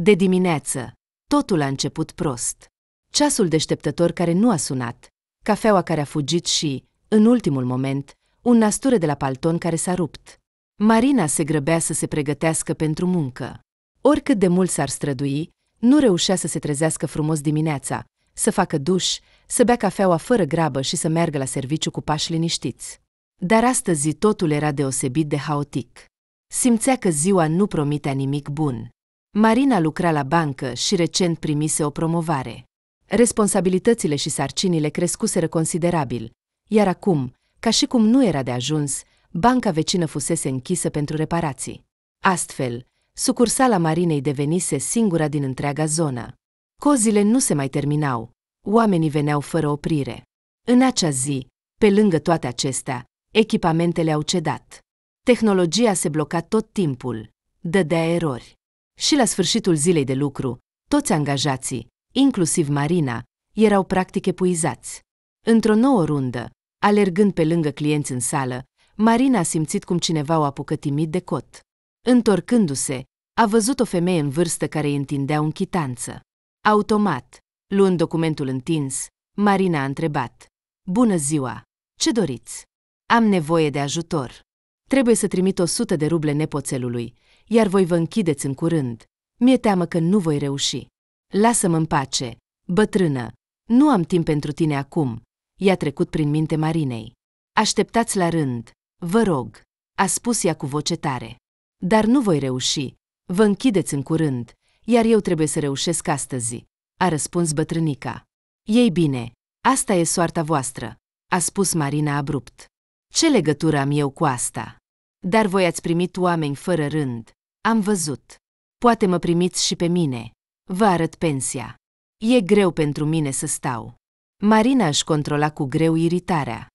De dimineață, totul a început prost. Ceasul deșteptător care nu a sunat, cafeaua care a fugit și, în ultimul moment, un nasture de la palton care s-a rupt. Marina se grăbea să se pregătească pentru muncă. Oricât de mult s-ar strădui, nu reușea să se trezească frumos dimineața, să facă duș, să bea cafeaua fără grabă și să meargă la serviciu cu pași liniștiți. Dar astăzi totul era deosebit de haotic. Simțea că ziua nu promitea nimic bun. Marina lucra la bancă și recent primise o promovare. Responsabilitățile și sarcinile crescuseră considerabil, iar acum, ca și cum nu era de ajuns, banca vecină fusese închisă pentru reparații. Astfel, sucursala Marinei devenise singura din întreaga zonă. Cozile nu se mai terminau, oamenii veneau fără oprire. În acea zi, pe lângă toate acestea, echipamentele au cedat. Tehnologia se bloca tot timpul, dădea erori. Și la sfârșitul zilei de lucru, toți angajații, inclusiv Marina, erau practic epuizați. Într-o nouă rundă, alergând pe lângă clienți în sală, Marina a simțit cum cineva o apucă timid de cot. Întorcându-se, a văzut o femeie în vârstă care îi întindea un chitanță. Automat, luând documentul întins, Marina a întrebat. Bună ziua! Ce doriți? Am nevoie de ajutor. Trebuie să trimit 100 de ruble nepoțelului iar voi vă închideți în curând. Mi-e teamă că nu voi reuși. Lasă-mă în pace, bătrână. Nu am timp pentru tine acum. I-a trecut prin minte Marinei. Așteptați la rând. Vă rog, a spus ea cu voce tare. Dar nu voi reuși. Vă închideți în curând, iar eu trebuie să reușesc astăzi, a răspuns bătrânica. Ei bine, asta e soarta voastră, a spus Marina abrupt. Ce legătură am eu cu asta? dar voi ați primit oameni fără rând. Am văzut. Poate mă primiți și pe mine. Vă arăt pensia. E greu pentru mine să stau. Marina își controla cu greu iritarea.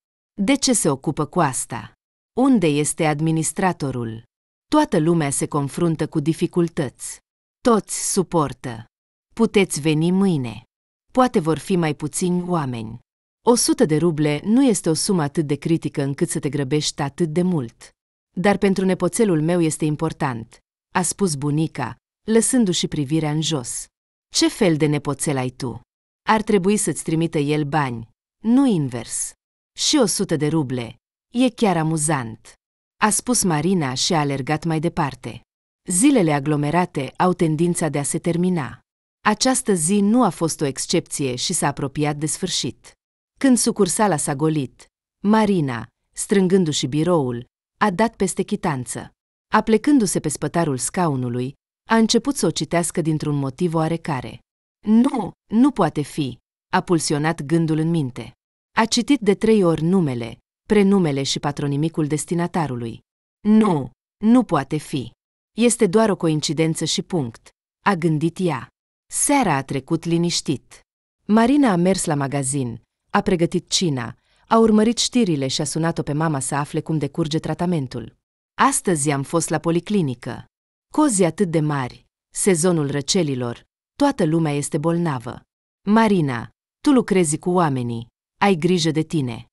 De ce se ocupă cu asta? Unde este administratorul? Toată lumea se confruntă cu dificultăți. Toți suportă. Puteți veni mâine. Poate vor fi mai puțini oameni. O sută de ruble nu este o sumă atât de critică încât să te grăbești atât de mult. Dar pentru nepoțelul meu este important, a spus bunica, lăsându-și privirea în jos. Ce fel de nepoțel ai tu? Ar trebui să-ți trimită el bani, nu invers. Și o sută de ruble. E chiar amuzant. A spus Marina și a alergat mai departe. Zilele aglomerate au tendința de a se termina. Această zi nu a fost o excepție și s-a apropiat de sfârșit. Când sucursala s-a golit, Marina, strângându-și biroul, a dat peste chitanță. Aplecându-se pe spătarul scaunului, a început să o citească dintr-un motiv oarecare. Nu, nu poate fi, a pulsionat gândul în minte. A citit de trei ori numele, prenumele și patronimicul destinatarului. Nu, nu poate fi. Este doar o coincidență și punct, a gândit ea. Seara a trecut liniștit. Marina a mers la magazin, a pregătit cina a urmărit știrile și a sunat-o pe mama să afle cum decurge tratamentul. Astăzi am fost la policlinică. Cozi atât de mari, sezonul răcelilor, toată lumea este bolnavă. Marina, tu lucrezi cu oamenii, ai grijă de tine.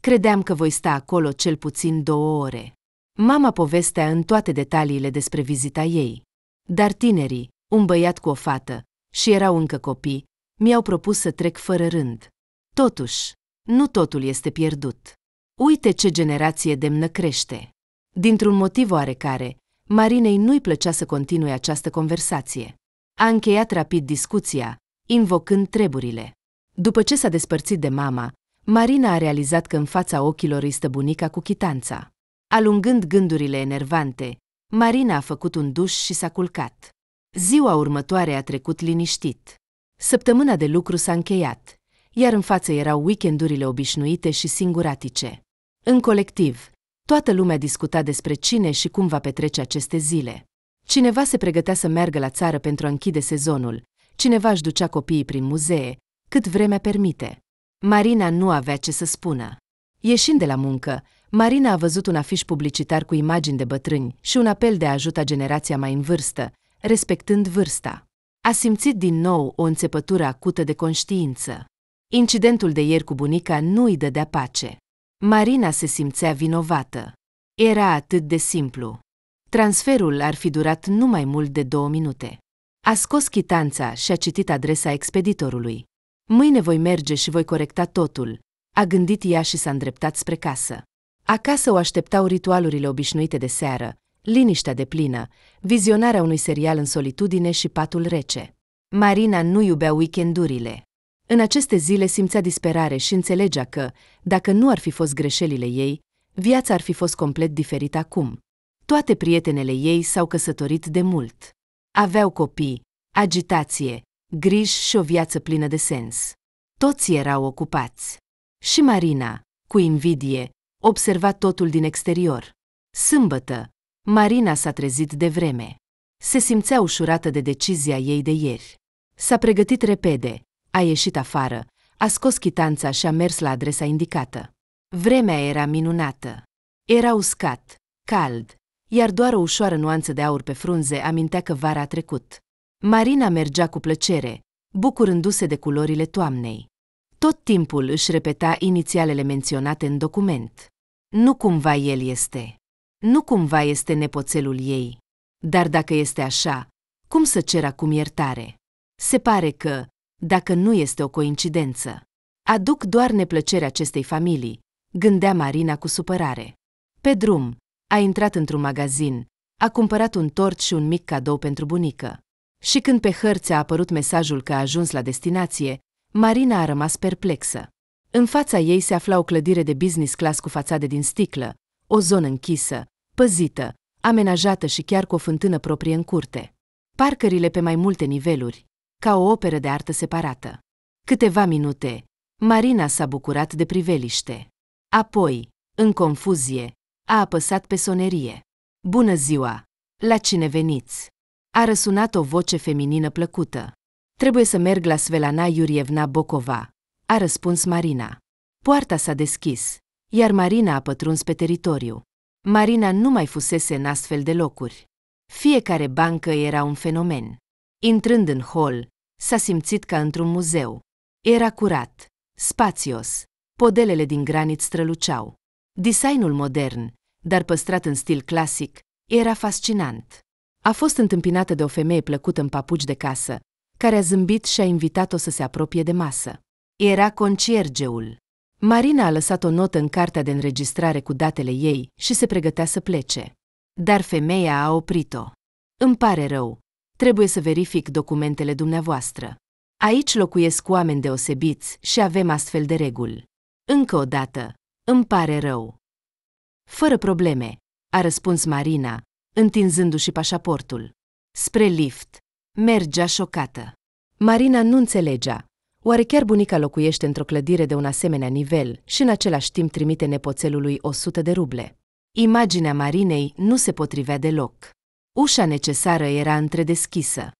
Credeam că voi sta acolo cel puțin două ore. Mama povestea în toate detaliile despre vizita ei. Dar tinerii, un băiat cu o fată, și erau încă copii, mi-au propus să trec fără rând. Totuși, nu totul este pierdut. Uite ce generație demnă crește. Dintr-un motiv oarecare, Marinei nu-i plăcea să continue această conversație. A încheiat rapid discuția, invocând treburile. După ce s-a despărțit de mama, Marina a realizat că în fața ochilor îi stă bunica cu chitanța. Alungând gândurile enervante, Marina a făcut un duș și s-a culcat. Ziua următoare a trecut liniștit. Săptămâna de lucru s-a încheiat iar în față erau weekendurile obișnuite și singuratice. În colectiv, toată lumea discuta despre cine și cum va petrece aceste zile. Cineva se pregătea să meargă la țară pentru a închide sezonul, cineva își ducea copiii prin muzee, cât vremea permite. Marina nu avea ce să spună. Ieșind de la muncă, Marina a văzut un afiș publicitar cu imagini de bătrâni și un apel de a ajuta generația mai în vârstă, respectând vârsta. A simțit din nou o înțepătură acută de conștiință. Incidentul de ieri cu bunica nu îi dădea pace. Marina se simțea vinovată. Era atât de simplu. Transferul ar fi durat nu mai mult de două minute. A scos chitanța și a citit adresa expeditorului. Mâine voi merge și voi corecta totul, a gândit ea și s-a îndreptat spre casă. Acasă o așteptau ritualurile obișnuite de seară, liniștea de plină, vizionarea unui serial în solitudine și patul rece. Marina nu iubea weekendurile. În aceste zile simțea disperare și înțelegea că, dacă nu ar fi fost greșelile ei, viața ar fi fost complet diferită acum. Toate prietenele ei s-au căsătorit de mult. Aveau copii, agitație, griji și o viață plină de sens. Toți erau ocupați. Și Marina, cu invidie, observa totul din exterior. Sâmbătă, Marina s-a trezit de vreme. Se simțea ușurată de decizia ei de ieri. S-a pregătit repede, a ieșit afară, a scos chitanța și a mers la adresa indicată. Vremea era minunată. Era uscat, cald, iar doar o ușoară nuanță de aur pe frunze amintea că vara a trecut. Marina mergea cu plăcere, bucurându-se de culorile toamnei. Tot timpul își repeta inițialele menționate în document. Nu cumva el este. Nu cumva este nepoțelul ei. Dar dacă este așa, cum să cer acum iertare? Se pare că, dacă nu este o coincidență. Aduc doar neplăcerea acestei familii, gândea Marina cu supărare. Pe drum, a intrat într-un magazin, a cumpărat un tort și un mic cadou pentru bunică. Și când pe hărți a apărut mesajul că a ajuns la destinație, Marina a rămas perplexă. În fața ei se afla o clădire de business class cu fațade din sticlă, o zonă închisă, păzită, amenajată și chiar cu o fântână proprie în curte. Parcările pe mai multe niveluri, ca o operă de artă separată. Câteva minute, Marina s-a bucurat de priveliște. Apoi, în confuzie, a apăsat pe sonerie. Bună ziua! La cine veniți? A răsunat o voce feminină plăcută. Trebuie să merg la Svelana Iurievna Bocova, a răspuns Marina. Poarta s-a deschis, iar Marina a pătruns pe teritoriu. Marina nu mai fusese în astfel de locuri. Fiecare bancă era un fenomen. Intrând în hol, s-a simțit ca într-un muzeu. Era curat, spațios, podelele din granit străluceau. Designul modern, dar păstrat în stil clasic, era fascinant. A fost întâmpinată de o femeie plăcută în papuci de casă, care a zâmbit și a invitat-o să se apropie de masă. Era conciergeul. Marina a lăsat o notă în cartea de înregistrare cu datele ei și se pregătea să plece. Dar femeia a oprit-o. Îmi pare rău, trebuie să verific documentele dumneavoastră. Aici locuiesc oameni deosebiți și avem astfel de reguli. Încă o dată, îmi pare rău. Fără probleme, a răspuns Marina, întinzându-și pașaportul. Spre lift, mergea șocată. Marina nu înțelegea. Oare chiar bunica locuiește într-o clădire de un asemenea nivel și în același timp trimite nepoțelului 100 de ruble? Imaginea Marinei nu se potrivea deloc. Ușa necesară era întredeschisă.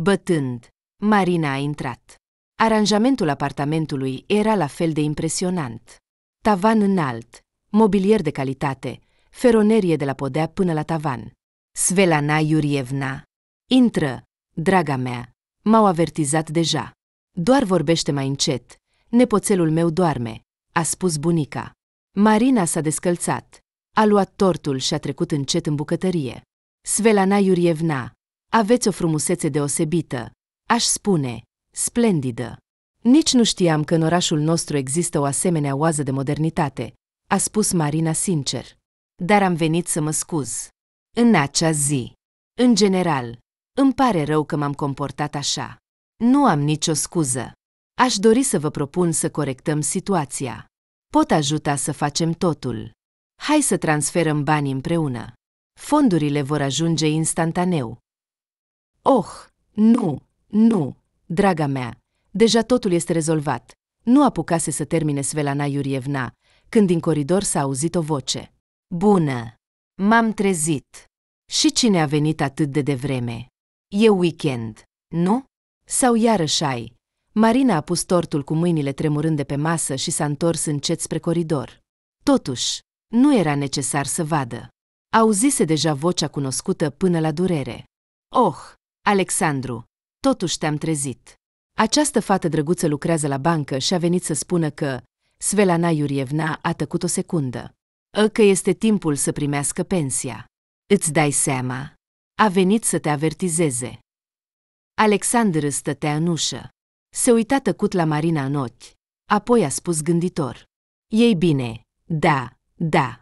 Bătând, Marina a intrat. Aranjamentul apartamentului era la fel de impresionant. Tavan înalt, mobilier de calitate, feronerie de la podea până la tavan. Svelana Iurievna. Intră, draga mea, m-au avertizat deja. Doar vorbește mai încet, nepoțelul meu doarme, a spus bunica. Marina s-a descălțat, a luat tortul și a trecut încet în bucătărie. Svelana Iurievna, aveți o frumusețe deosebită. Aș spune, splendidă. Nici nu știam că în orașul nostru există o asemenea oază de modernitate, a spus Marina sincer. Dar am venit să mă scuz. În acea zi. În general, îmi pare rău că m-am comportat așa. Nu am nicio scuză. Aș dori să vă propun să corectăm situația. Pot ajuta să facem totul. Hai să transferăm banii împreună fondurile vor ajunge instantaneu. Oh, nu, nu, draga mea, deja totul este rezolvat. Nu apucase să termine Svelana Iurievna, când din coridor s-a auzit o voce. Bună! M-am trezit. Și cine a venit atât de devreme? E weekend, nu? Sau iarăși ai? Marina a pus tortul cu mâinile tremurând de pe masă și s-a întors încet spre coridor. Totuși, nu era necesar să vadă. Auzise deja vocea cunoscută până la durere. Oh, Alexandru, totuși te-am trezit. Această fată drăguță lucrează la bancă și a venit să spună că Svelana Iurievna a tăcut o secundă. A, ă, că este timpul să primească pensia. Îți dai seama. A venit să te avertizeze. Alexandru stătea în ușă. Se uita tăcut la Marina în ochi. Apoi a spus gânditor. Ei bine, da, da.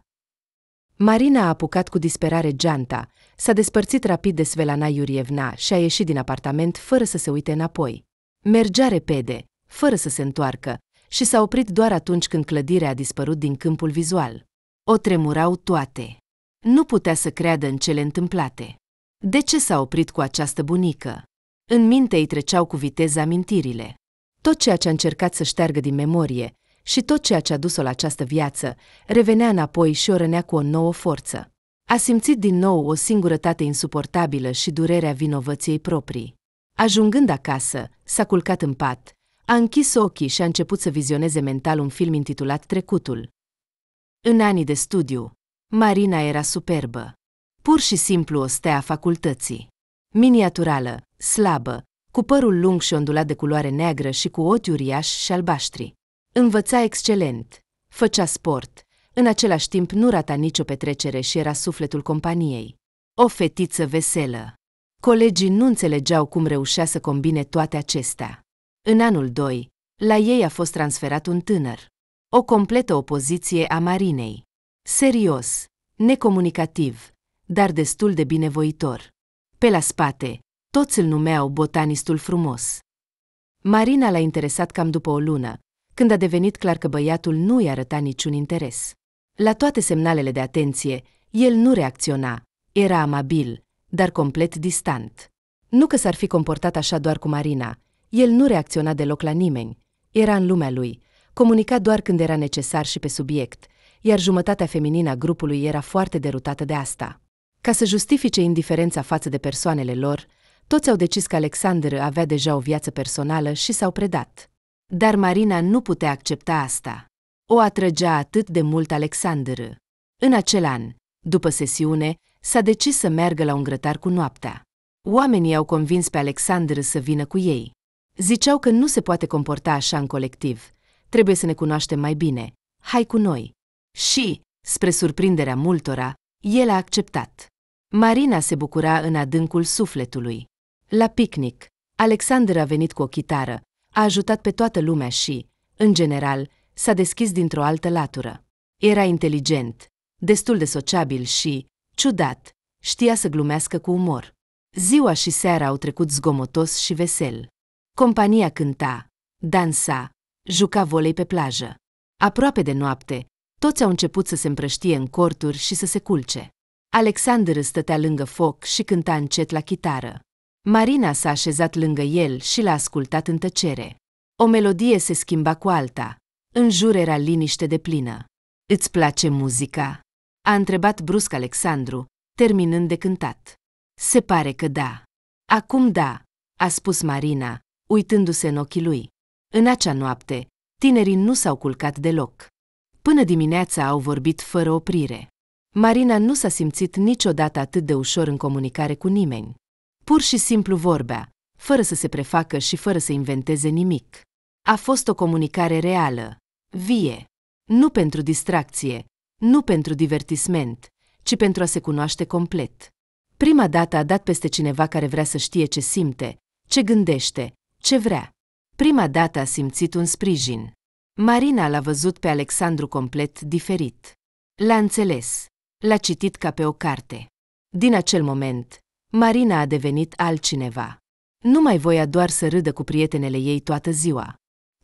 Marina a apucat cu disperare geanta, s-a despărțit rapid de Svelana Iurievna și a ieșit din apartament fără să se uite înapoi. Mergea repede, fără să se întoarcă, și s-a oprit doar atunci când clădirea a dispărut din câmpul vizual. O tremurau toate. Nu putea să creadă în cele întâmplate. De ce s-a oprit cu această bunică? În minte îi treceau cu viteză amintirile. Tot ceea ce a încercat să șteargă din memorie, și tot ceea ce a dus-o la această viață revenea înapoi și o rănea cu o nouă forță. A simțit din nou o singurătate insuportabilă și durerea vinovăției proprii. Ajungând acasă, s-a culcat în pat, a închis ochii și a început să vizioneze mental un film intitulat Trecutul. În anii de studiu, Marina era superbă. Pur și simplu o stea a facultății. Miniaturală, slabă, cu părul lung și ondulat de culoare neagră și cu ochi uriași și albaștri. Învăța excelent, făcea sport, în același timp nu rata nicio petrecere și era sufletul companiei. O fetiță veselă. Colegii nu înțelegeau cum reușea să combine toate acestea. În anul 2, la ei a fost transferat un tânăr. O completă opoziție a Marinei. Serios, necomunicativ, dar destul de binevoitor. Pe la spate, toți îl numeau botanistul frumos. Marina l-a interesat cam după o lună, când a devenit clar că băiatul nu i-a arătat niciun interes. La toate semnalele de atenție, el nu reacționa, era amabil, dar complet distant. Nu că s-ar fi comportat așa doar cu Marina, el nu reacționa deloc la nimeni, era în lumea lui, comunica doar când era necesar și pe subiect, iar jumătatea feminină a grupului era foarte derutată de asta. Ca să justifice indiferența față de persoanele lor, toți au decis că Alexandru avea deja o viață personală și s-au predat. Dar Marina nu putea accepta asta. O atrăgea atât de mult Alexandru. În acel an, după sesiune, s-a decis să meargă la un grătar cu noaptea. Oamenii au convins pe Alexandru să vină cu ei. Ziceau că nu se poate comporta așa în colectiv. Trebuie să ne cunoaștem mai bine. Hai cu noi. Și, spre surprinderea multora, el a acceptat. Marina se bucura în adâncul sufletului. La picnic, Alexander a venit cu o chitară a ajutat pe toată lumea și, în general, s-a deschis dintr-o altă latură. Era inteligent, destul de sociabil și, ciudat, știa să glumească cu umor. Ziua și seara au trecut zgomotos și vesel. Compania cânta, dansa, juca volei pe plajă. Aproape de noapte, toți au început să se împrăștie în corturi și să se culce. Alexander stătea lângă foc și cânta încet la chitară. Marina s-a așezat lângă el și l-a ascultat în tăcere. O melodie se schimba cu alta. În jur era liniște de plină. Îți place muzica? A întrebat brusc Alexandru, terminând de cântat. Se pare că da. Acum da, a spus Marina, uitându-se în ochii lui. În acea noapte, tinerii nu s-au culcat deloc. Până dimineața au vorbit fără oprire. Marina nu s-a simțit niciodată atât de ușor în comunicare cu nimeni pur și simplu vorbea, fără să se prefacă și fără să inventeze nimic. A fost o comunicare reală, vie, nu pentru distracție, nu pentru divertisment, ci pentru a se cunoaște complet. Prima dată a dat peste cineva care vrea să știe ce simte, ce gândește, ce vrea. Prima dată a simțit un sprijin. Marina l-a văzut pe Alexandru complet diferit. L-a înțeles. L-a citit ca pe o carte. Din acel moment, Marina a devenit altcineva. Nu mai voia doar să râdă cu prietenele ei toată ziua.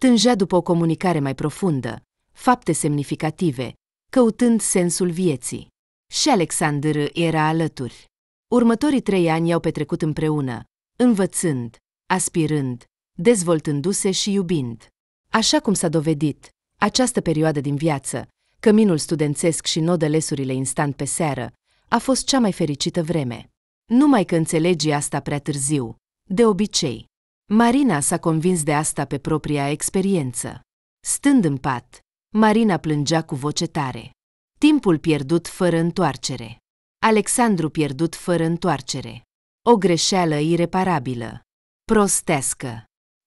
Tângea după o comunicare mai profundă, fapte semnificative, căutând sensul vieții. Și Alexandr era alături. Următorii trei ani i-au petrecut împreună, învățând, aspirând, dezvoltându-se și iubind. Așa cum s-a dovedit, această perioadă din viață, căminul studențesc și nodălesurile instant pe seară, a fost cea mai fericită vreme. Numai că înțelegi asta prea târziu, de obicei. Marina s-a convins de asta pe propria experiență. Stând în pat, Marina plângea cu voce tare. Timpul pierdut fără întoarcere. Alexandru pierdut fără întoarcere. O greșeală ireparabilă. Prostească.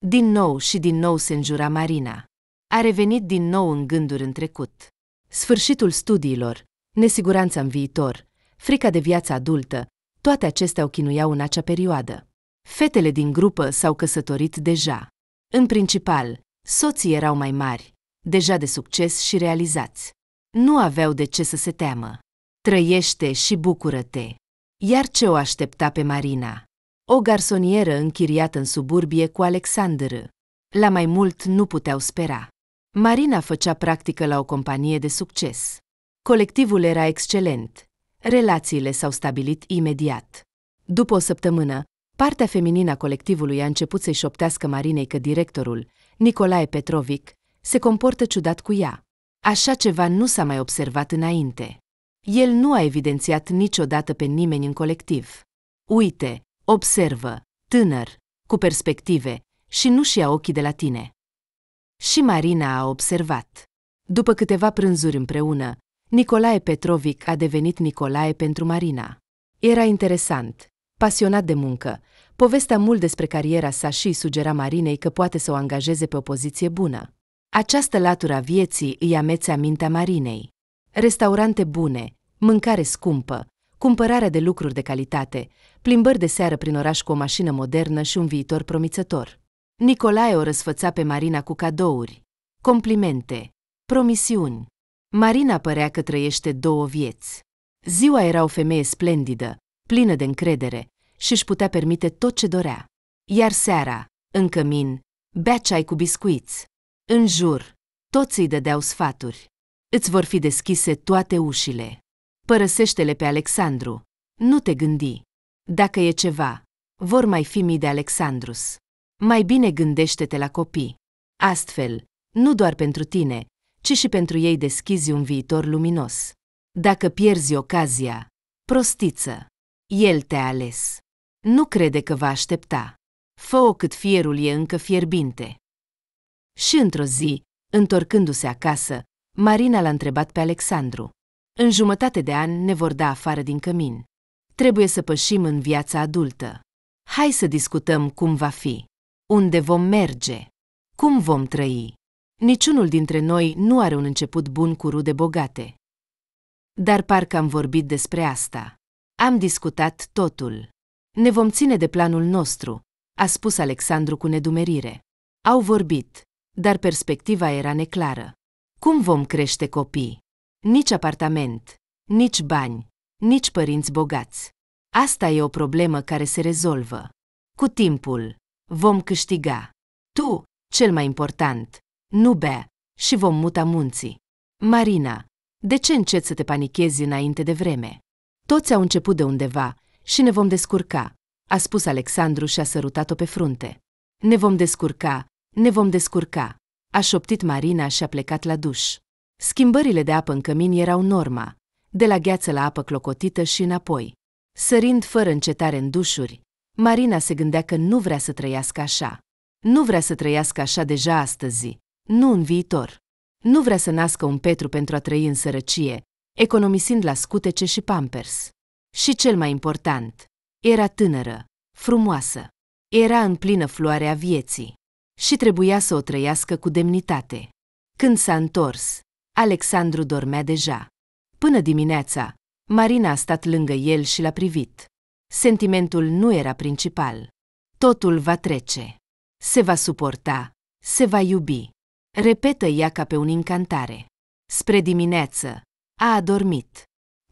Din nou și din nou se înjura Marina. A revenit din nou în gânduri în trecut. Sfârșitul studiilor, nesiguranța în viitor, frica de viața adultă, toate acestea o chinuiau în acea perioadă. Fetele din grupă s-au căsătorit deja. În principal, soții erau mai mari, deja de succes și realizați. Nu aveau de ce să se teamă. Trăiește și bucură-te. Iar ce o aștepta pe Marina? O garsonieră închiriată în suburbie cu Alexander. La mai mult nu puteau spera. Marina făcea practică la o companie de succes. Colectivul era excelent, Relațiile s-au stabilit imediat. După o săptămână, partea feminină a colectivului a început să-i șoptească Marinei că directorul, Nicolae Petrovic, se comportă ciudat cu ea. Așa ceva nu s-a mai observat înainte. El nu a evidențiat niciodată pe nimeni în colectiv. Uite, observă, tânăr, cu perspective și nu-și ia ochii de la tine. Și Marina a observat. După câteva prânzuri împreună, Nicolae Petrovic a devenit Nicolae pentru Marina. Era interesant, pasionat de muncă, povestea mult despre cariera sa și sugera Marinei că poate să o angajeze pe o poziție bună. Această latură a vieții îi amețea mintea Marinei. Restaurante bune, mâncare scumpă, cumpărarea de lucruri de calitate, plimbări de seară prin oraș cu o mașină modernă și un viitor promițător. Nicolae o răsfăța pe Marina cu cadouri, complimente, promisiuni, Marina părea că trăiește două vieți. Ziua era o femeie splendidă, plină de încredere și își putea permite tot ce dorea. Iar seara, în cămin, bea ceai cu biscuiți. În jur, toți îi dădeau sfaturi. Îți vor fi deschise toate ușile. Părăsește-le pe Alexandru. Nu te gândi. Dacă e ceva, vor mai fi mii de Alexandrus. Mai bine gândește-te la copii. Astfel, nu doar pentru tine, ci și pentru ei deschizi un viitor luminos. Dacă pierzi ocazia, prostiță, el te-a ales. Nu crede că va aștepta. Fă-o cât fierul e încă fierbinte. Și într-o zi, întorcându-se acasă, Marina l-a întrebat pe Alexandru. În jumătate de an ne vor da afară din cămin. Trebuie să pășim în viața adultă. Hai să discutăm cum va fi, unde vom merge, cum vom trăi. Niciunul dintre noi nu are un început bun cu rude bogate. Dar parcă am vorbit despre asta. Am discutat totul. Ne vom ține de planul nostru, a spus Alexandru cu nedumerire. Au vorbit, dar perspectiva era neclară. Cum vom crește copii? Nici apartament, nici bani, nici părinți bogați. Asta e o problemă care se rezolvă. Cu timpul, vom câștiga. Tu, cel mai important, nu bea și vom muta munții. Marina, de ce încet să te panichezi înainte de vreme? Toți au început de undeva și ne vom descurca, a spus Alexandru și a sărutat-o pe frunte. Ne vom descurca, ne vom descurca, a șoptit Marina și a plecat la duș. Schimbările de apă în cămin erau norma, de la gheață la apă clocotită și înapoi. Sărind fără încetare în dușuri, Marina se gândea că nu vrea să trăiască așa. Nu vrea să trăiască așa deja astăzi, nu în viitor. Nu vrea să nască un Petru pentru a trăi în sărăcie, economisind la scutece și pampers. Și cel mai important, era tânără, frumoasă, era în plină floare a vieții și trebuia să o trăiască cu demnitate. Când s-a întors, Alexandru dormea deja. Până dimineața, Marina a stat lângă el și l-a privit. Sentimentul nu era principal. Totul va trece. Se va suporta, se va iubi. Repetă ea ca pe un incantare. Spre dimineață. A adormit.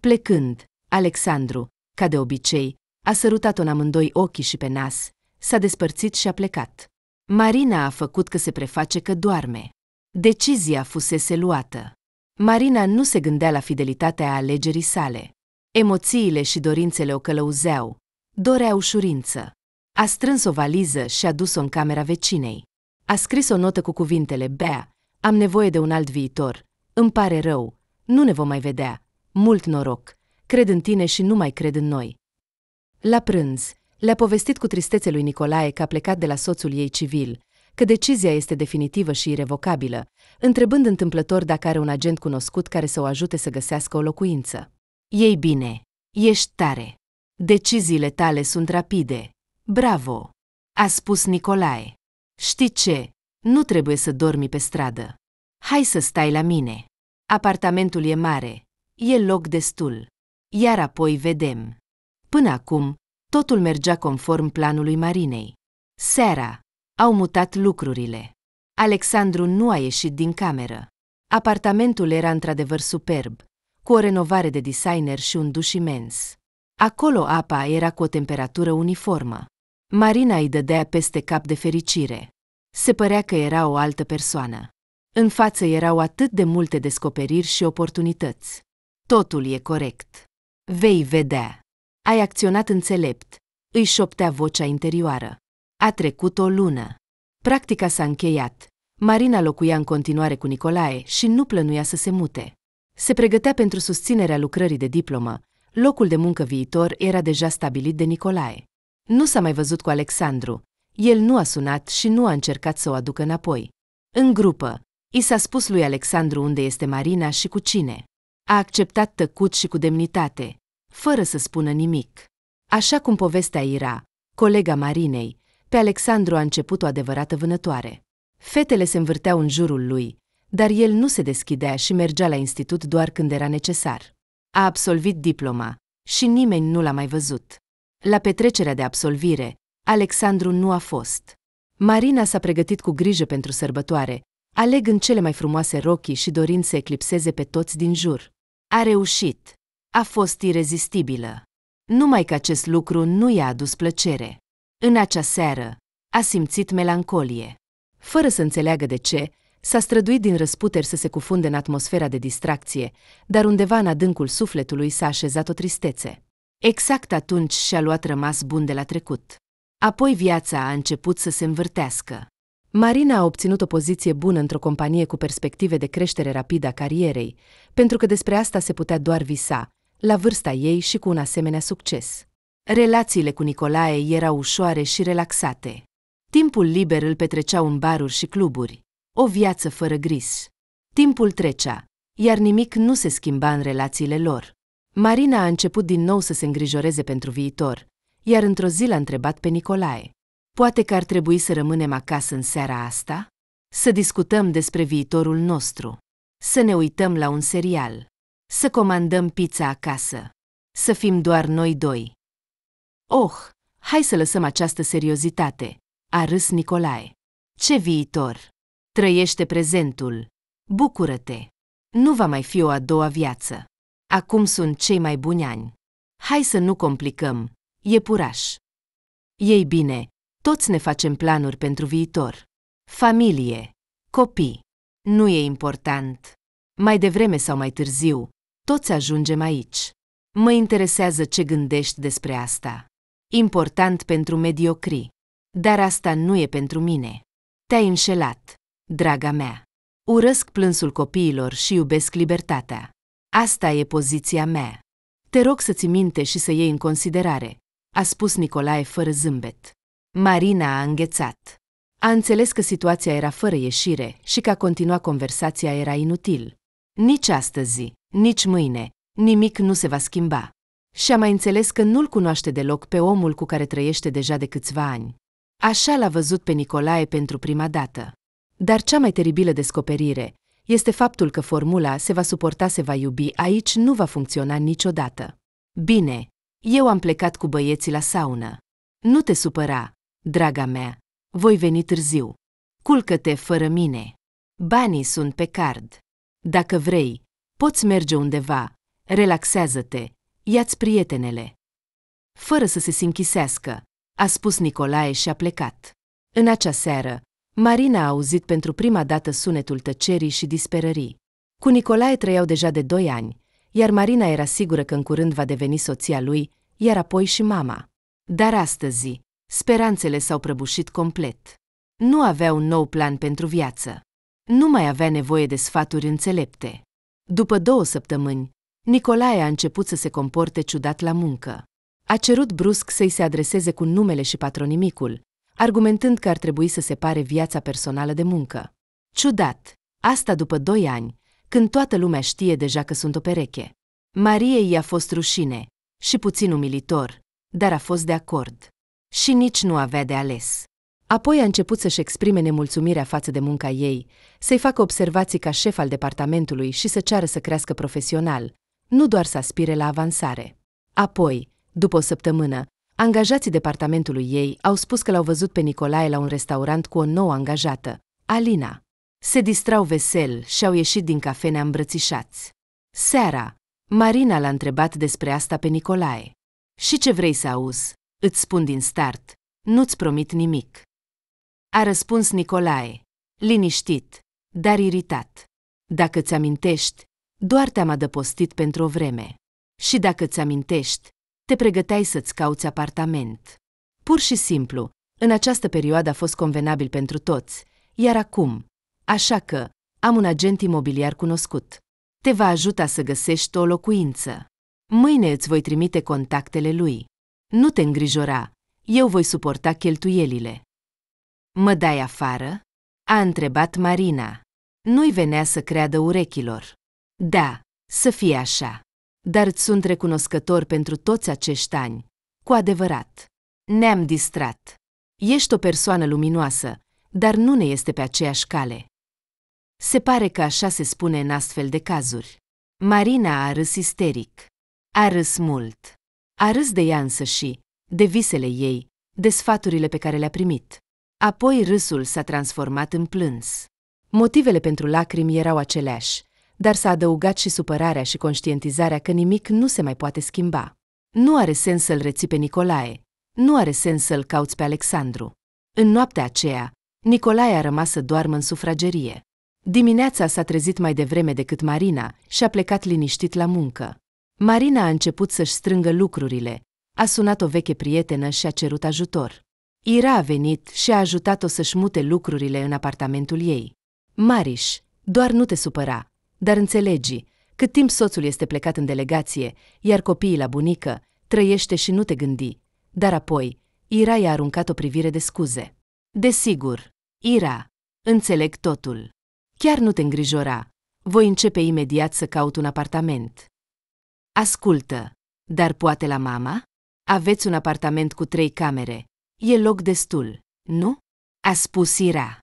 Plecând, Alexandru, ca de obicei, a sărutat-o în amândoi ochii și pe nas, s-a despărțit și a plecat. Marina a făcut că se preface că doarme. Decizia fusese luată. Marina nu se gândea la fidelitatea alegerii sale. Emoțiile și dorințele o călăuzeau. Dorea ușurință. A strâns o valiză și a dus-o în camera vecinei. A scris o notă cu cuvintele, Bea, am nevoie de un alt viitor. Îmi pare rău. Nu ne vom mai vedea. Mult noroc. Cred în tine și nu mai cred în noi. La prânz, le-a povestit cu tristețe lui Nicolae că a plecat de la soțul ei civil, că decizia este definitivă și irevocabilă, întrebând întâmplător dacă are un agent cunoscut care să o ajute să găsească o locuință. Ei bine, ești tare. Deciziile tale sunt rapide. Bravo, a spus Nicolae. Știi ce? Nu trebuie să dormi pe stradă. Hai să stai la mine. Apartamentul e mare. E loc destul. Iar apoi vedem. Până acum, totul mergea conform planului Marinei. Seara, au mutat lucrurile. Alexandru nu a ieșit din cameră. Apartamentul era într-adevăr superb, cu o renovare de designer și un duș imens. Acolo apa era cu o temperatură uniformă. Marina îi dădea peste cap de fericire. Se părea că era o altă persoană. În față erau atât de multe descoperiri și oportunități. Totul e corect. Vei vedea. Ai acționat înțelept, îi șoptea vocea interioară. A trecut o lună. Practica s-a încheiat. Marina locuia în continuare cu Nicolae și nu plănuia să se mute. Se pregătea pentru susținerea lucrării de diplomă, locul de muncă viitor era deja stabilit de Nicolae. Nu s-a mai văzut cu Alexandru. El nu a sunat și nu a încercat să o aducă înapoi. În grupă, i s-a spus lui Alexandru unde este Marina și cu cine. A acceptat tăcut și cu demnitate, fără să spună nimic. Așa cum povestea era, colega Marinei, pe Alexandru a început o adevărată vânătoare. Fetele se învârteau în jurul lui, dar el nu se deschidea și mergea la institut doar când era necesar. A absolvit diploma și nimeni nu l-a mai văzut. La petrecerea de absolvire, Alexandru nu a fost. Marina s-a pregătit cu grijă pentru sărbătoare, alegând cele mai frumoase rochii și dorind să eclipseze pe toți din jur. A reușit. A fost irezistibilă. Numai că acest lucru nu i-a adus plăcere. În acea seară, a simțit melancolie. Fără să înțeleagă de ce, s-a străduit din răsputeri să se cufunde în atmosfera de distracție, dar undeva în adâncul sufletului s-a așezat o tristețe. Exact atunci și-a luat rămas bun de la trecut. Apoi viața a început să se învârtească. Marina a obținut o poziție bună într-o companie cu perspective de creștere rapidă a carierei, pentru că despre asta se putea doar visa, la vârsta ei și cu un asemenea succes. Relațiile cu Nicolae erau ușoare și relaxate. Timpul liber îl petreceau în baruri și cluburi. O viață fără gris. Timpul trecea, iar nimic nu se schimba în relațiile lor. Marina a început din nou să se îngrijoreze pentru viitor, iar într-o zi l-a întrebat pe Nicolae. Poate că ar trebui să rămânem acasă în seara asta? Să discutăm despre viitorul nostru. Să ne uităm la un serial. Să comandăm pizza acasă. Să fim doar noi doi. Oh, hai să lăsăm această seriozitate, a râs Nicolae. Ce viitor! Trăiește prezentul! Bucură-te! Nu va mai fi o a doua viață! Acum sunt cei mai buni ani. Hai să nu complicăm. E puraș. Ei bine, toți ne facem planuri pentru viitor. Familie, copii. Nu e important. Mai devreme sau mai târziu, toți ajungem aici. Mă interesează ce gândești despre asta. Important pentru mediocri. Dar asta nu e pentru mine. Te-ai înșelat, draga mea. Urăsc plânsul copiilor și iubesc libertatea. Asta e poziția mea. Te rog să-ți minte și să iei în considerare, a spus Nicolae fără zâmbet. Marina a înghețat. A înțeles că situația era fără ieșire și că a continua conversația era inutil. Nici astăzi, nici mâine, nimic nu se va schimba. Și a mai înțeles că nu-l cunoaște deloc pe omul cu care trăiește deja de câțiva ani. Așa l-a văzut pe Nicolae pentru prima dată. Dar cea mai teribilă descoperire este faptul că formula se va suporta, se va iubi aici nu va funcționa niciodată. Bine, eu am plecat cu băieții la saună. Nu te supăra, draga mea, voi veni târziu. Culcă-te fără mine. Banii sunt pe card. Dacă vrei, poți merge undeva, relaxează-te, ia-ți prietenele. Fără să se sinchisească, a spus Nicolae și a plecat. În acea seară, Marina a auzit pentru prima dată sunetul tăcerii și disperării. Cu Nicolae trăiau deja de doi ani, iar Marina era sigură că în curând va deveni soția lui, iar apoi și mama. Dar astăzi, speranțele s-au prăbușit complet. Nu avea un nou plan pentru viață. Nu mai avea nevoie de sfaturi înțelepte. După două săptămâni, Nicolae a început să se comporte ciudat la muncă. A cerut brusc să-i se adreseze cu numele și patronimicul, argumentând că ar trebui să separe viața personală de muncă. Ciudat! Asta după doi ani, când toată lumea știe deja că sunt o pereche. Marie i-a fost rușine și puțin umilitor, dar a fost de acord. Și nici nu avea de ales. Apoi a început să-și exprime nemulțumirea față de munca ei, să-i facă observații ca șef al departamentului și să ceară să crească profesional, nu doar să aspire la avansare. Apoi, după o săptămână, Angajații departamentului ei au spus că l-au văzut pe Nicolae la un restaurant cu o nouă angajată, Alina. Se distrau vesel și au ieșit din cafenea îmbrățișați. Seara, Marina l-a întrebat despre asta pe Nicolae. Și ce vrei să auzi? Îți spun din start, nu-ți promit nimic. A răspuns Nicolae, liniștit, dar iritat. Dacă ți amintești, doar te-am adăpostit pentru o vreme. Și dacă ți amintești, te pregăteai să-ți cauți apartament. Pur și simplu, în această perioadă a fost convenabil pentru toți, iar acum, așa că, am un agent imobiliar cunoscut. Te va ajuta să găsești o locuință. Mâine îți voi trimite contactele lui. Nu te îngrijora, eu voi suporta cheltuielile. Mă dai afară? A întrebat Marina. Nu-i venea să creadă urechilor. Da, să fie așa dar îți sunt recunoscător pentru toți acești ani. Cu adevărat, ne-am distrat. Ești o persoană luminoasă, dar nu ne este pe aceeași cale. Se pare că așa se spune în astfel de cazuri. Marina a râs isteric. A râs mult. A râs de ea însă și, de visele ei, de sfaturile pe care le-a primit. Apoi râsul s-a transformat în plâns. Motivele pentru lacrimi erau aceleași, dar s-a adăugat și supărarea și conștientizarea că nimic nu se mai poate schimba. Nu are sens să-l reții pe Nicolae, nu are sens să-l cauți pe Alexandru. În noaptea aceea, Nicolae a rămas să doarmă în sufragerie. Dimineața s-a trezit mai devreme decât Marina și a plecat liniștit la muncă. Marina a început să-și strângă lucrurile, a sunat o veche prietenă și a cerut ajutor. Ira a venit și a ajutat-o să-și mute lucrurile în apartamentul ei. Mariș, doar nu te supăra, dar înțelegi, cât timp soțul este plecat în delegație, iar copiii la bunică, trăiește și nu te gândi. Dar apoi, Ira i-a aruncat o privire de scuze. Desigur, Ira, înțeleg totul. Chiar nu te îngrijora. Voi începe imediat să caut un apartament. Ascultă, dar poate la mama? Aveți un apartament cu trei camere. E loc destul, nu? A spus Ira.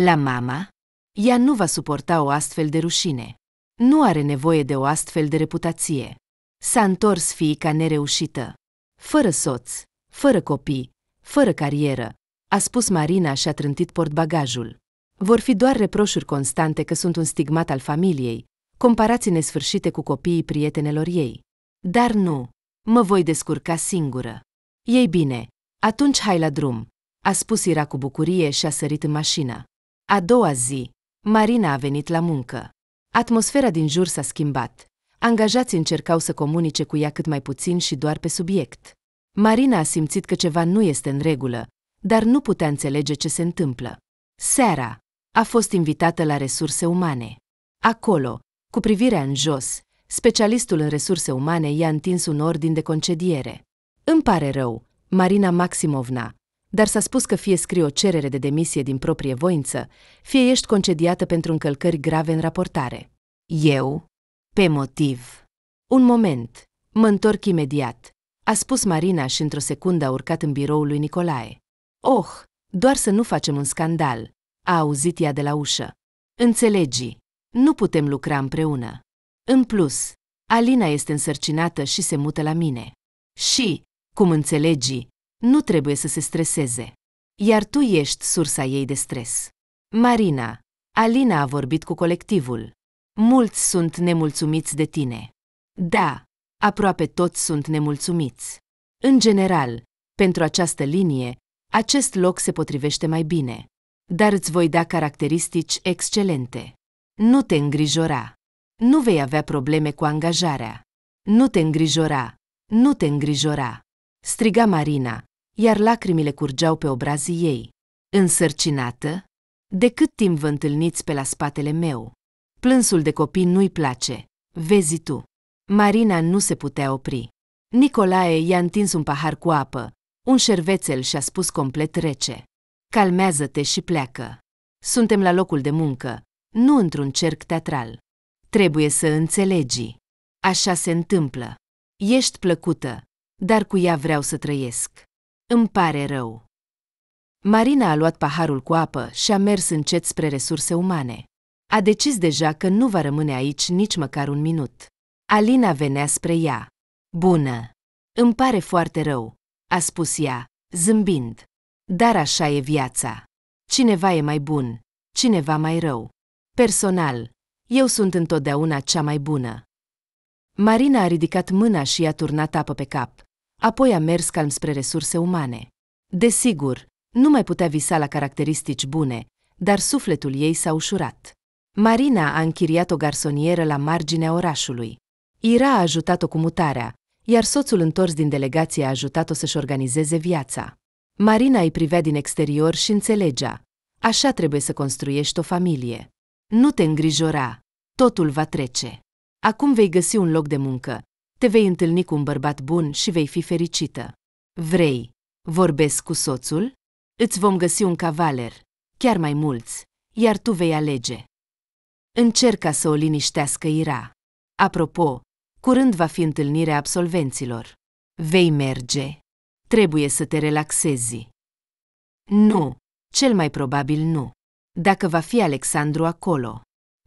La mama? Ea nu va suporta o astfel de rușine. Nu are nevoie de o astfel de reputație. S-a întors fiica nereușită. Fără soț, fără copii, fără carieră, a spus Marina și a trântit portbagajul. Vor fi doar reproșuri constante că sunt un stigmat al familiei, comparații nesfârșite cu copiii prietenelor ei. Dar nu, mă voi descurca singură. Ei bine, atunci hai la drum, a spus Ira cu bucurie și a sărit în mașină. A doua zi, Marina a venit la muncă. Atmosfera din jur s-a schimbat. Angajații încercau să comunice cu ea cât mai puțin și doar pe subiect. Marina a simțit că ceva nu este în regulă, dar nu putea înțelege ce se întâmplă. Seara a fost invitată la resurse umane. Acolo, cu privirea în jos, specialistul în resurse umane i-a întins un ordin de concediere. Îmi pare rău, Marina Maximovna, dar s-a spus că fie scrii o cerere de demisie din proprie voință, fie ești concediată pentru încălcări grave în raportare. Eu, pe motiv. Un moment, mă întorc imediat, a spus Marina și într-o secundă a urcat în biroul lui Nicolae. Oh, doar să nu facem un scandal, a auzit ea de la ușă. Înțelegi, nu putem lucra împreună. În plus, Alina este însărcinată și se mută la mine. Și, cum înțelegi, nu trebuie să se streseze. Iar tu ești sursa ei de stres. Marina, Alina a vorbit cu colectivul. Mulți sunt nemulțumiți de tine. Da, aproape toți sunt nemulțumiți. În general, pentru această linie, acest loc se potrivește mai bine. Dar îți voi da caracteristici excelente. Nu te îngrijora. Nu vei avea probleme cu angajarea. Nu te îngrijora. Nu te îngrijora. Striga Marina, iar lacrimile curgeau pe obrazii ei. Însărcinată, de cât timp vă întâlniți pe la spatele meu? Plânsul de copii nu-i place. Vezi tu. Marina nu se putea opri. Nicolae i-a întins un pahar cu apă, un șervețel și-a spus complet rece. Calmează-te și pleacă. Suntem la locul de muncă, nu într-un cerc teatral. Trebuie să înțelegi. Așa se întâmplă. Ești plăcută, dar cu ea vreau să trăiesc. Îmi pare rău. Marina a luat paharul cu apă și a mers încet spre resurse umane. A decis deja că nu va rămâne aici nici măcar un minut. Alina venea spre ea. Bună! Îmi pare foarte rău, a spus ea, zâmbind. Dar așa e viața. Cineva e mai bun, cineva mai rău. Personal, eu sunt întotdeauna cea mai bună. Marina a ridicat mâna și i-a turnat apă pe cap, apoi a mers calm spre resurse umane. Desigur, nu mai putea visa la caracteristici bune, dar sufletul ei s-a ușurat. Marina a închiriat o garsonieră la marginea orașului. Ira a ajutat-o cu mutarea, iar soțul întors din delegație a ajutat-o să-și organizeze viața. Marina îi privea din exterior și înțelegea. Așa trebuie să construiești o familie. Nu te îngrijora, totul va trece. Acum vei găsi un loc de muncă, te vei întâlni cu un bărbat bun și vei fi fericită. Vrei? Vorbesc cu soțul? Îți vom găsi un cavaler, chiar mai mulți, iar tu vei alege. Încerca să o liniștească Ira. Apropo, curând va fi întâlnirea absolvenților. Vei merge. Trebuie să te relaxezi. Nu, cel mai probabil nu. Dacă va fi Alexandru acolo,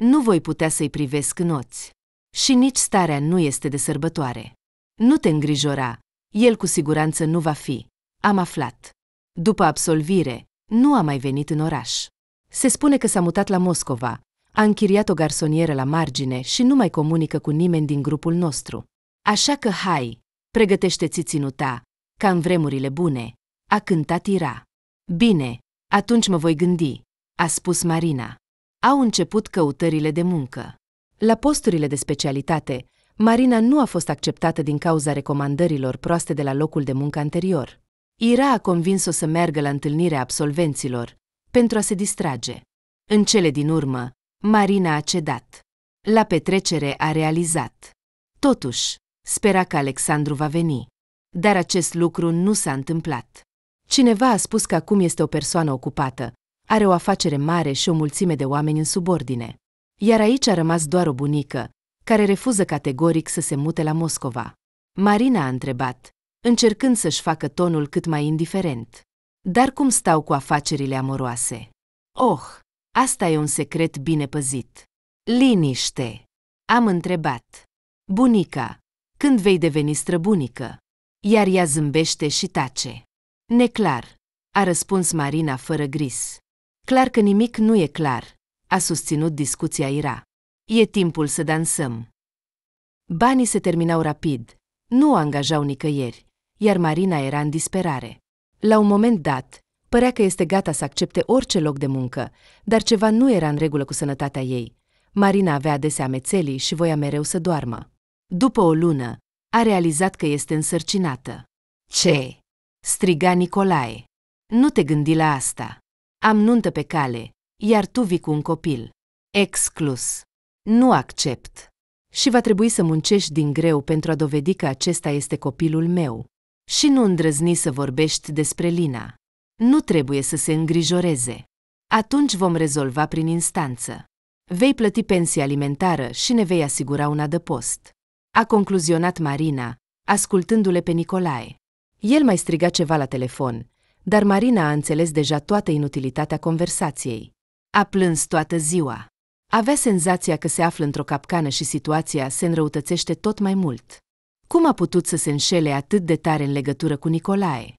nu voi putea să-i privesc în oți. Și nici starea nu este de sărbătoare. Nu te îngrijora, el cu siguranță nu va fi. Am aflat. După absolvire, nu a mai venit în oraș. Se spune că s-a mutat la Moscova, a închiriat o garsonieră la margine și nu mai comunică cu nimeni din grupul nostru. Așa că hai, pregătește-ți ținuta, ca în vremurile bune, a cântat Ira. Bine, atunci mă voi gândi, a spus Marina. Au început căutările de muncă. La posturile de specialitate, Marina nu a fost acceptată din cauza recomandărilor proaste de la locul de muncă anterior. Ira a convins-o să meargă la întâlnirea absolvenților, pentru a se distrage. În cele din urmă, Marina a cedat. La petrecere a realizat. Totuși, spera că Alexandru va veni. Dar acest lucru nu s-a întâmplat. Cineva a spus că acum este o persoană ocupată, are o afacere mare și o mulțime de oameni în subordine. Iar aici a rămas doar o bunică, care refuză categoric să se mute la Moscova. Marina a întrebat, încercând să-și facă tonul cât mai indiferent. Dar cum stau cu afacerile amoroase? Oh, asta e un secret bine păzit. Liniște! Am întrebat. Bunica, când vei deveni străbunică? Iar ea zâmbește și tace. Neclar, a răspuns Marina fără gris. Clar că nimic nu e clar, a susținut discuția Ira. E timpul să dansăm. Banii se terminau rapid, nu o angajau nicăieri, iar Marina era în disperare. La un moment dat, părea că este gata să accepte orice loc de muncă, dar ceva nu era în regulă cu sănătatea ei. Marina avea adesea amețelii și voia mereu să doarmă. După o lună, a realizat că este însărcinată. Ce? striga Nicolae. Nu te gândi la asta. Am nuntă pe cale iar tu vii cu un copil. Exclus. Nu accept. Și va trebui să muncești din greu pentru a dovedi că acesta este copilul meu. Și nu îndrăzni să vorbești despre Lina. Nu trebuie să se îngrijoreze. Atunci vom rezolva prin instanță. Vei plăti pensie alimentară și ne vei asigura un adăpost. A concluzionat Marina, ascultându-le pe Nicolae. El mai striga ceva la telefon, dar Marina a înțeles deja toată inutilitatea conversației. A plâns toată ziua. Avea senzația că se află într-o capcană și situația se înrăutățește tot mai mult. Cum a putut să se înșele atât de tare în legătură cu Nicolae?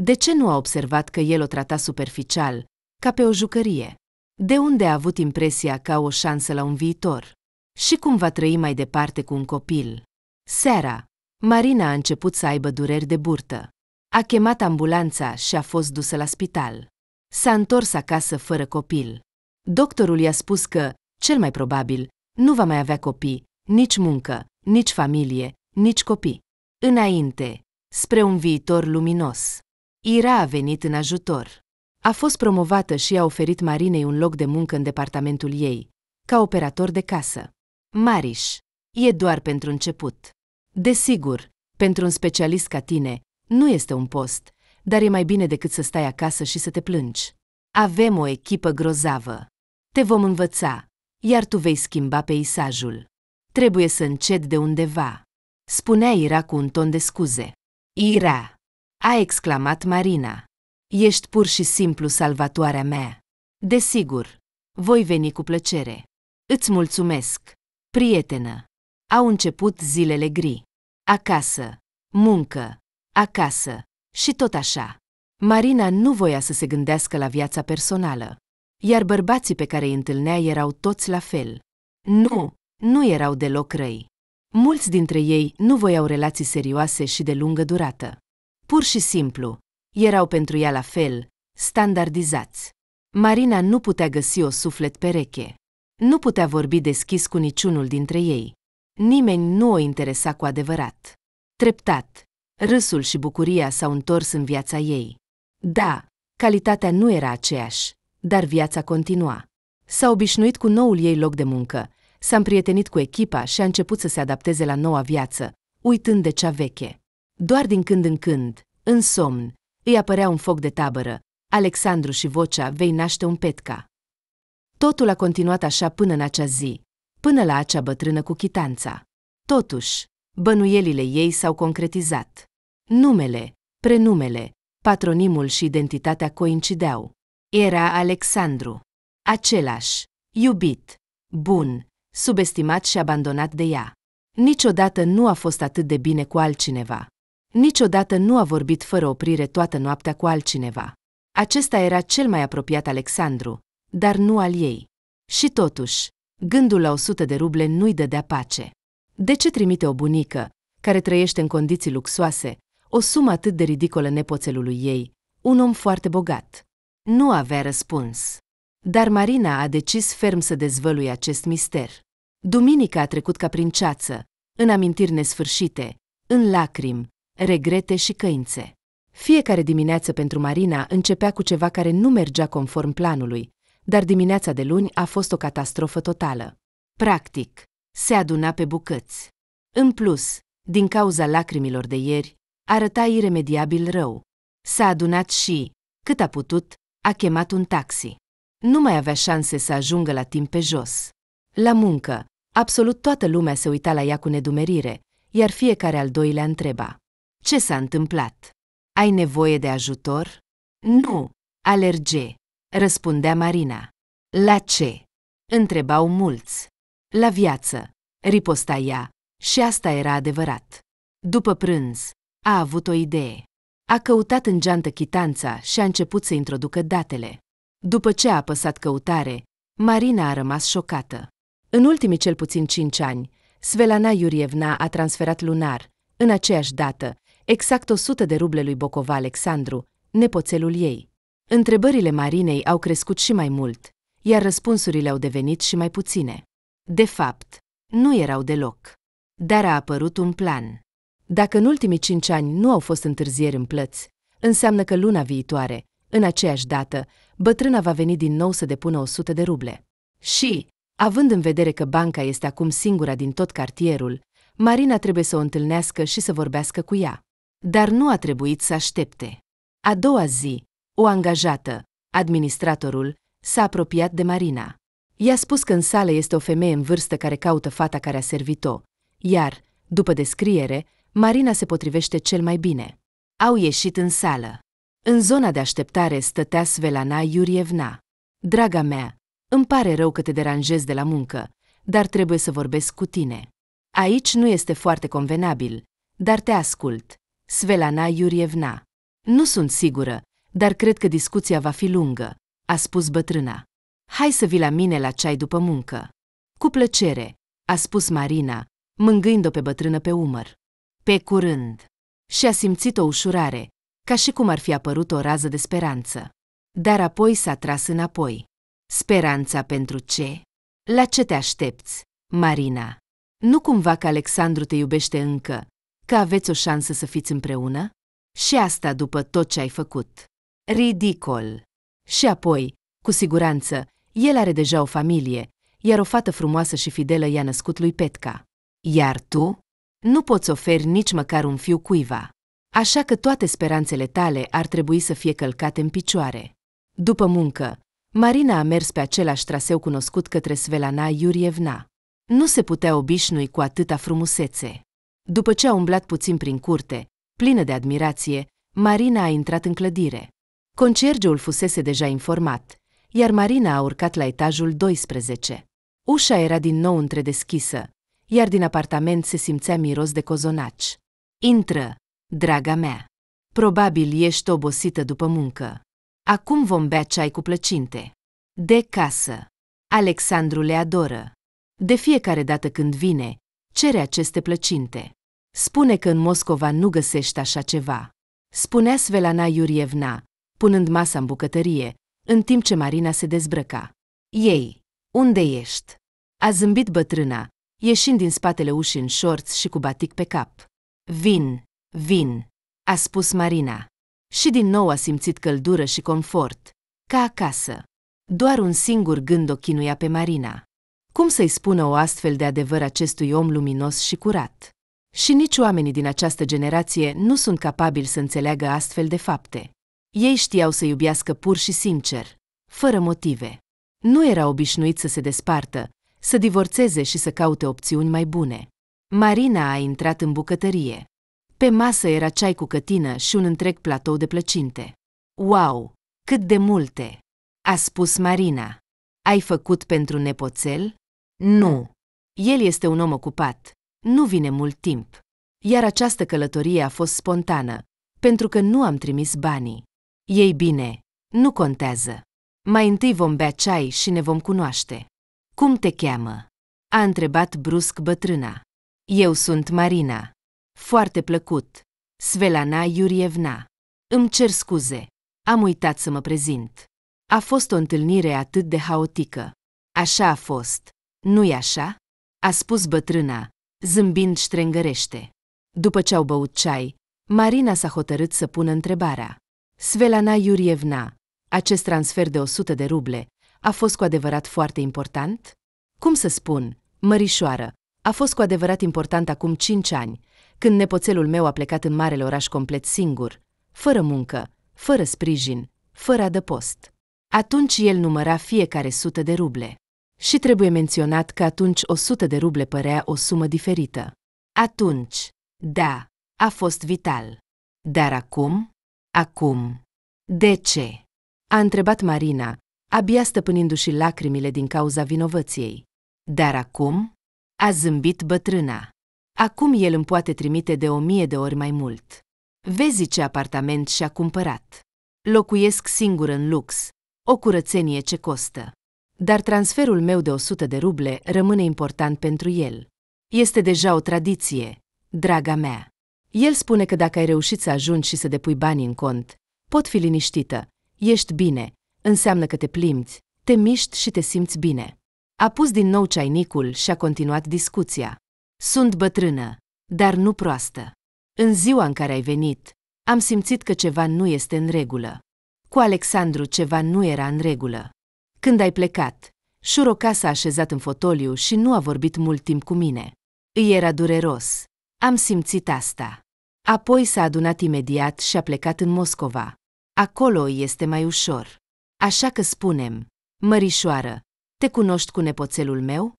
De ce nu a observat că el o trata superficial, ca pe o jucărie? De unde a avut impresia că au o șansă la un viitor? Și cum va trăi mai departe cu un copil? Seara, Marina a început să aibă dureri de burtă. A chemat ambulanța și a fost dusă la spital. S-a întors acasă fără copil. Doctorul i-a spus că, cel mai probabil, nu va mai avea copii, nici muncă, nici familie, nici copii. Înainte, spre un viitor luminos. Ira a venit în ajutor. A fost promovată și a oferit Marinei un loc de muncă în departamentul ei, ca operator de casă. Mariș, e doar pentru început. Desigur, pentru un specialist ca tine, nu este un post, dar e mai bine decât să stai acasă și să te plângi. Avem o echipă grozavă. Te vom învăța, iar tu vei schimba peisajul. Trebuie să încet de undeva. Spunea Ira cu un ton de scuze. Ira! A exclamat Marina. Ești pur și simplu salvatoarea mea. Desigur, voi veni cu plăcere. Îți mulțumesc, prietenă. Au început zilele gri. Acasă, muncă, acasă și tot așa. Marina nu voia să se gândească la viața personală iar bărbații pe care îi întâlnea erau toți la fel. Nu, nu erau deloc răi. Mulți dintre ei nu voiau relații serioase și de lungă durată. Pur și simplu, erau pentru ea la fel, standardizați. Marina nu putea găsi o suflet pereche. Nu putea vorbi deschis cu niciunul dintre ei. Nimeni nu o interesa cu adevărat. Treptat, râsul și bucuria s-au întors în viața ei. Da, calitatea nu era aceeași, dar viața continua. S-a obișnuit cu noul ei loc de muncă, s-a împrietenit cu echipa și a început să se adapteze la noua viață, uitând de cea veche. Doar din când în când, în somn, îi apărea un foc de tabără, Alexandru și vocea vei naște un petca. Totul a continuat așa până în acea zi, până la acea bătrână cu chitanța. Totuși, bănuielile ei s-au concretizat. Numele, prenumele, patronimul și identitatea coincideau. Era Alexandru. Același, iubit, bun, subestimat și abandonat de ea. Niciodată nu a fost atât de bine cu altcineva. Niciodată nu a vorbit fără oprire toată noaptea cu altcineva. Acesta era cel mai apropiat Alexandru, dar nu al ei. Și totuși, gândul la 100 de ruble nu-i dădea pace. De ce trimite o bunică, care trăiește în condiții luxoase, o sumă atât de ridicolă nepoțelului ei, un om foarte bogat? nu avea răspuns. Dar Marina a decis ferm să dezvăluie acest mister. Duminica a trecut ca prin ceață, în amintiri nesfârșite, în lacrimi, regrete și căințe. Fiecare dimineață pentru Marina începea cu ceva care nu mergea conform planului, dar dimineața de luni a fost o catastrofă totală. Practic, se aduna pe bucăți. În plus, din cauza lacrimilor de ieri, arăta iremediabil rău. S-a adunat și, cât a putut, a chemat un taxi. Nu mai avea șanse să ajungă la timp pe jos. La muncă, absolut toată lumea se uita la ea cu nedumerire, iar fiecare al doilea întreba. Ce s-a întâmplat? Ai nevoie de ajutor? Nu, alerge, răspundea Marina. La ce? Întrebau mulți. La viață, riposta ea, și asta era adevărat. După prânz, a avut o idee. A căutat în geantă chitanța și a început să introducă datele. După ce a apăsat căutare, Marina a rămas șocată. În ultimii cel puțin cinci ani, Svelana Iurievna a transferat lunar, în aceeași dată, exact 100 de ruble lui Bocova Alexandru, nepoțelul ei. Întrebările Marinei au crescut și mai mult, iar răspunsurile au devenit și mai puține. De fapt, nu erau deloc. Dar a apărut un plan. Dacă în ultimii cinci ani nu au fost întârzieri în plăți, înseamnă că luna viitoare, în aceeași dată, bătrâna va veni din nou să depună 100 de ruble. Și, având în vedere că banca este acum singura din tot cartierul, Marina trebuie să o întâlnească și să vorbească cu ea. Dar nu a trebuit să aștepte. A doua zi, o angajată, administratorul, s-a apropiat de Marina. I-a spus că în sală este o femeie în vârstă care caută fata care a servit-o, iar, după descriere, Marina se potrivește cel mai bine. Au ieșit în sală. În zona de așteptare stătea Svelana Iurievna. Draga mea, îmi pare rău că te deranjez de la muncă, dar trebuie să vorbesc cu tine. Aici nu este foarte convenabil, dar te ascult. Svelana Iurievna. Nu sunt sigură, dar cred că discuția va fi lungă, a spus bătrâna. Hai să vii la mine la ceai după muncă. Cu plăcere, a spus Marina, mângâind-o pe bătrână pe umăr. Pe curând. Și a simțit o ușurare, ca și cum ar fi apărut o rază de speranță. Dar apoi s-a tras înapoi. Speranța pentru ce? La ce te aștepți, Marina? Nu cumva că Alexandru te iubește încă, că aveți o șansă să fiți împreună? Și asta după tot ce ai făcut. Ridicol. Și apoi, cu siguranță, el are deja o familie, iar o fată frumoasă și fidelă i-a născut lui Petca. Iar tu? Nu poți oferi nici măcar un fiu cuiva. Așa că toate speranțele tale ar trebui să fie călcate în picioare. După muncă, Marina a mers pe același traseu cunoscut către Svelana Iurievna. Nu se putea obișnui cu atâta frumusețe. După ce a umblat puțin prin curte, plină de admirație, Marina a intrat în clădire. Conciergeul fusese deja informat, iar Marina a urcat la etajul 12. Ușa era din nou întredeschisă, iar din apartament se simțea miros de cozonaci. Intră, draga mea. Probabil ești obosită după muncă. Acum vom bea ceai cu plăcinte. De casă. Alexandru le adoră. De fiecare dată când vine, cere aceste plăcinte. Spune că în Moscova nu găsești așa ceva. Spunea Svelana Iurievna, punând masa în bucătărie, în timp ce Marina se dezbrăca. Ei, unde ești? A zâmbit bătrâna, ieșind din spatele ușii în șorți și cu batic pe cap. Vin, vin, a spus Marina. Și din nou a simțit căldură și confort, ca acasă. Doar un singur gând o chinuia pe Marina. Cum să-i spună o astfel de adevăr acestui om luminos și curat? Și nici oamenii din această generație nu sunt capabili să înțeleagă astfel de fapte. Ei știau să iubească pur și sincer, fără motive. Nu era obișnuit să se despartă, să divorțeze și să caute opțiuni mai bune. Marina a intrat în bucătărie. Pe masă era ceai cu cătină și un întreg platou de plăcinte. Wow! Cât de multe! A spus Marina. Ai făcut pentru nepoțel? Nu. El este un om ocupat. Nu vine mult timp. Iar această călătorie a fost spontană, pentru că nu am trimis banii. Ei bine, nu contează. Mai întâi vom bea ceai și ne vom cunoaște. Cum te cheamă? A întrebat brusc bătrâna. Eu sunt Marina. Foarte plăcut. Svelana Iurievna. Îmi cer scuze. Am uitat să mă prezint. A fost o întâlnire atât de haotică. Așa a fost. Nu-i așa? A spus bătrâna, zâmbind ștrengărește. După ce au băut ceai, Marina s-a hotărât să pună întrebarea. Svelana Iurievna, acest transfer de 100 de ruble a fost cu adevărat foarte important? Cum să spun, mărișoară, a fost cu adevărat important acum cinci ani, când nepoțelul meu a plecat în marele oraș complet singur, fără muncă, fără sprijin, fără adăpost. Atunci el număra fiecare sută de ruble. Și trebuie menționat că atunci o sută de ruble părea o sumă diferită. Atunci, da, a fost vital. Dar acum? Acum. De ce? A întrebat Marina, abia stăpânindu-și lacrimile din cauza vinovăției. Dar acum a zâmbit bătrâna. Acum el îmi poate trimite de o mie de ori mai mult. Vezi ce apartament și-a cumpărat. Locuiesc singur în lux, o curățenie ce costă. Dar transferul meu de 100 de ruble rămâne important pentru el. Este deja o tradiție, draga mea. El spune că dacă ai reușit să ajungi și să depui bani în cont, pot fi liniștită, ești bine, Înseamnă că te plimți, te miști și te simți bine. A pus din nou ceainicul și a continuat discuția. Sunt bătrână, dar nu proastă. În ziua în care ai venit, am simțit că ceva nu este în regulă. Cu Alexandru ceva nu era în regulă. Când ai plecat, Șuroca s-a așezat în fotoliu și nu a vorbit mult timp cu mine. Îi era dureros. Am simțit asta. Apoi s-a adunat imediat și a plecat în Moscova. Acolo este mai ușor. Așa că spunem, mărișoară, te cunoști cu nepoțelul meu?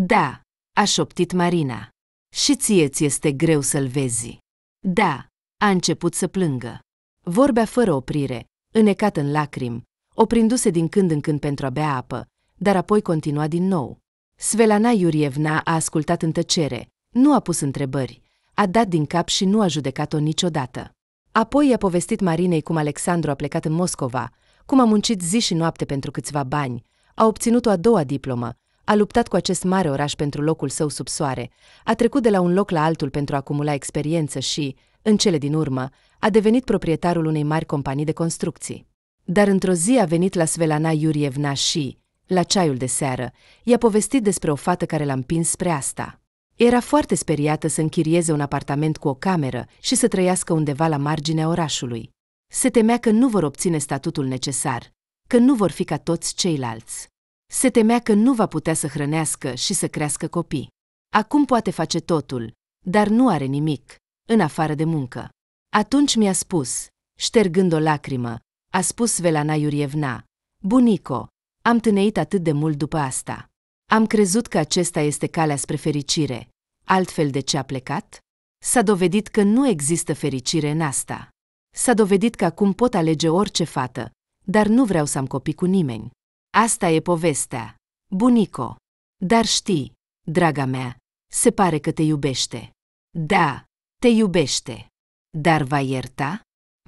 Da, a șoptit Marina. Și ție ți este greu să-l vezi. Da, a început să plângă. Vorbea fără oprire, înecat în lacrimi, oprindu-se din când în când pentru a bea apă, dar apoi continua din nou. Svelana Iurievna a ascultat în tăcere, nu a pus întrebări, a dat din cap și nu a judecat-o niciodată. Apoi i-a povestit Marinei cum Alexandru a plecat în Moscova, cum a muncit zi și noapte pentru câțiva bani, a obținut o a doua diplomă, a luptat cu acest mare oraș pentru locul său sub soare, a trecut de la un loc la altul pentru a acumula experiență și, în cele din urmă, a devenit proprietarul unei mari companii de construcții. Dar într-o zi a venit la Svelana Iurievna și, la ceaiul de seară, i-a povestit despre o fată care l-a împins spre asta. Era foarte speriată să închirieze un apartament cu o cameră și să trăiască undeva la marginea orașului. Se temea că nu vor obține statutul necesar, că nu vor fi ca toți ceilalți. Se temea că nu va putea să hrănească și să crească copii. Acum poate face totul, dar nu are nimic, în afară de muncă. Atunci mi-a spus, ștergând o lacrimă, a spus Velana Iurievna, Bunico, am tâneit atât de mult după asta. Am crezut că acesta este calea spre fericire. Altfel de ce a plecat? S-a dovedit că nu există fericire în asta. S-a dovedit că acum pot alege orice fată, dar nu vreau să am copii cu nimeni. Asta e povestea. Bunico. Dar știi, draga mea, se pare că te iubește. Da, te iubește. Dar va ierta?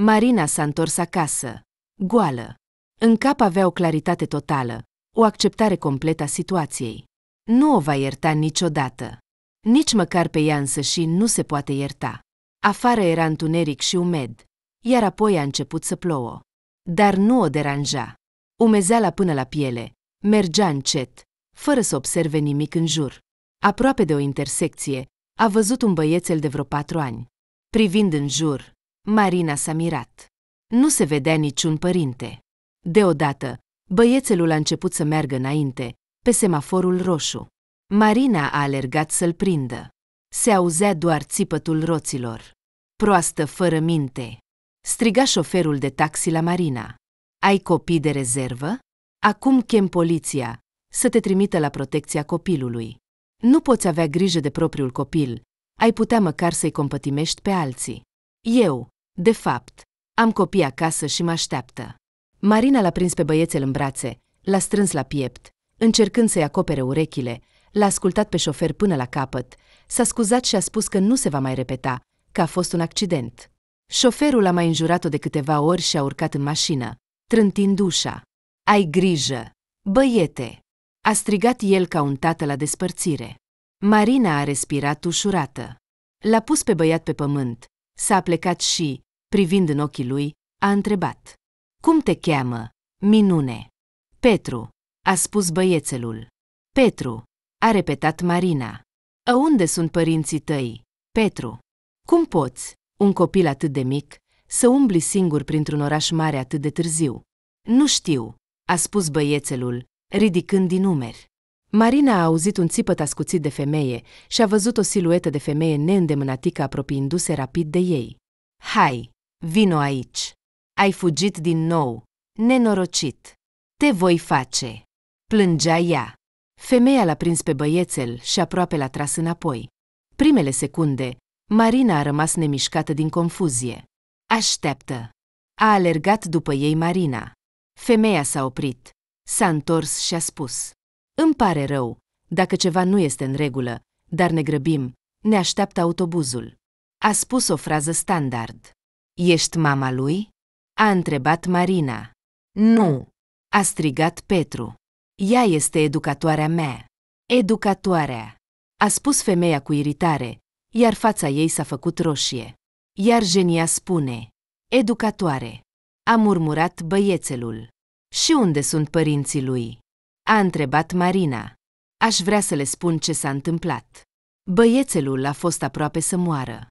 Marina s-a întors acasă, goală. În cap avea o claritate totală, o acceptare completă a situației. Nu o va ierta niciodată. Nici măcar pe ea și nu se poate ierta. Afară era întuneric și umed iar apoi a început să plouă. Dar nu o deranja. Umezeala până la piele, mergea încet, fără să observe nimic în jur. Aproape de o intersecție, a văzut un băiețel de vreo patru ani. Privind în jur, Marina s-a mirat. Nu se vedea niciun părinte. Deodată, băiețelul a început să meargă înainte, pe semaforul roșu. Marina a alergat să-l prindă. Se auzea doar țipătul roților. Proastă fără minte striga șoferul de taxi la Marina. Ai copii de rezervă? Acum chem poliția să te trimită la protecția copilului. Nu poți avea grijă de propriul copil, ai putea măcar să-i compătimești pe alții. Eu, de fapt, am copii acasă și mă așteaptă. Marina l-a prins pe băiețel în brațe, l-a strâns la piept, încercând să-i acopere urechile, l-a ascultat pe șofer până la capăt, s-a scuzat și a spus că nu se va mai repeta, că a fost un accident. Șoferul a mai înjurat-o de câteva ori și a urcat în mașină, trântind ușa. Ai grijă! Băiete! A strigat el ca un tată la despărțire. Marina a respirat ușurată. L-a pus pe băiat pe pământ, s-a plecat și, privind în ochii lui, a întrebat. Cum te cheamă? Minune! Petru, a spus băiețelul. Petru, a repetat Marina. A ă unde sunt părinții tăi, Petru? Cum poți, un copil atât de mic, să umbli singur printr-un oraș mare atât de târziu. Nu știu, a spus băiețelul, ridicând din umeri. Marina a auzit un țipăt ascuțit de femeie și a văzut o siluetă de femeie neîndemânatică apropiindu-se rapid de ei. Hai, vino aici! Ai fugit din nou, nenorocit! Te voi face! Plângea ea. Femeia l-a prins pe băiețel și aproape l-a tras înapoi. Primele secunde, Marina a rămas nemișcată din confuzie. Așteaptă. A alergat după ei Marina. Femeia s-a oprit. S-a întors și a spus. Îmi pare rău, dacă ceva nu este în regulă, dar ne grăbim, ne așteaptă autobuzul. A spus o frază standard. Ești mama lui? A întrebat Marina. Nu, a strigat Petru. Ea este educatoarea mea. Educatoarea, a spus femeia cu iritare, iar fața ei s-a făcut roșie. Iar genia spune, educatoare, a murmurat băiețelul. Și unde sunt părinții lui? A întrebat Marina. Aș vrea să le spun ce s-a întâmplat. Băiețelul a fost aproape să moară.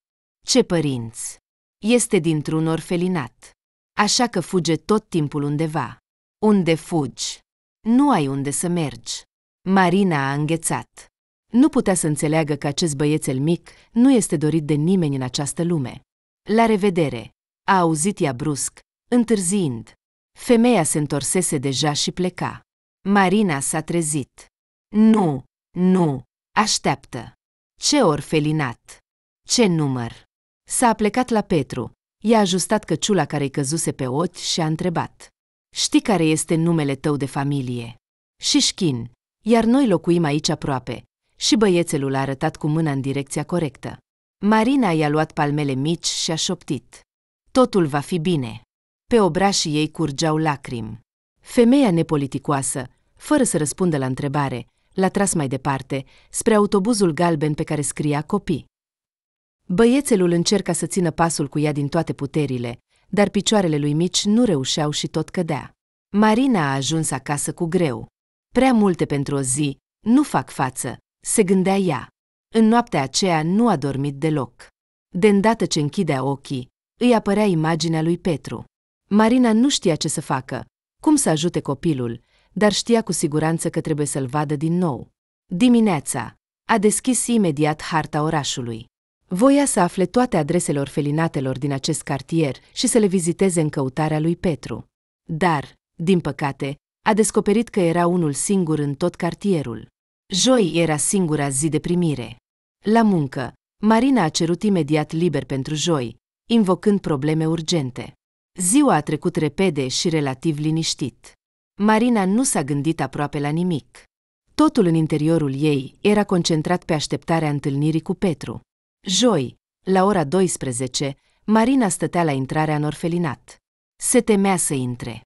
Ce părinți? Este dintr-un orfelinat. Așa că fuge tot timpul undeva. Unde fugi? Nu ai unde să mergi. Marina a înghețat. Nu putea să înțeleagă că acest băiețel mic nu este dorit de nimeni în această lume. La revedere! A auzit ea brusc, întârziind. Femeia se întorsese deja și pleca. Marina s-a trezit. Nu, nu, așteaptă. Ce orfelinat! Ce număr! S-a plecat la Petru, i-a ajustat căciula care-i căzuse pe ochi și a întrebat. Știi care este numele tău de familie? Șișchin, iar noi locuim aici aproape, și băiețelul a arătat cu mâna în direcția corectă. Marina i-a luat palmele mici și a șoptit. Totul va fi bine. Pe obrașii ei curgeau lacrimi. Femeia nepoliticoasă, fără să răspundă la întrebare, l-a tras mai departe, spre autobuzul galben pe care scria copii. Băiețelul încerca să țină pasul cu ea din toate puterile, dar picioarele lui mici nu reușeau și tot cădea. Marina a ajuns acasă cu greu. Prea multe pentru o zi, nu fac față, se gândea ea. În noaptea aceea nu a dormit deloc. De îndată ce închidea ochii, îi apărea imaginea lui Petru. Marina nu știa ce să facă, cum să ajute copilul, dar știa cu siguranță că trebuie să-l vadă din nou. Dimineața, a deschis imediat harta orașului. Voia să afle toate adresele orfelinatelor din acest cartier și să le viziteze în căutarea lui Petru. Dar, din păcate, a descoperit că era unul singur în tot cartierul. Joi era singura zi de primire. La muncă, Marina a cerut imediat liber pentru joi, invocând probleme urgente. Ziua a trecut repede și relativ liniștit. Marina nu s-a gândit aproape la nimic. Totul în interiorul ei era concentrat pe așteptarea întâlnirii cu Petru. Joi, la ora 12, Marina stătea la intrarea în orfelinat. Se temea să intre.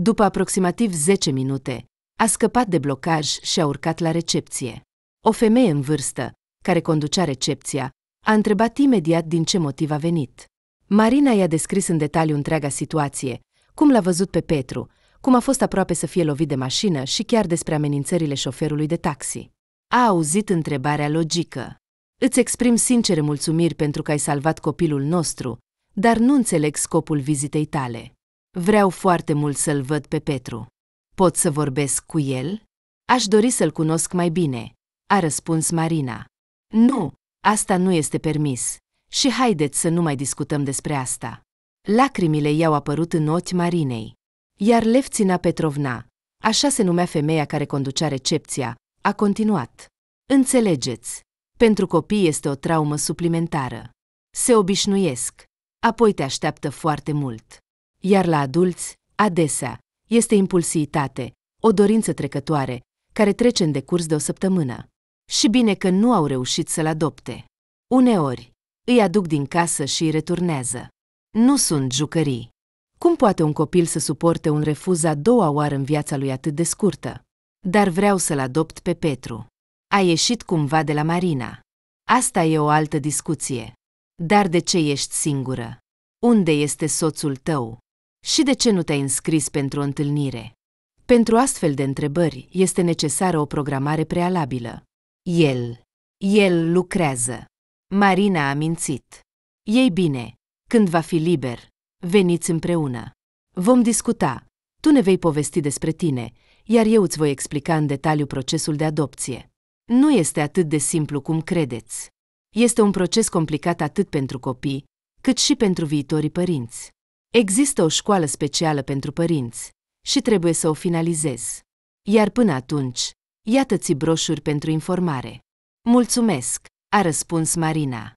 După aproximativ 10 minute, a scăpat de blocaj și a urcat la recepție. O femeie în vârstă, care conducea recepția, a întrebat imediat din ce motiv a venit. Marina i-a descris în detaliu întreaga situație, cum l-a văzut pe Petru, cum a fost aproape să fie lovit de mașină și chiar despre amenințările șoferului de taxi. A auzit întrebarea logică. Îți exprim sincere mulțumiri pentru că ai salvat copilul nostru, dar nu înțeleg scopul vizitei tale. Vreau foarte mult să-l văd pe Petru. Pot să vorbesc cu el? Aș dori să-l cunosc mai bine, a răspuns Marina. Nu, asta nu este permis. Și haideți să nu mai discutăm despre asta. Lacrimile i-au apărut în ochi Marinei. Iar Levțina Petrovna, așa se numea femeia care conducea recepția, a continuat. Înțelegeți, pentru copii este o traumă suplimentară. Se obișnuiesc, apoi te așteaptă foarte mult. Iar la adulți, adesea, este impulsivitate, o dorință trecătoare, care trece în decurs de o săptămână. Și bine că nu au reușit să-l adopte. Uneori, îi aduc din casă și îi returnează. Nu sunt jucării. Cum poate un copil să suporte un refuz a doua oară în viața lui atât de scurtă? Dar vreau să-l adopt pe Petru. A ieșit cumva de la Marina. Asta e o altă discuție. Dar de ce ești singură? Unde este soțul tău? Și de ce nu te-ai înscris pentru o întâlnire? Pentru astfel de întrebări este necesară o programare prealabilă. El. El lucrează. Marina a mințit. Ei bine, când va fi liber, veniți împreună. Vom discuta. Tu ne vei povesti despre tine, iar eu îți voi explica în detaliu procesul de adopție. Nu este atât de simplu cum credeți. Este un proces complicat atât pentru copii, cât și pentru viitorii părinți. Există o școală specială pentru părinți și trebuie să o finalizez. Iar până atunci, iată-ți broșuri pentru informare. Mulțumesc, a răspuns Marina.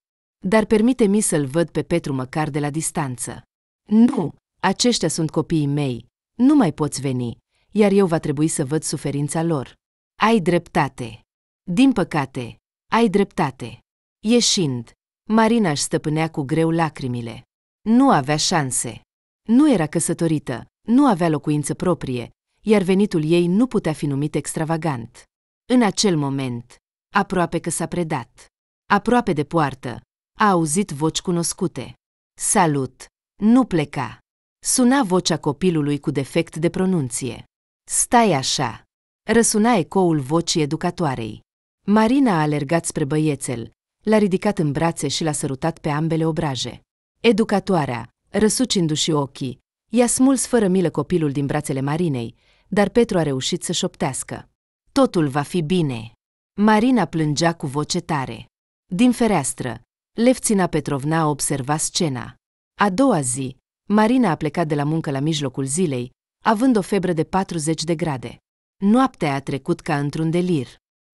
Dar permite-mi să-l văd pe Petru măcar de la distanță. Nu, aceștia sunt copiii mei, nu mai poți veni, iar eu va trebui să văd suferința lor. Ai dreptate. Din păcate, ai dreptate. Ieșind, Marina își stăpânea cu greu lacrimile. Nu avea șanse. Nu era căsătorită, nu avea locuință proprie, iar venitul ei nu putea fi numit extravagant. În acel moment, aproape că s-a predat. Aproape de poartă, a auzit voci cunoscute. Salut! Nu pleca! Suna vocea copilului cu defect de pronunție. Stai așa! Răsuna ecoul vocii educatoarei. Marina a alergat spre băiețel, l-a ridicat în brațe și l-a sărutat pe ambele obraje. Educatoarea, Răsucindu-și ochii, i-a smuls fără milă copilul din brațele Marinei, dar Petru a reușit să șoptească. Totul va fi bine. Marina plângea cu voce tare. Din fereastră, Levțina Petrovna observa scena. A doua zi, Marina a plecat de la muncă la mijlocul zilei, având o febră de 40 de grade. Noaptea a trecut ca într-un delir.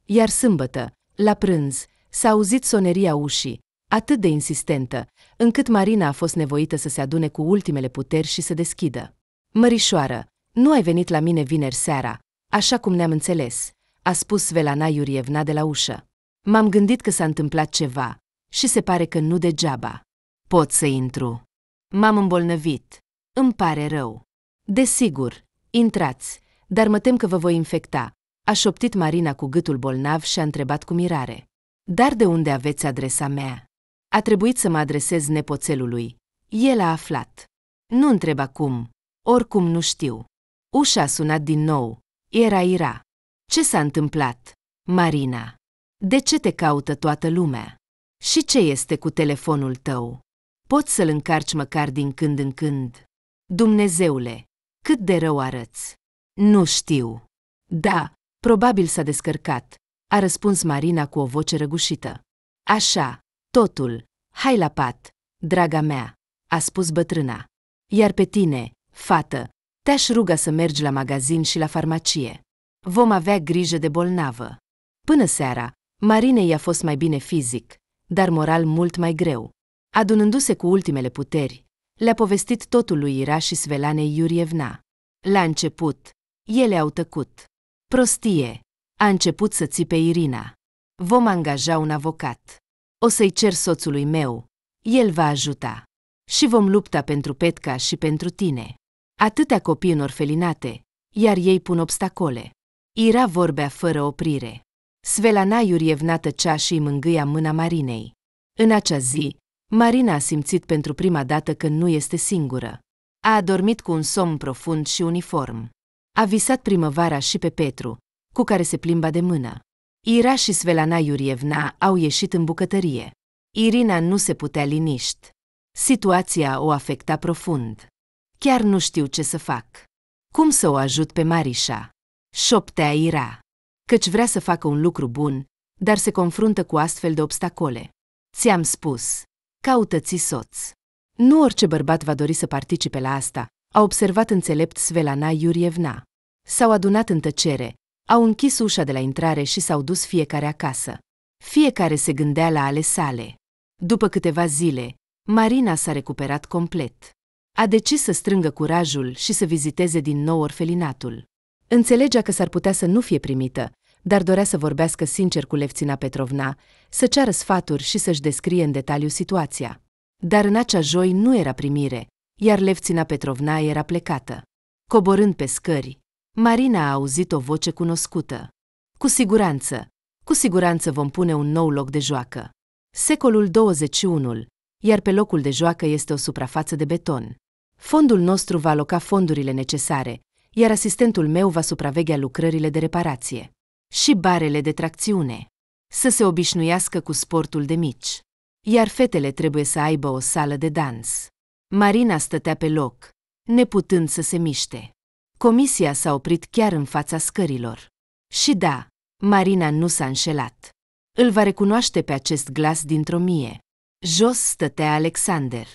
Iar sâmbătă, la prânz, s-a auzit soneria ușii, atât de insistentă, încât Marina a fost nevoită să se adune cu ultimele puteri și să deschidă. Mărișoară, nu ai venit la mine vineri seara, așa cum ne-am înțeles, a spus Velana Iurievna de la ușă. M-am gândit că s-a întâmplat ceva și se pare că nu degeaba. Pot să intru. M-am îmbolnăvit. Îmi pare rău. Desigur, intrați, dar mă tem că vă voi infecta, a șoptit Marina cu gâtul bolnav și a întrebat cu mirare. Dar de unde aveți adresa mea? A trebuit să mă adresez nepoțelului. El a aflat. Nu întreb acum. Oricum nu știu. Ușa a sunat din nou. Era Ira. Ce s-a întâmplat? Marina. De ce te caută toată lumea? Și ce este cu telefonul tău? Poți să-l încarci măcar din când în când. Dumnezeule, cât de rău arăți. Nu știu. Da, probabil s-a descărcat, a răspuns Marina cu o voce răgușită. Așa, Totul, hai la pat, draga mea, a spus bătrâna. Iar pe tine, fată, te-aș ruga să mergi la magazin și la farmacie. Vom avea grijă de bolnavă. Până seara, Marinei i-a fost mai bine fizic, dar moral mult mai greu. Adunându-se cu ultimele puteri, le-a povestit totul lui Ira și Svelanei Iurievna. La început, ele au tăcut. Prostie, a început să țipe Irina. Vom angaja un avocat. O să-i cer soțului meu. El va ajuta. Și vom lupta pentru Petca și pentru tine. Atâtea copii în orfelinate, iar ei pun obstacole. Ira vorbea fără oprire. Svelana Iurievna tăcea și îi mângâia mâna Marinei. În acea zi, Marina a simțit pentru prima dată că nu este singură. A adormit cu un somn profund și uniform. A visat primăvara și pe Petru, cu care se plimba de mână. Ira și Svelana Iurievna au ieșit în bucătărie. Irina nu se putea liniști. Situația o afecta profund. Chiar nu știu ce să fac. Cum să o ajut pe Marișa? Șoptea Ira. Căci vrea să facă un lucru bun, dar se confruntă cu astfel de obstacole. Ți-am spus. Caută-ți soț. Nu orice bărbat va dori să participe la asta, a observat înțelept Svelana Iurievna. S-au adunat în tăcere, au închis ușa de la intrare și s-au dus fiecare acasă. Fiecare se gândea la ale sale. După câteva zile, Marina s-a recuperat complet. A decis să strângă curajul și să viziteze din nou orfelinatul. Înțelegea că s-ar putea să nu fie primită, dar dorea să vorbească sincer cu Levțina Petrovna, să ceară sfaturi și să-și descrie în detaliu situația. Dar în acea joi nu era primire, iar Levțina Petrovna era plecată. Coborând pe scări, Marina a auzit o voce cunoscută. Cu siguranță, cu siguranță vom pune un nou loc de joacă. Secolul 21, iar pe locul de joacă este o suprafață de beton. Fondul nostru va aloca fondurile necesare, iar asistentul meu va supraveghea lucrările de reparație și barele de tracțiune. Să se obișnuiască cu sportul de mici. Iar fetele trebuie să aibă o sală de dans. Marina stătea pe loc, neputând să se miște. Comisia s-a oprit chiar în fața scărilor. Și da, Marina nu s-a înșelat. Îl va recunoaște pe acest glas dintr-o mie. Jos stătea Alexander.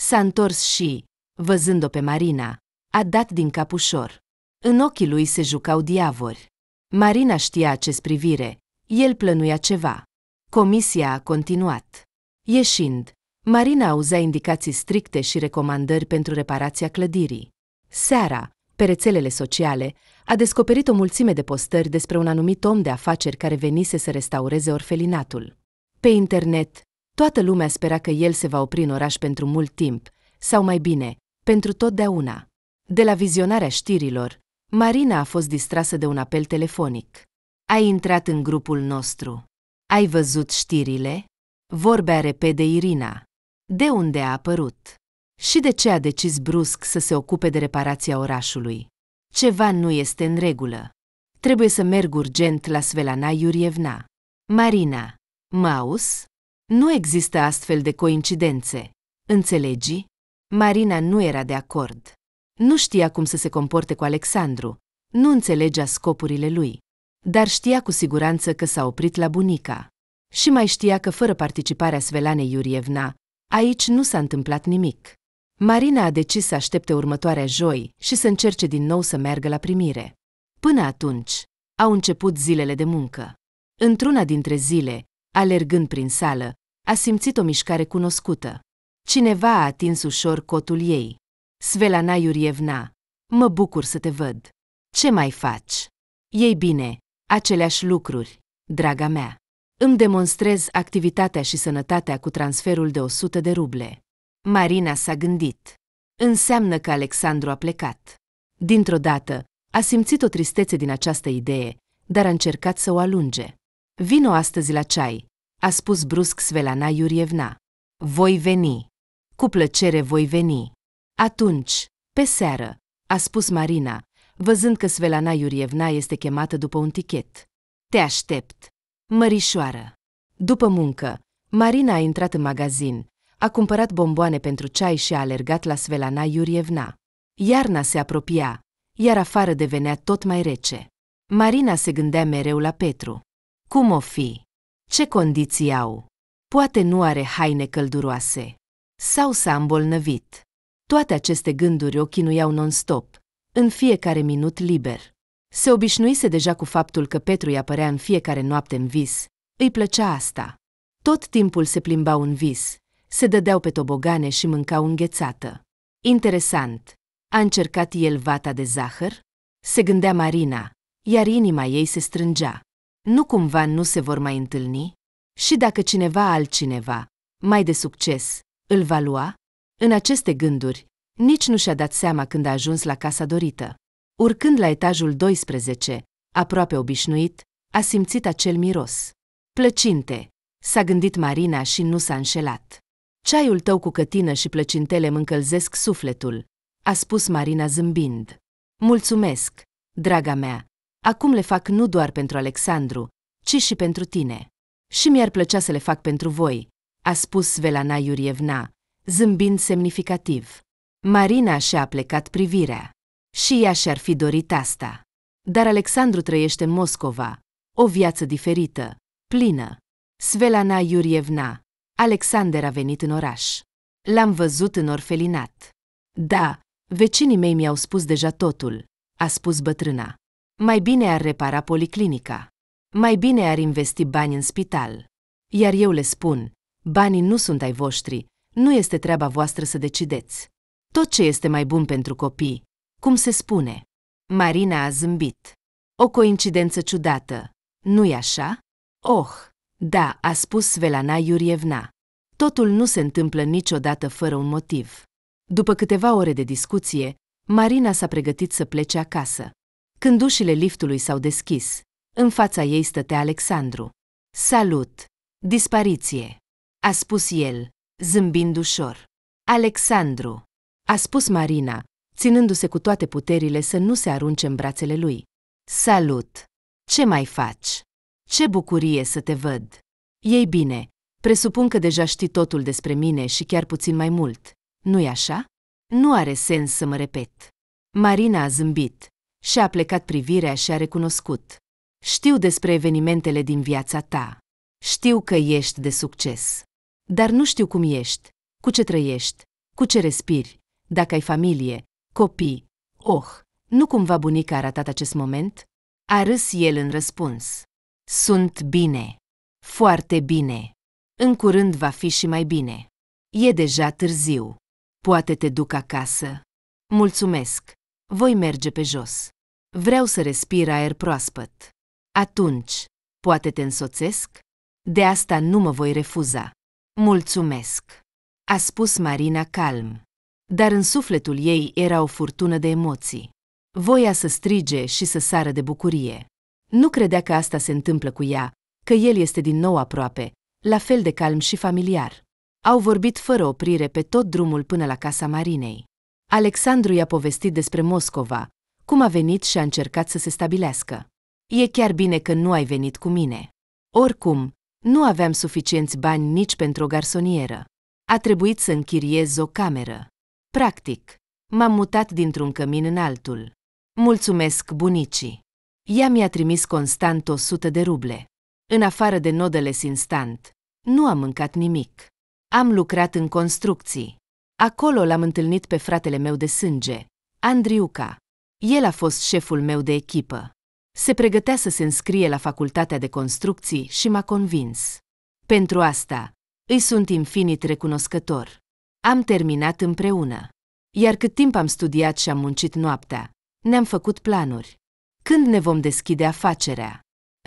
S-a întors și, văzând-o pe Marina, a dat din cap ușor. În ochii lui se jucau diavori. Marina știa acest privire, el plănuia ceva. Comisia a continuat. Ieșind, Marina auza indicații stricte și recomandări pentru reparația clădirii. Seara, pe rețelele sociale, a descoperit o mulțime de postări despre un anumit om de afaceri care venise să restaureze orfelinatul. Pe internet, toată lumea spera că el se va opri în oraș pentru mult timp, sau mai bine, pentru totdeauna. De la vizionarea știrilor, Marina a fost distrasă de un apel telefonic. Ai intrat în grupul nostru. Ai văzut știrile? Vorbea repede Irina. De unde a apărut? Și de ce a decis brusc să se ocupe de reparația orașului? Ceva nu este în regulă. Trebuie să merg urgent la Svelana Iurievna. Marina, Maus? Nu există astfel de coincidențe. Înțelegi? Marina nu era de acord. Nu știa cum să se comporte cu Alexandru, nu înțelegea scopurile lui, dar știa cu siguranță că s-a oprit la bunica. Și mai știa că fără participarea Svelanei Iurievna, aici nu s-a întâmplat nimic. Marina a decis să aștepte următoarea joi și să încerce din nou să meargă la primire. Până atunci, au început zilele de muncă. Într-una dintre zile, alergând prin sală, a simțit o mișcare cunoscută. Cineva a atins ușor cotul ei. Svelana Iurievna, mă bucur să te văd. Ce mai faci? Ei bine, aceleași lucruri, draga mea. Îmi demonstrez activitatea și sănătatea cu transferul de 100 de ruble. Marina s-a gândit. Înseamnă că Alexandru a plecat. Dintr-o dată, a simțit o tristețe din această idee, dar a încercat să o alunge. Vino astăzi la ceai, a spus brusc Svelana Iurievna. Voi veni. Cu plăcere voi veni. Atunci, pe seară, a spus Marina, văzând că Svelana Iurievna este chemată după un tichet. Te aștept. Mărișoară. După muncă, Marina a intrat în magazin, a cumpărat bomboane pentru ceai și a alergat la Svelana Iurievna. Iarna se apropia, iar afară devenea tot mai rece. Marina se gândea mereu la Petru. Cum o fi? Ce condiții au? Poate nu are haine călduroase. Sau s-a îmbolnăvit. Toate aceste gânduri o chinuiau non-stop, în fiecare minut liber. Se obișnuise deja cu faptul că Petru îi apărea în fiecare noapte în vis. Îi plăcea asta. Tot timpul se plimba în vis, se dădeau pe tobogane și mâncau înghețată. Interesant! A încercat el vata de zahăr? Se gândea Marina, iar inima ei se strângea. Nu cumva nu se vor mai întâlni? Și dacă cineva altcineva, mai de succes, îl va lua? În aceste gânduri, nici nu și-a dat seama când a ajuns la casa dorită. Urcând la etajul 12, aproape obișnuit, a simțit acel miros. Plăcinte, s-a gândit Marina și nu s-a înșelat. Ceaiul tău cu cătină și plăcintele mă încălzesc sufletul, a spus Marina zâmbind. Mulțumesc, draga mea. Acum le fac nu doar pentru Alexandru, ci și pentru tine. Și mi-ar plăcea să le fac pentru voi, a spus Svelana Iurievna, zâmbind semnificativ. Marina și-a plecat privirea. Și ea și-ar fi dorit asta. Dar Alexandru trăiește în Moscova, o viață diferită, plină. Svelana Iurievna, Alexander a venit în oraș. L-am văzut în orfelinat. Da, vecinii mei mi-au spus deja totul, a spus bătrâna. Mai bine ar repara policlinica. Mai bine ar investi bani în spital. Iar eu le spun, banii nu sunt ai voștri, nu este treaba voastră să decideți. Tot ce este mai bun pentru copii, cum se spune. Marina a zâmbit. O coincidență ciudată, nu-i așa? Oh! Da, a spus Svelana Iurievna. Totul nu se întâmplă niciodată fără un motiv. După câteva ore de discuție, Marina s-a pregătit să plece acasă. Când ușile liftului s-au deschis, în fața ei stătea Alexandru. Salut! Dispariție! A spus el, zâmbind ușor. Alexandru! A spus Marina, ținându-se cu toate puterile să nu se arunce în brațele lui. Salut! Ce mai faci? Ce bucurie să te văd! Ei bine, presupun că deja știi totul despre mine și chiar puțin mai mult, nu-i așa? Nu are sens să mă repet. Marina a zâmbit și a plecat privirea și a recunoscut. Știu despre evenimentele din viața ta. Știu că ești de succes. Dar nu știu cum ești, cu ce trăiești, cu ce respiri, dacă ai familie, copii. Oh, nu cumva bunica a ratat acest moment? A râs el în răspuns. Sunt bine. Foarte bine. În curând va fi și mai bine. E deja târziu. Poate te duc acasă. Mulțumesc. Voi merge pe jos. Vreau să respir aer proaspăt. Atunci, poate te însoțesc? De asta nu mă voi refuza. Mulțumesc, a spus Marina calm. Dar în sufletul ei era o furtună de emoții. Voia să strige și să sară de bucurie. Nu credea că asta se întâmplă cu ea, că el este din nou aproape, la fel de calm și familiar. Au vorbit fără oprire pe tot drumul până la casa Marinei. Alexandru i-a povestit despre Moscova, cum a venit și a încercat să se stabilească. E chiar bine că nu ai venit cu mine. Oricum, nu aveam suficienți bani nici pentru o garsonieră. A trebuit să închiriez o cameră. Practic, m-am mutat dintr-un cămin în altul. Mulțumesc bunicii. Ea mi-a trimis constant o sută de ruble. În afară de nodele instant, nu am mâncat nimic. Am lucrat în construcții. Acolo l-am întâlnit pe fratele meu de sânge, Andriuca. El a fost șeful meu de echipă. Se pregătea să se înscrie la facultatea de construcții și m-a convins. Pentru asta, îi sunt infinit recunoscător. Am terminat împreună. Iar cât timp am studiat și am muncit noaptea, ne-am făcut planuri. Când ne vom deschide afacerea?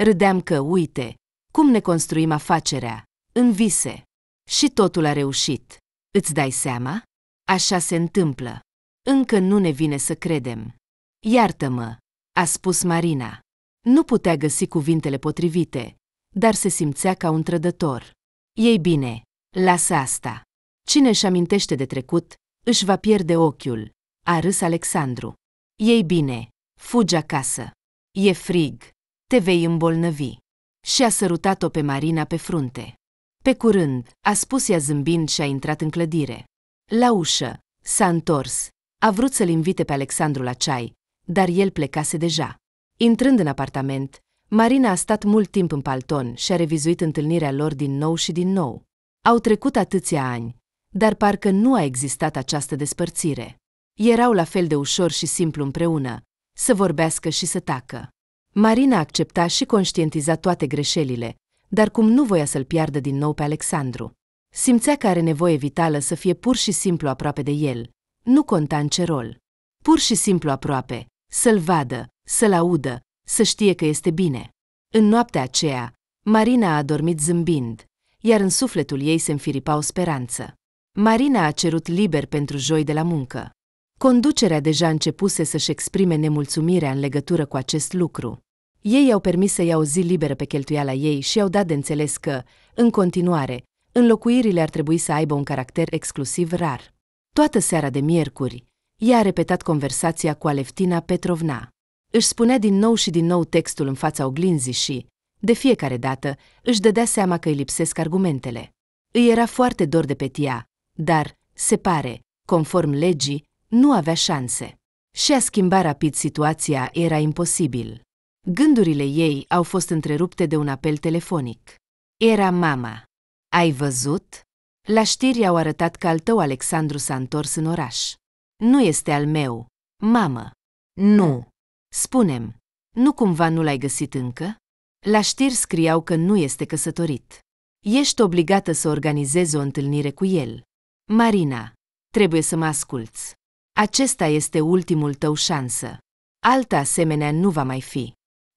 Râdeam că, uite, cum ne construim afacerea, în vise. Și totul a reușit. Îți dai seama? Așa se întâmplă. Încă nu ne vine să credem. Iartă-mă, a spus Marina. Nu putea găsi cuvintele potrivite, dar se simțea ca un trădător. Ei bine, lasă asta. Cine își amintește de trecut, își va pierde ochiul, a râs Alexandru. Ei bine, Fugi acasă. E frig. Te vei îmbolnăvi. Și a sărutat-o pe Marina pe frunte. Pe curând, a spus ea zâmbind și a intrat în clădire. La ușă, s-a întors. A vrut să-l invite pe Alexandru la ceai, dar el plecase deja. Intrând în apartament, Marina a stat mult timp în palton și a revizuit întâlnirea lor din nou și din nou. Au trecut atâția ani, dar parcă nu a existat această despărțire. Erau la fel de ușor și simplu împreună, să vorbească și să tacă. Marina accepta și conștientiza toate greșelile, dar cum nu voia să-l piardă din nou pe Alexandru. Simțea că are nevoie vitală să fie pur și simplu aproape de el, nu conta în ce rol. Pur și simplu aproape, să-l vadă, să-l audă, să știe că este bine. În noaptea aceea, Marina a adormit zâmbind, iar în sufletul ei se o speranță. Marina a cerut liber pentru joi de la muncă. Conducerea deja începuse să-și exprime nemulțumirea în legătură cu acest lucru. Ei i-au permis să iau o zi liberă pe cheltuiala ei și i-au dat de înțeles că, în continuare, înlocuirile ar trebui să aibă un caracter exclusiv rar. Toată seara de miercuri, ea a repetat conversația cu Aleftina Petrovna. Își spunea din nou și din nou textul în fața oglinzii și, de fiecare dată, își dădea seama că îi lipsesc argumentele. Îi era foarte dor de Petia, dar, se pare, conform legii, nu avea șanse. Și a schimba rapid situația era imposibil. Gândurile ei au fost întrerupte de un apel telefonic. Era mama. Ai văzut? La știri au arătat că al tău Alexandru s-a întors în oraș. Nu este al meu. Mamă. Nu. Spunem, nu cumva nu l-ai găsit încă? La știri scriau că nu este căsătorit. Ești obligată să organizezi o întâlnire cu el. Marina, trebuie să mă asculți. Acesta este ultimul tău șansă. Alta asemenea nu va mai fi.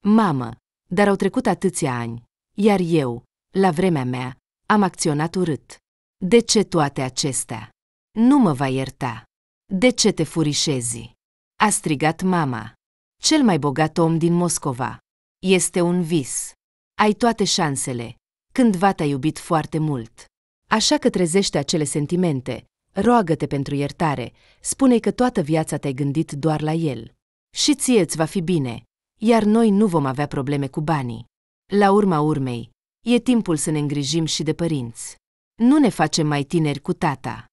Mamă, dar au trecut atâția ani, iar eu, la vremea mea, am acționat urât. De ce toate acestea? Nu mă va ierta. De ce te furișezi? A strigat mama. Cel mai bogat om din Moscova. Este un vis. Ai toate șansele. Cândva te-a iubit foarte mult. Așa că trezește acele sentimente, roagă-te pentru iertare, spune că toată viața te-ai gândit doar la el. Și ție îți va fi bine, iar noi nu vom avea probleme cu banii. La urma urmei, e timpul să ne îngrijim și de părinți. Nu ne facem mai tineri cu tata.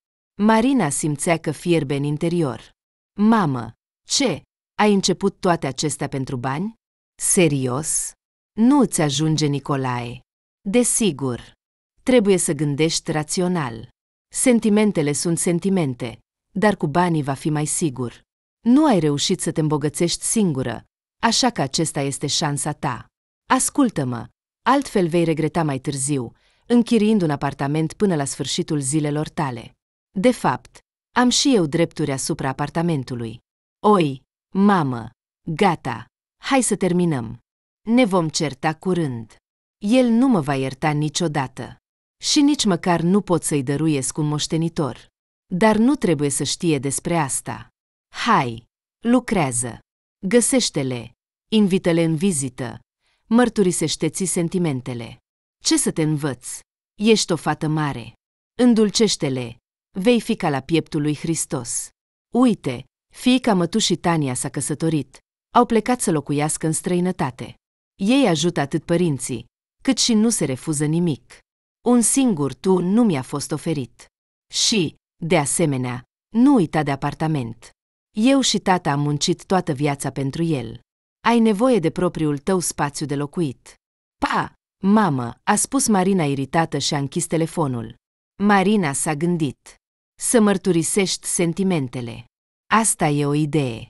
Marina simțea că fierbe în interior. Mamă, ce? Ai început toate acestea pentru bani? Serios? Nu îți ajunge, Nicolae. Desigur. Trebuie să gândești rațional. Sentimentele sunt sentimente, dar cu banii va fi mai sigur. Nu ai reușit să te îmbogățești singură, așa că acesta este șansa ta. Ascultă-mă, altfel vei regreta mai târziu, închiriind un apartament până la sfârșitul zilelor tale. De fapt, am și eu drepturi asupra apartamentului. Oi, mamă, gata, hai să terminăm. Ne vom certa curând. El nu mă va ierta niciodată și nici măcar nu pot să-i dăruiesc un moștenitor. Dar nu trebuie să știe despre asta. Hai, lucrează, găsește-le, invită-le în vizită, mărturisește-ți sentimentele. Ce să te învăț? Ești o fată mare. Îndulcește-le, vei fi ca la pieptul lui Hristos. Uite, fiica mătu și Tania s-a căsătorit, au plecat să locuiască în străinătate. Ei ajută atât părinții, cât și nu se refuză nimic. Un singur tu nu mi-a fost oferit. Și, de asemenea, nu uita de apartament. Eu și tata am muncit toată viața pentru el. Ai nevoie de propriul tău spațiu de locuit. Pa! Mamă, a spus Marina iritată și a închis telefonul. Marina s-a gândit. Să mărturisești sentimentele. Asta e o idee.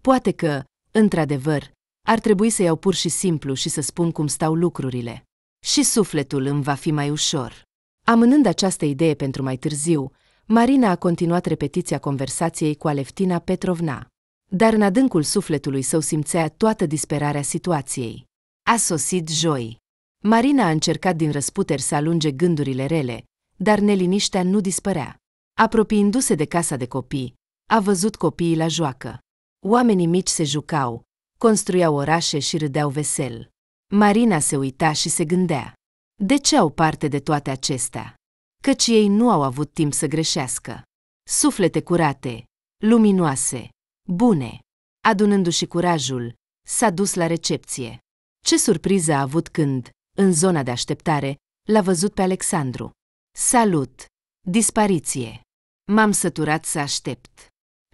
Poate că, într-adevăr, ar trebui să iau pur și simplu și să spun cum stau lucrurile și sufletul îmi va fi mai ușor. Amânând această idee pentru mai târziu, Marina a continuat repetiția conversației cu Aleftina Petrovna. Dar în adâncul sufletului său simțea toată disperarea situației. A sosit joi. Marina a încercat din răsputeri să alunge gândurile rele, dar neliniștea nu dispărea. Apropiindu-se de casa de copii, a văzut copiii la joacă. Oamenii mici se jucau, construiau orașe și râdeau vesel. Marina se uita și se gândea. De ce au parte de toate acestea? Căci ei nu au avut timp să greșească. Suflete curate, luminoase, bune. Adunându-și curajul, s-a dus la recepție. Ce surpriză a avut când, în zona de așteptare, l-a văzut pe Alexandru. Salut! Dispariție! M-am săturat să aștept.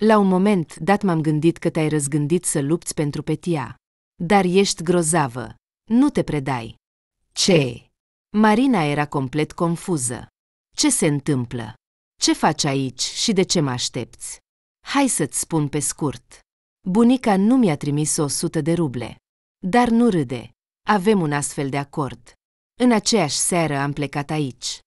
La un moment dat m-am gândit că te-ai răzgândit să lupți pentru Petia. Dar ești grozavă, nu te predai. Ce? Marina era complet confuză. Ce se întâmplă? Ce faci aici și de ce mă aștepți? Hai să-ți spun pe scurt. Bunica nu mi-a trimis o sută de ruble. Dar nu râde. Avem un astfel de acord. În aceeași seară am plecat aici.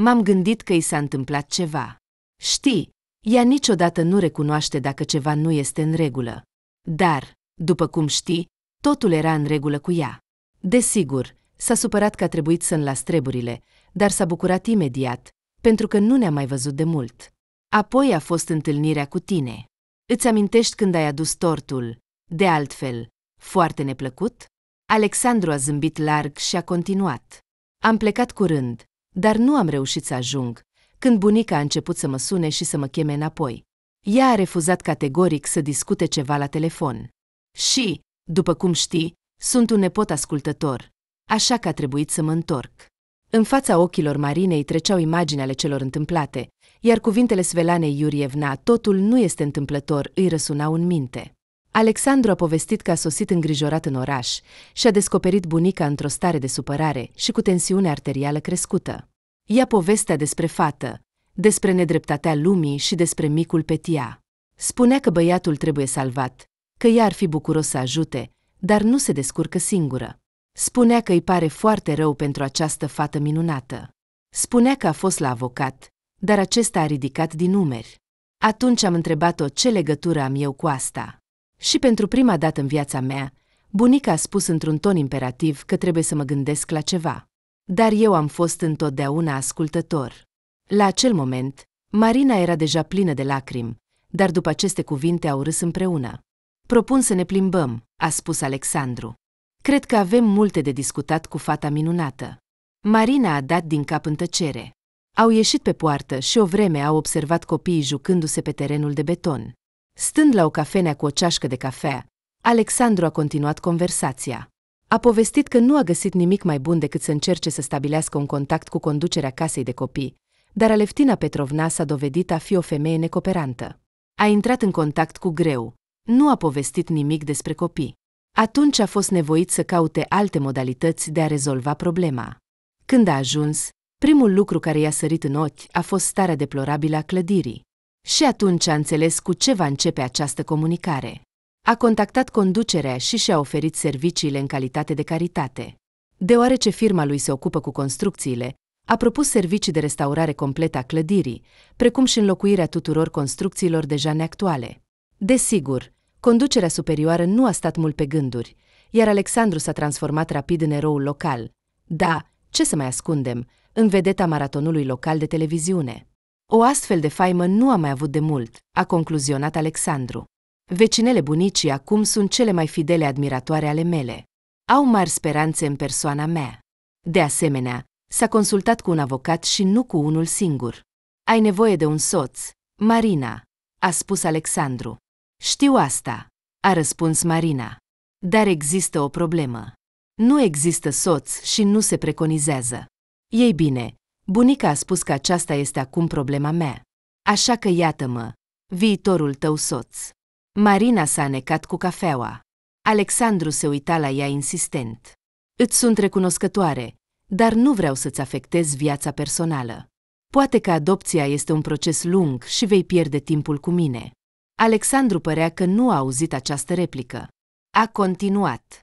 M-am gândit că i s-a întâmplat ceva. Știi, ea niciodată nu recunoaște dacă ceva nu este în regulă. Dar, după cum știi, totul era în regulă cu ea. Desigur, s-a supărat că a trebuit să las treburile, dar s-a bucurat imediat, pentru că nu ne-a mai văzut de mult. Apoi a fost întâlnirea cu tine. Îți amintești când ai adus tortul? De altfel, foarte neplăcut? Alexandru a zâmbit larg și a continuat. Am plecat curând, dar nu am reușit să ajung, când bunica a început să mă sune și să mă cheme înapoi. Ea a refuzat categoric să discute ceva la telefon. Și, după cum știi, sunt un nepot ascultător, așa că a trebuit să mă întorc. În fața ochilor Marinei treceau imagini ale celor întâmplate, iar cuvintele Svelanei Iurievna, totul nu este întâmplător, îi răsunau în minte. Alexandru a povestit că a sosit îngrijorat în oraș și a descoperit bunica într-o stare de supărare și cu tensiune arterială crescută. Ia povestea despre fată, despre nedreptatea lumii și despre micul Petia. Spunea că băiatul trebuie salvat, că ea ar fi bucuros să ajute, dar nu se descurcă singură. Spunea că îi pare foarte rău pentru această fată minunată. Spunea că a fost la avocat, dar acesta a ridicat din numeri. Atunci am întrebat-o ce legătură am eu cu asta. Și pentru prima dată în viața mea, bunica a spus într-un ton imperativ că trebuie să mă gândesc la ceva. Dar eu am fost întotdeauna ascultător. La acel moment, Marina era deja plină de lacrimi, dar după aceste cuvinte au râs împreună. Propun să ne plimbăm, a spus Alexandru. Cred că avem multe de discutat cu fata minunată. Marina a dat din cap în tăcere. Au ieșit pe poartă și o vreme au observat copiii jucându-se pe terenul de beton. Stând la o cafenea cu o ceașcă de cafea, Alexandru a continuat conversația. A povestit că nu a găsit nimic mai bun decât să încerce să stabilească un contact cu conducerea casei de copii, dar Aleftina Petrovna s-a dovedit a fi o femeie necoperantă. A intrat în contact cu greu, nu a povestit nimic despre copii. Atunci a fost nevoit să caute alte modalități de a rezolva problema. Când a ajuns, primul lucru care i-a sărit în ochi a fost starea deplorabilă a clădirii. Și atunci a înțeles cu ce va începe această comunicare. A contactat conducerea și și-a oferit serviciile în calitate de caritate. Deoarece firma lui se ocupă cu construcțiile, a propus servicii de restaurare completă a clădirii, precum și înlocuirea tuturor construcțiilor deja neactuale. Desigur, conducerea superioară nu a stat mult pe gânduri, iar Alexandru s-a transformat rapid în eroul local. Da, ce să mai ascundem, în vedeta maratonului local de televiziune. O astfel de faimă nu a mai avut de mult, a concluzionat Alexandru. Vecinele bunicii acum sunt cele mai fidele admiratoare ale mele. Au mari speranțe în persoana mea. De asemenea, s-a consultat cu un avocat și nu cu unul singur. Ai nevoie de un soț, Marina, a spus Alexandru. Știu asta, a răspuns Marina. Dar există o problemă. Nu există soț și nu se preconizează. Ei bine, bunica a spus că aceasta este acum problema mea. Așa că iată-mă, viitorul tău soț. Marina s-a necat cu cafeaua. Alexandru se uita la ea insistent. Îți sunt recunoscătoare, dar nu vreau să-ți afectez viața personală. Poate că adopția este un proces lung și vei pierde timpul cu mine. Alexandru părea că nu a auzit această replică. A continuat.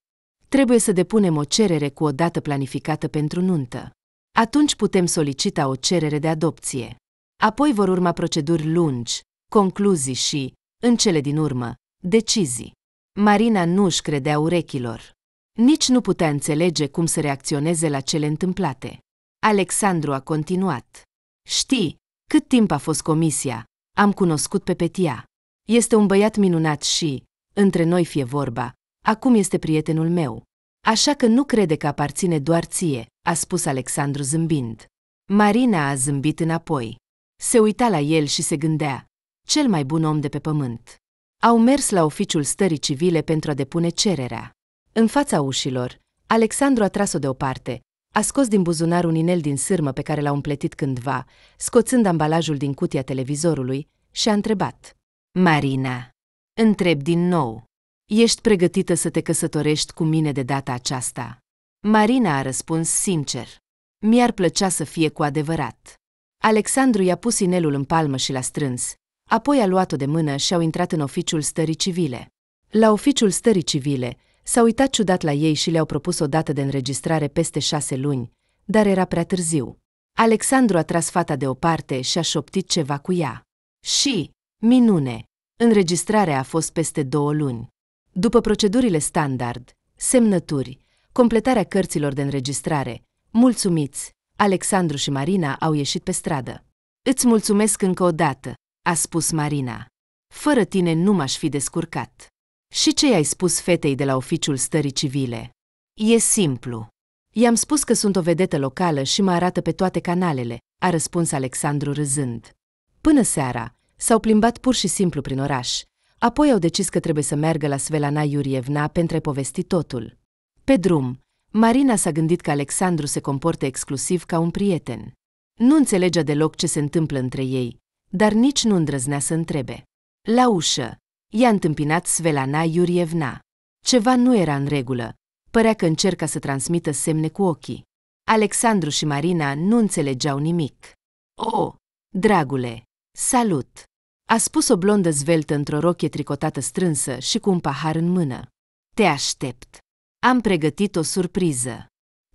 Trebuie să depunem o cerere cu o dată planificată pentru nuntă. Atunci putem solicita o cerere de adopție. Apoi vor urma proceduri lungi, concluzii și, în cele din urmă, decizii. Marina nu își credea urechilor. Nici nu putea înțelege cum să reacționeze la cele întâmplate. Alexandru a continuat. Știi, cât timp a fost comisia, am cunoscut pe Petia. Este un băiat minunat și, între noi fie vorba, acum este prietenul meu. Așa că nu crede că aparține doar ție, a spus Alexandru zâmbind. Marina a zâmbit înapoi. Se uita la el și se gândea, cel mai bun om de pe pământ. Au mers la oficiul stării civile pentru a depune cererea. În fața ușilor, Alexandru a tras-o deoparte, a scos din buzunar un inel din sârmă pe care l-a umpletit cândva, scoțând ambalajul din cutia televizorului, și a întrebat – Marina, întreb din nou. Ești pregătită să te căsătorești cu mine de data aceasta? Marina a răspuns sincer. Mi-ar plăcea să fie cu adevărat. Alexandru i-a pus inelul în palmă și l-a strâns, apoi a luat-o de mână și au intrat în oficiul stării civile. La oficiul stării civile s-a uitat ciudat la ei și le-au propus o dată de înregistrare peste șase luni, dar era prea târziu. Alexandru a tras fata deoparte și a șoptit ceva cu ea. Și, Minune! Înregistrarea a fost peste două luni. După procedurile standard, semnături, completarea cărților de înregistrare, mulțumiți, Alexandru și Marina au ieșit pe stradă. Îți mulțumesc încă o dată, a spus Marina. Fără tine nu m-aș fi descurcat. Și ce i-ai spus fetei de la oficiul stării civile? E simplu. I-am spus că sunt o vedetă locală și mă arată pe toate canalele, a răspuns Alexandru râzând. Până seara, S-au plimbat pur și simplu prin oraș. Apoi au decis că trebuie să meargă la Svelana Iurievna pentru a povesti totul. Pe drum, Marina s-a gândit că Alexandru se comportă exclusiv ca un prieten. Nu înțelegea deloc ce se întâmplă între ei, dar nici nu îndrăznea să întrebe. La ușă, i-a întâmpinat Svelana Iurievna. Ceva nu era în regulă, părea că încerca să transmită semne cu ochii. Alexandru și Marina nu înțelegeau nimic. O, oh, dragule, salut! A spus o blondă zveltă într-o rochie tricotată strânsă și cu un pahar în mână. Te aștept. Am pregătit o surpriză.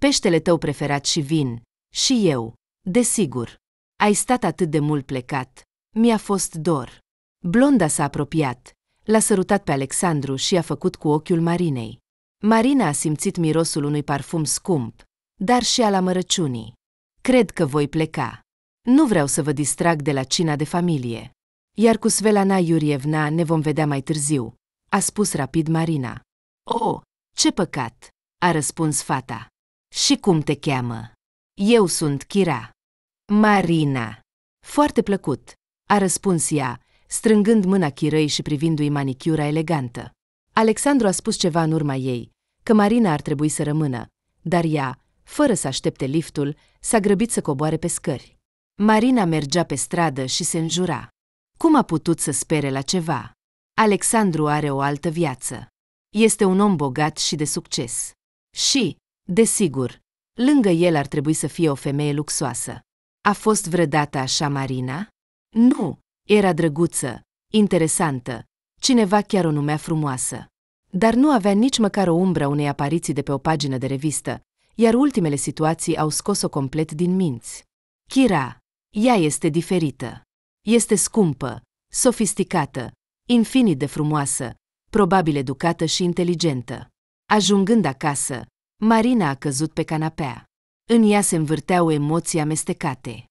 Peștele tău preferat și vin. Și eu. Desigur. Ai stat atât de mult plecat. Mi-a fost dor. Blonda s-a apropiat. L-a sărutat pe Alexandru și a făcut cu ochiul Marinei. Marina a simțit mirosul unui parfum scump, dar și al amărăciunii. Cred că voi pleca. Nu vreau să vă distrag de la cina de familie. Iar cu Svelana Iurievna ne vom vedea mai târziu, a spus rapid Marina. Oh, ce păcat, a răspuns fata. Și cum te cheamă? Eu sunt Kira. Marina. Foarte plăcut, a răspuns ea, strângând mâna Chirăi și privindu-i manicura elegantă. Alexandru a spus ceva în urma ei, că Marina ar trebui să rămână, dar ea, fără să aștepte liftul, s-a grăbit să coboare pe scări. Marina mergea pe stradă și se înjura. Cum a putut să spere la ceva? Alexandru are o altă viață. Este un om bogat și de succes. Și, desigur, lângă el ar trebui să fie o femeie luxoasă. A fost vrădată așa Marina? Nu, era drăguță, interesantă, cineva chiar o numea frumoasă. Dar nu avea nici măcar o umbră unei apariții de pe o pagină de revistă, iar ultimele situații au scos-o complet din minți. Chira, ea este diferită. Este scumpă, sofisticată, infinit de frumoasă, probabil educată și inteligentă. Ajungând acasă, Marina a căzut pe canapea. În ea se învârteau emoții amestecate.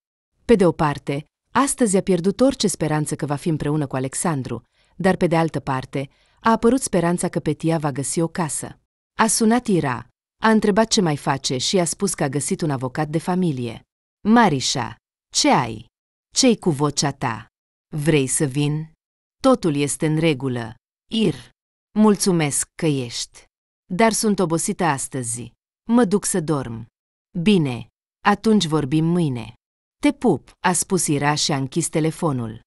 Pe de o parte, astăzi a pierdut orice speranță că va fi împreună cu Alexandru, dar pe de altă parte, a apărut speranța că Petia va găsi o casă. A sunat Ira, a întrebat ce mai face și a spus că a găsit un avocat de familie. Marișa, ce ai? Cei cu vocea ta? Vrei să vin? Totul este în regulă. Ir, mulțumesc că ești. Dar sunt obosită astăzi. Mă duc să dorm. Bine, atunci vorbim mâine. Te pup, a spus Ira și a închis telefonul.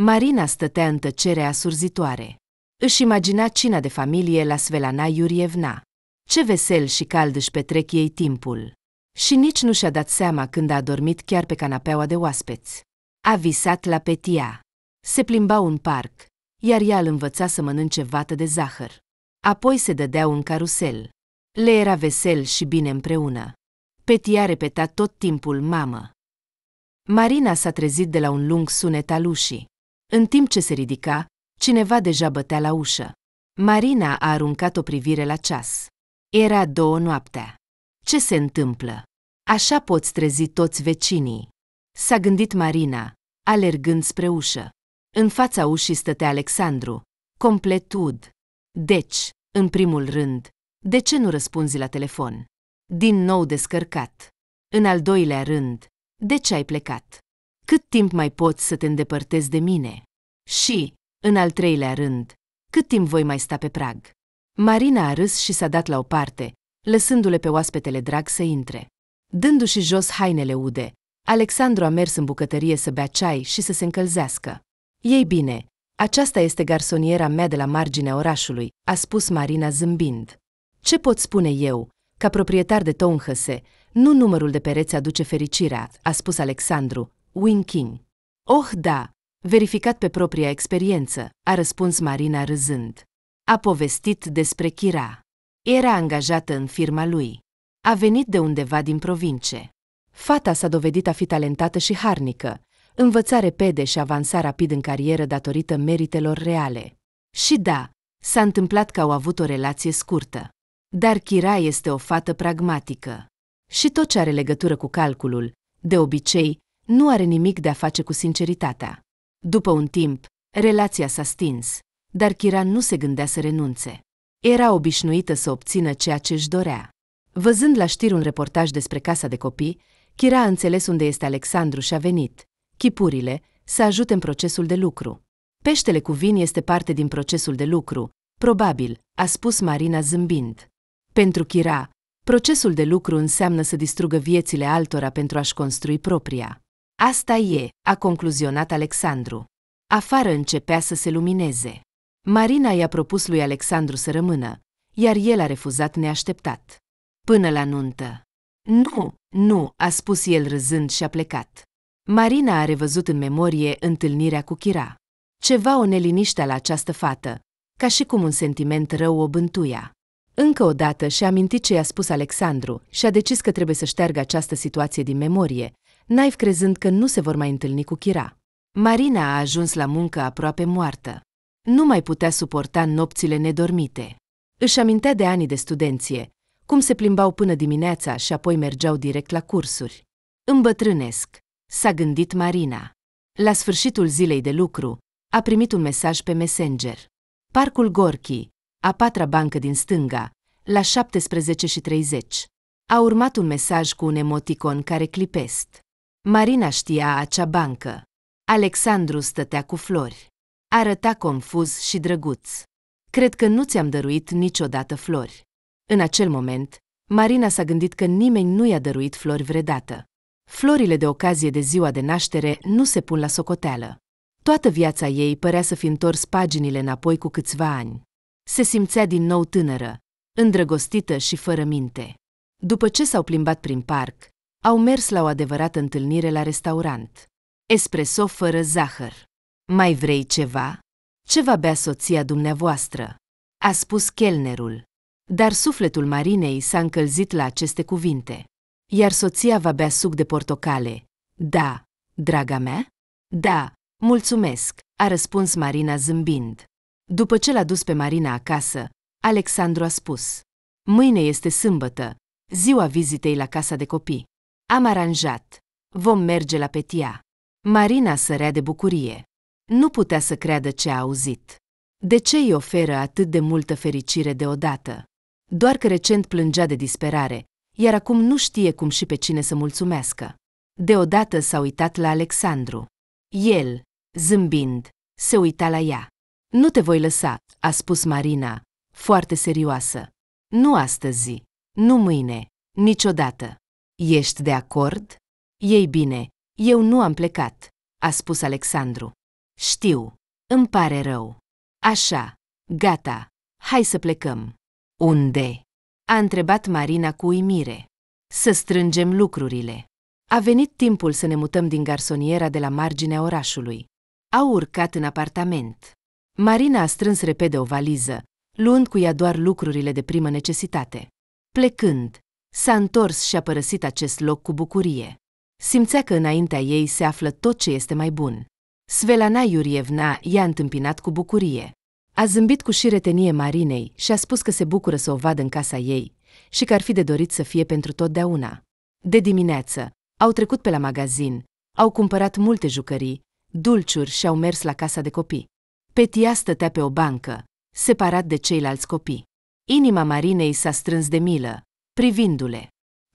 Marina stătea în tăcere asurzitoare. Își imagina cina de familie la Svelana Iurievna. Ce vesel și cald își petrec ei timpul. Și nici nu și-a dat seama când a dormit chiar pe canapeaua de oaspeți. A visat la Petia. Se plimba un parc, iar ea îl învăța să mănânce vată de zahăr. Apoi se dădea un carusel. Le era vesel și bine împreună. Petia repeta tot timpul mamă. Marina s-a trezit de la un lung sunet al ușii. În timp ce se ridica, cineva deja bătea la ușă. Marina a aruncat o privire la ceas. Era două noaptea. Ce se întâmplă? Așa poți trezi toți vecinii. S-a gândit Marina, alergând spre ușă. În fața ușii stătea Alexandru, complet ud. Deci, în primul rând, de ce nu răspunzi la telefon? Din nou descărcat. În al doilea rând, de ce ai plecat? Cât timp mai poți să te îndepărtezi de mine? Și, în al treilea rând, cât timp voi mai sta pe prag? Marina a râs și s-a dat la o parte, lăsându-le pe oaspetele drag să intre. Dându-și jos hainele ude, Alexandru a mers în bucătărie să bea ceai și să se încălzească. Ei bine, aceasta este garsoniera mea de la marginea orașului, a spus Marina zâmbind. Ce pot spune eu? Ca proprietar de Tonhăse, nu numărul de pereți aduce fericirea, a spus Alexandru, winking. Oh, da, verificat pe propria experiență, a răspuns Marina râzând. A povestit despre Chira. Era angajată în firma lui. A venit de undeva din provincie. Fata s-a dovedit a fi talentată și harnică, învăța repede și avansa rapid în carieră datorită meritelor reale. Și da, s-a întâmplat că au avut o relație scurtă. Dar Kira este o fată pragmatică. Și tot ce are legătură cu calculul, de obicei, nu are nimic de a face cu sinceritatea. După un timp, relația s-a stins, dar Kira nu se gândea să renunțe. Era obișnuită să obțină ceea ce își dorea. Văzând la știri un reportaj despre casa de copii, Chira a înțeles unde este Alexandru și a venit. Chipurile să ajute în procesul de lucru. Peștele cu vin este parte din procesul de lucru, probabil, a spus Marina zâmbind. Pentru Chira, procesul de lucru înseamnă să distrugă viețile altora pentru a-și construi propria. Asta e, a concluzionat Alexandru. Afară începea să se lumineze. Marina i-a propus lui Alexandru să rămână, iar el a refuzat neașteptat. Până la nuntă. Nu, nu, a spus el râzând și a plecat. Marina a revăzut în memorie întâlnirea cu Chira. Ceva o neliniștea la această fată, ca și cum un sentiment rău o bântuia. Încă o dată și-a amintit ce i-a spus Alexandru și a decis că trebuie să șteargă această situație din memorie, naiv crezând că nu se vor mai întâlni cu Chira. Marina a ajuns la muncă aproape moartă. Nu mai putea suporta nopțile nedormite. Își amintea de anii de studenție, cum se plimbau până dimineața și apoi mergeau direct la cursuri. Îmbătrânesc, s-a gândit Marina. La sfârșitul zilei de lucru, a primit un mesaj pe Messenger. Parcul Gorki, a patra bancă din stânga, la 17:30. A urmat un mesaj cu un emoticon care clipest. Marina știa acea bancă. Alexandru stătea cu flori. Arăta confuz și drăguț. Cred că nu ți-am dăruit niciodată flori. În acel moment, Marina s-a gândit că nimeni nu i-a dăruit flori vredată. Florile de ocazie de ziua de naștere nu se pun la socoteală. Toată viața ei părea să fi întors paginile înapoi cu câțiva ani. Se simțea din nou tânără, îndrăgostită și fără minte. După ce s-au plimbat prin parc, au mers la o adevărată întâlnire la restaurant. Espresso fără zahăr. Mai vrei ceva? Ce va bea soția dumneavoastră? A spus chelnerul. Dar sufletul Marinei s-a încălzit la aceste cuvinte. Iar soția va bea suc de portocale. Da, draga mea? Da, mulțumesc, a răspuns Marina zâmbind. După ce l-a dus pe Marina acasă, Alexandru a spus. Mâine este sâmbătă, ziua vizitei la casa de copii. Am aranjat. Vom merge la petia. Marina sărea de bucurie. Nu putea să creadă ce a auzit. De ce îi oferă atât de multă fericire deodată? doar că recent plângea de disperare, iar acum nu știe cum și pe cine să mulțumească. Deodată s-a uitat la Alexandru. El, zâmbind, se uita la ea. Nu te voi lăsa, a spus Marina, foarte serioasă. Nu astăzi, nu mâine, niciodată. Ești de acord? Ei bine, eu nu am plecat, a spus Alexandru. Știu, îmi pare rău. Așa, gata, hai să plecăm. Unde? A întrebat Marina cu uimire. Să strângem lucrurile. A venit timpul să ne mutăm din garsoniera de la marginea orașului. Au urcat în apartament. Marina a strâns repede o valiză, luând cu ea doar lucrurile de primă necesitate. Plecând, s-a întors și a părăsit acest loc cu bucurie. Simțea că înaintea ei se află tot ce este mai bun. Svelana Iurievna i-a întâmpinat cu bucurie. A zâmbit cu și retenie Marinei și a spus că se bucură să o vadă în casa ei și că ar fi de dorit să fie pentru totdeauna. De dimineață, au trecut pe la magazin, au cumpărat multe jucării, dulciuri și au mers la casa de copii. Petia stătea pe o bancă, separat de ceilalți copii. Inima Marinei s-a strâns de milă, privindu-le.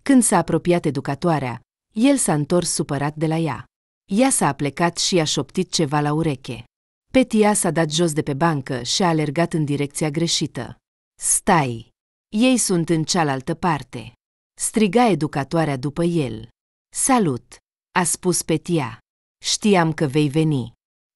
Când s-a apropiat educatoarea, el s-a întors supărat de la ea. Ea s-a plecat și i-a șoptit ceva la ureche. Petia s-a dat jos de pe bancă și a alergat în direcția greșită. Stai! Ei sunt în cealaltă parte. Striga educatoarea după el. Salut! A spus Petia. Știam că vei veni.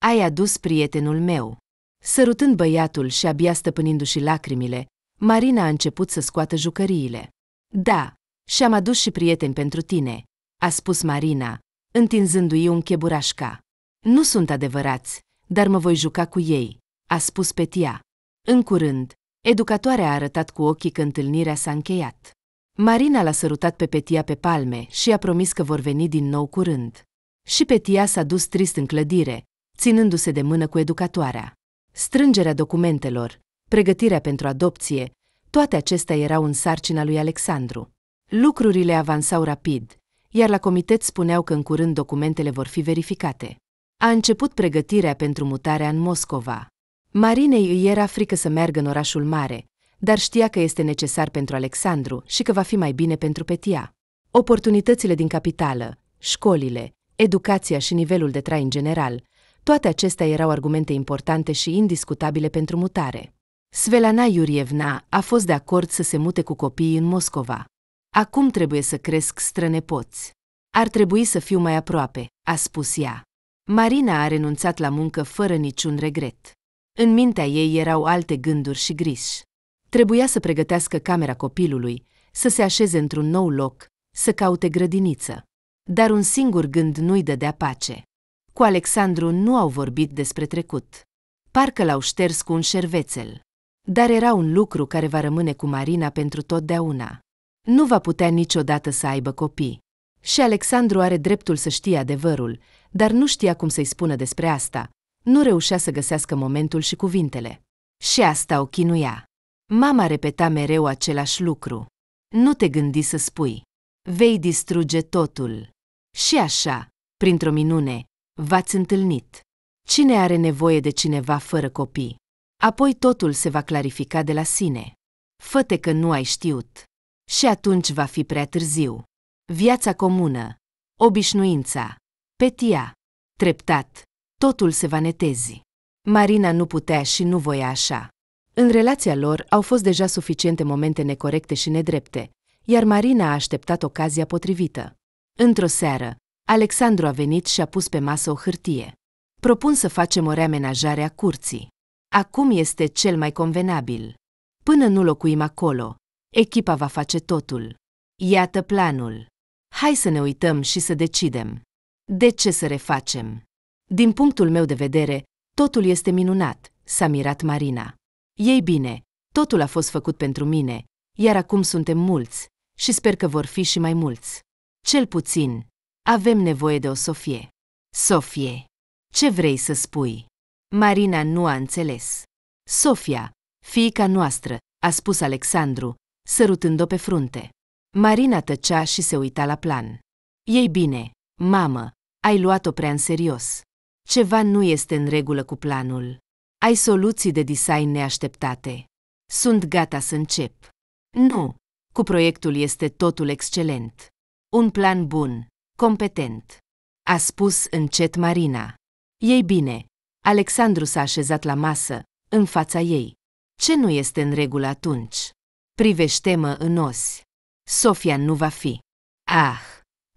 Ai adus prietenul meu. Sărutând băiatul și abia stăpânindu-și lacrimile, Marina a început să scoată jucăriile. Da, și-am adus și prieteni pentru tine, a spus Marina, întinzându-i un cheburașca. Nu sunt adevărați, dar mă voi juca cu ei, a spus Petia. În curând, educatoarea a arătat cu ochii că întâlnirea s-a încheiat. Marina l-a sărutat pe Petia pe palme și a promis că vor veni din nou curând. Și Petia s-a dus trist în clădire, ținându-se de mână cu educatoarea. Strângerea documentelor, pregătirea pentru adopție, toate acestea erau în sarcina lui Alexandru. Lucrurile avansau rapid, iar la comitet spuneau că în curând documentele vor fi verificate. A început pregătirea pentru mutarea în Moscova. Marinei îi era frică să meargă în orașul mare, dar știa că este necesar pentru Alexandru și că va fi mai bine pentru Petia. Oportunitățile din capitală, școlile, educația și nivelul de trai în general, toate acestea erau argumente importante și indiscutabile pentru mutare. Svelana Iurievna a fost de acord să se mute cu copiii în Moscova. Acum trebuie să cresc strănepoți. Ar trebui să fiu mai aproape, a spus ea. Marina a renunțat la muncă fără niciun regret. În mintea ei erau alte gânduri și griji. Trebuia să pregătească camera copilului, să se așeze într-un nou loc, să caute grădiniță. Dar un singur gând nu-i dădea pace. Cu Alexandru nu au vorbit despre trecut. Parcă l-au șters cu un șervețel. Dar era un lucru care va rămâne cu Marina pentru totdeauna. Nu va putea niciodată să aibă copii. Și Alexandru are dreptul să știe adevărul, dar nu știa cum să-i spună despre asta. Nu reușea să găsească momentul și cuvintele. Și asta o chinuia. Mama repeta mereu același lucru. Nu te gândi să spui. Vei distruge totul. Și așa, printr-o minune, v-ați întâlnit. Cine are nevoie de cineva fără copii? Apoi totul se va clarifica de la sine. Făte că nu ai știut. Și atunci va fi prea târziu. Viața comună, obișnuința, petia, treptat, totul se va netezi. Marina nu putea și nu voia așa. În relația lor au fost deja suficiente momente necorecte și nedrepte, iar Marina a așteptat ocazia potrivită. Într-o seară, Alexandru a venit și a pus pe masă o hârtie. Propun să facem o reamenajare a curții. Acum este cel mai convenabil. Până nu locuim acolo, echipa va face totul. Iată planul. Hai să ne uităm și să decidem. De ce să refacem? Din punctul meu de vedere, totul este minunat, s-a mirat Marina. Ei bine, totul a fost făcut pentru mine, iar acum suntem mulți și sper că vor fi și mai mulți. Cel puțin, avem nevoie de o Sofie. Sofie, ce vrei să spui? Marina nu a înțeles. Sofia, fiica noastră, a spus Alexandru, sărutând-o pe frunte. Marina tăcea și se uita la plan. Ei bine, mamă, ai luat-o prea în serios. Ceva nu este în regulă cu planul. Ai soluții de design neașteptate. Sunt gata să încep. Nu, cu proiectul este totul excelent. Un plan bun, competent. A spus încet Marina. Ei bine, Alexandru s-a așezat la masă, în fața ei. Ce nu este în regulă atunci? Privește-mă în osi. Sofia nu va fi. Ah,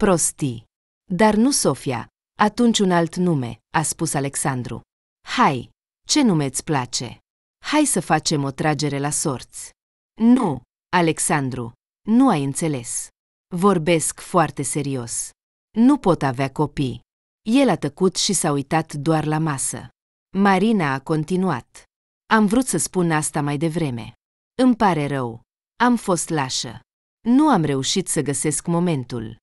prostii! Dar nu Sofia, atunci un alt nume, a spus Alexandru. Hai, ce nume îți place? Hai să facem o tragere la sorți. Nu, Alexandru, nu ai înțeles. Vorbesc foarte serios. Nu pot avea copii. El a tăcut și s-a uitat doar la masă. Marina a continuat. Am vrut să spun asta mai devreme. Îmi pare rău. Am fost lașă. Nu am reușit să găsesc momentul.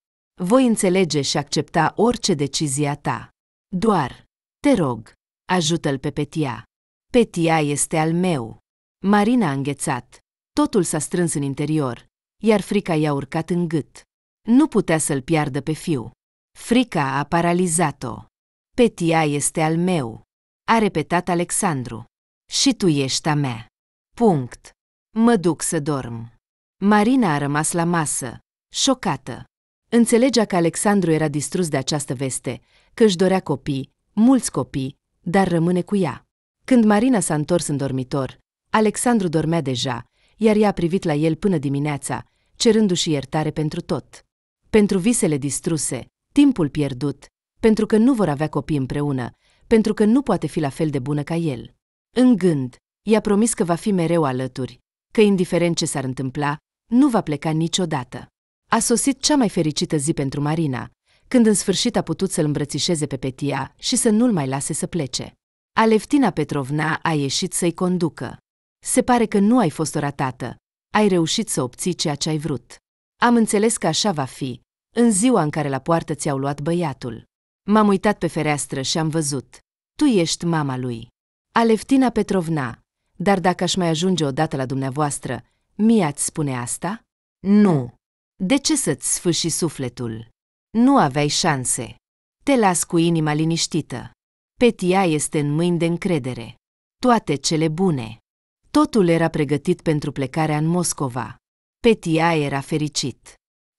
Voi înțelege și accepta orice decizia ta. Doar, te rog, ajută-l pe Petia. Petia este al meu. Marina a înghețat. Totul s-a strâns în interior, iar frica i-a urcat în gât. Nu putea să-l piardă pe fiu. Frica a paralizat-o. Petia este al meu, a repetat Alexandru. Și tu ești a mea. Punct. Mă duc să dorm. Marina a rămas la masă, șocată. Înțelegea că Alexandru era distrus de această veste, că își dorea copii, mulți copii, dar rămâne cu ea. Când Marina s-a întors în dormitor, Alexandru dormea deja, iar ea a privit la el până dimineața, cerându-și iertare pentru tot. Pentru visele distruse, timpul pierdut, pentru că nu vor avea copii împreună, pentru că nu poate fi la fel de bună ca el. În gând, i-a promis că va fi mereu alături, că indiferent ce s-ar întâmpla, nu va pleca niciodată. A sosit cea mai fericită zi pentru Marina, când în sfârșit a putut să-l îmbrățișeze pe Petia și să nu-l mai lase să plece. Aleftina Petrovna a ieșit să-i conducă. Se pare că nu ai fost o ratată. Ai reușit să obții ceea ce ai vrut. Am înțeles că așa va fi, în ziua în care la poartă ți-au luat băiatul. M-am uitat pe fereastră și am văzut. Tu ești mama lui. Aleftina Petrovna, dar dacă aș mai ajunge odată la dumneavoastră, mi-ați spune asta? Nu. De ce să-ți sfâși sufletul? Nu aveai șanse. Te las cu inima liniștită. Petia este în mâini de încredere. Toate cele bune. Totul era pregătit pentru plecarea în Moscova. Petia era fericit.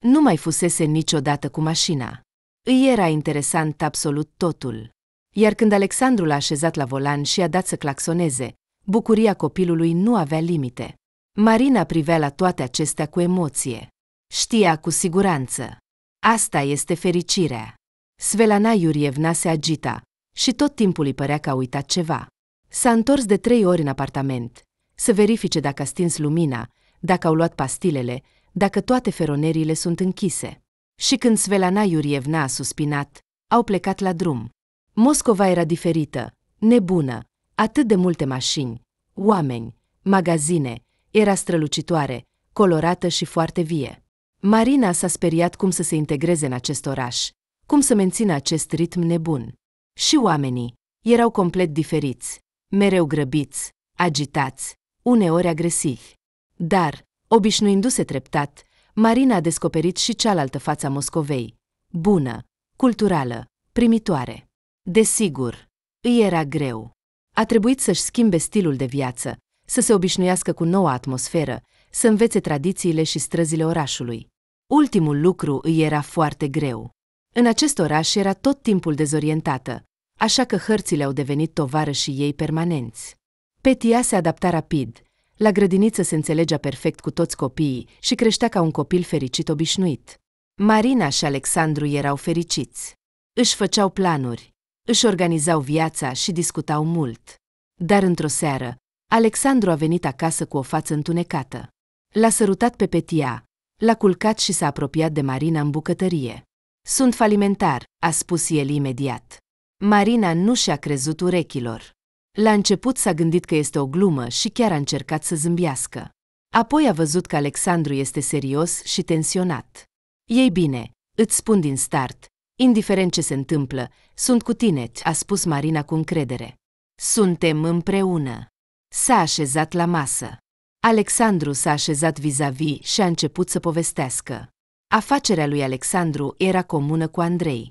Nu mai fusese niciodată cu mașina. Îi era interesant absolut totul. Iar când Alexandru l-a așezat la volan și a dat să claxoneze, bucuria copilului nu avea limite. Marina privea la toate acestea cu emoție. Știa cu siguranță. Asta este fericirea. Svelana Iurievna se agita și tot timpul îi părea că a uitat ceva. S-a întors de trei ori în apartament, să verifice dacă a stins lumina, dacă au luat pastilele, dacă toate feronerile sunt închise. Și când Svelana Iurievna a suspinat, au plecat la drum. Moscova era diferită, nebună, atât de multe mașini, oameni, magazine, era strălucitoare, colorată și foarte vie. Marina s-a speriat cum să se integreze în acest oraș, cum să mențină acest ritm nebun. Și oamenii erau complet diferiți, mereu grăbiți, agitați, uneori agresivi. Dar, obișnuindu-se treptat, Marina a descoperit și cealaltă fața Moscovei, bună, culturală, primitoare. Desigur, îi era greu. A trebuit să-și schimbe stilul de viață, să se obișnuiască cu noua atmosferă, să învețe tradițiile și străzile orașului. Ultimul lucru îi era foarte greu. În acest oraș era tot timpul dezorientată, așa că hărțile au devenit tovară și ei permanenți. Petia se adapta rapid, la grădiniță se înțelegea perfect cu toți copiii și creștea ca un copil fericit obișnuit. Marina și Alexandru erau fericiți. Își făceau planuri, își organizau viața și discutau mult. Dar într-o seară, Alexandru a venit acasă cu o față întunecată. L-a sărutat pe Petia, l-a culcat și s-a apropiat de Marina în bucătărie. Sunt falimentar, a spus el imediat. Marina nu și-a crezut urechilor. La început s-a gândit că este o glumă și chiar a încercat să zâmbească. Apoi a văzut că Alexandru este serios și tensionat. Ei bine, îți spun din start, indiferent ce se întâmplă, sunt cu tine, a spus Marina cu încredere. Suntem împreună. S-a așezat la masă. Alexandru s-a așezat vis-a-vis și a început să povestească. Afacerea lui Alexandru era comună cu Andrei.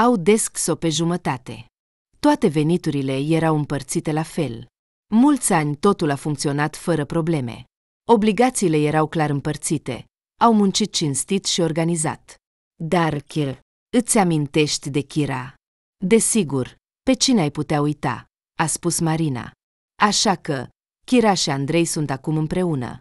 Au desc o pe jumătate. Toate veniturile erau împărțite la fel. Mulți ani totul a funcționat fără probleme. Obligațiile erau clar împărțite. Au muncit cinstit și organizat. Dar, Kir, îți amintești de Kira? Desigur, pe cine ai putea uita? A spus Marina. Așa că, Chira și Andrei sunt acum împreună.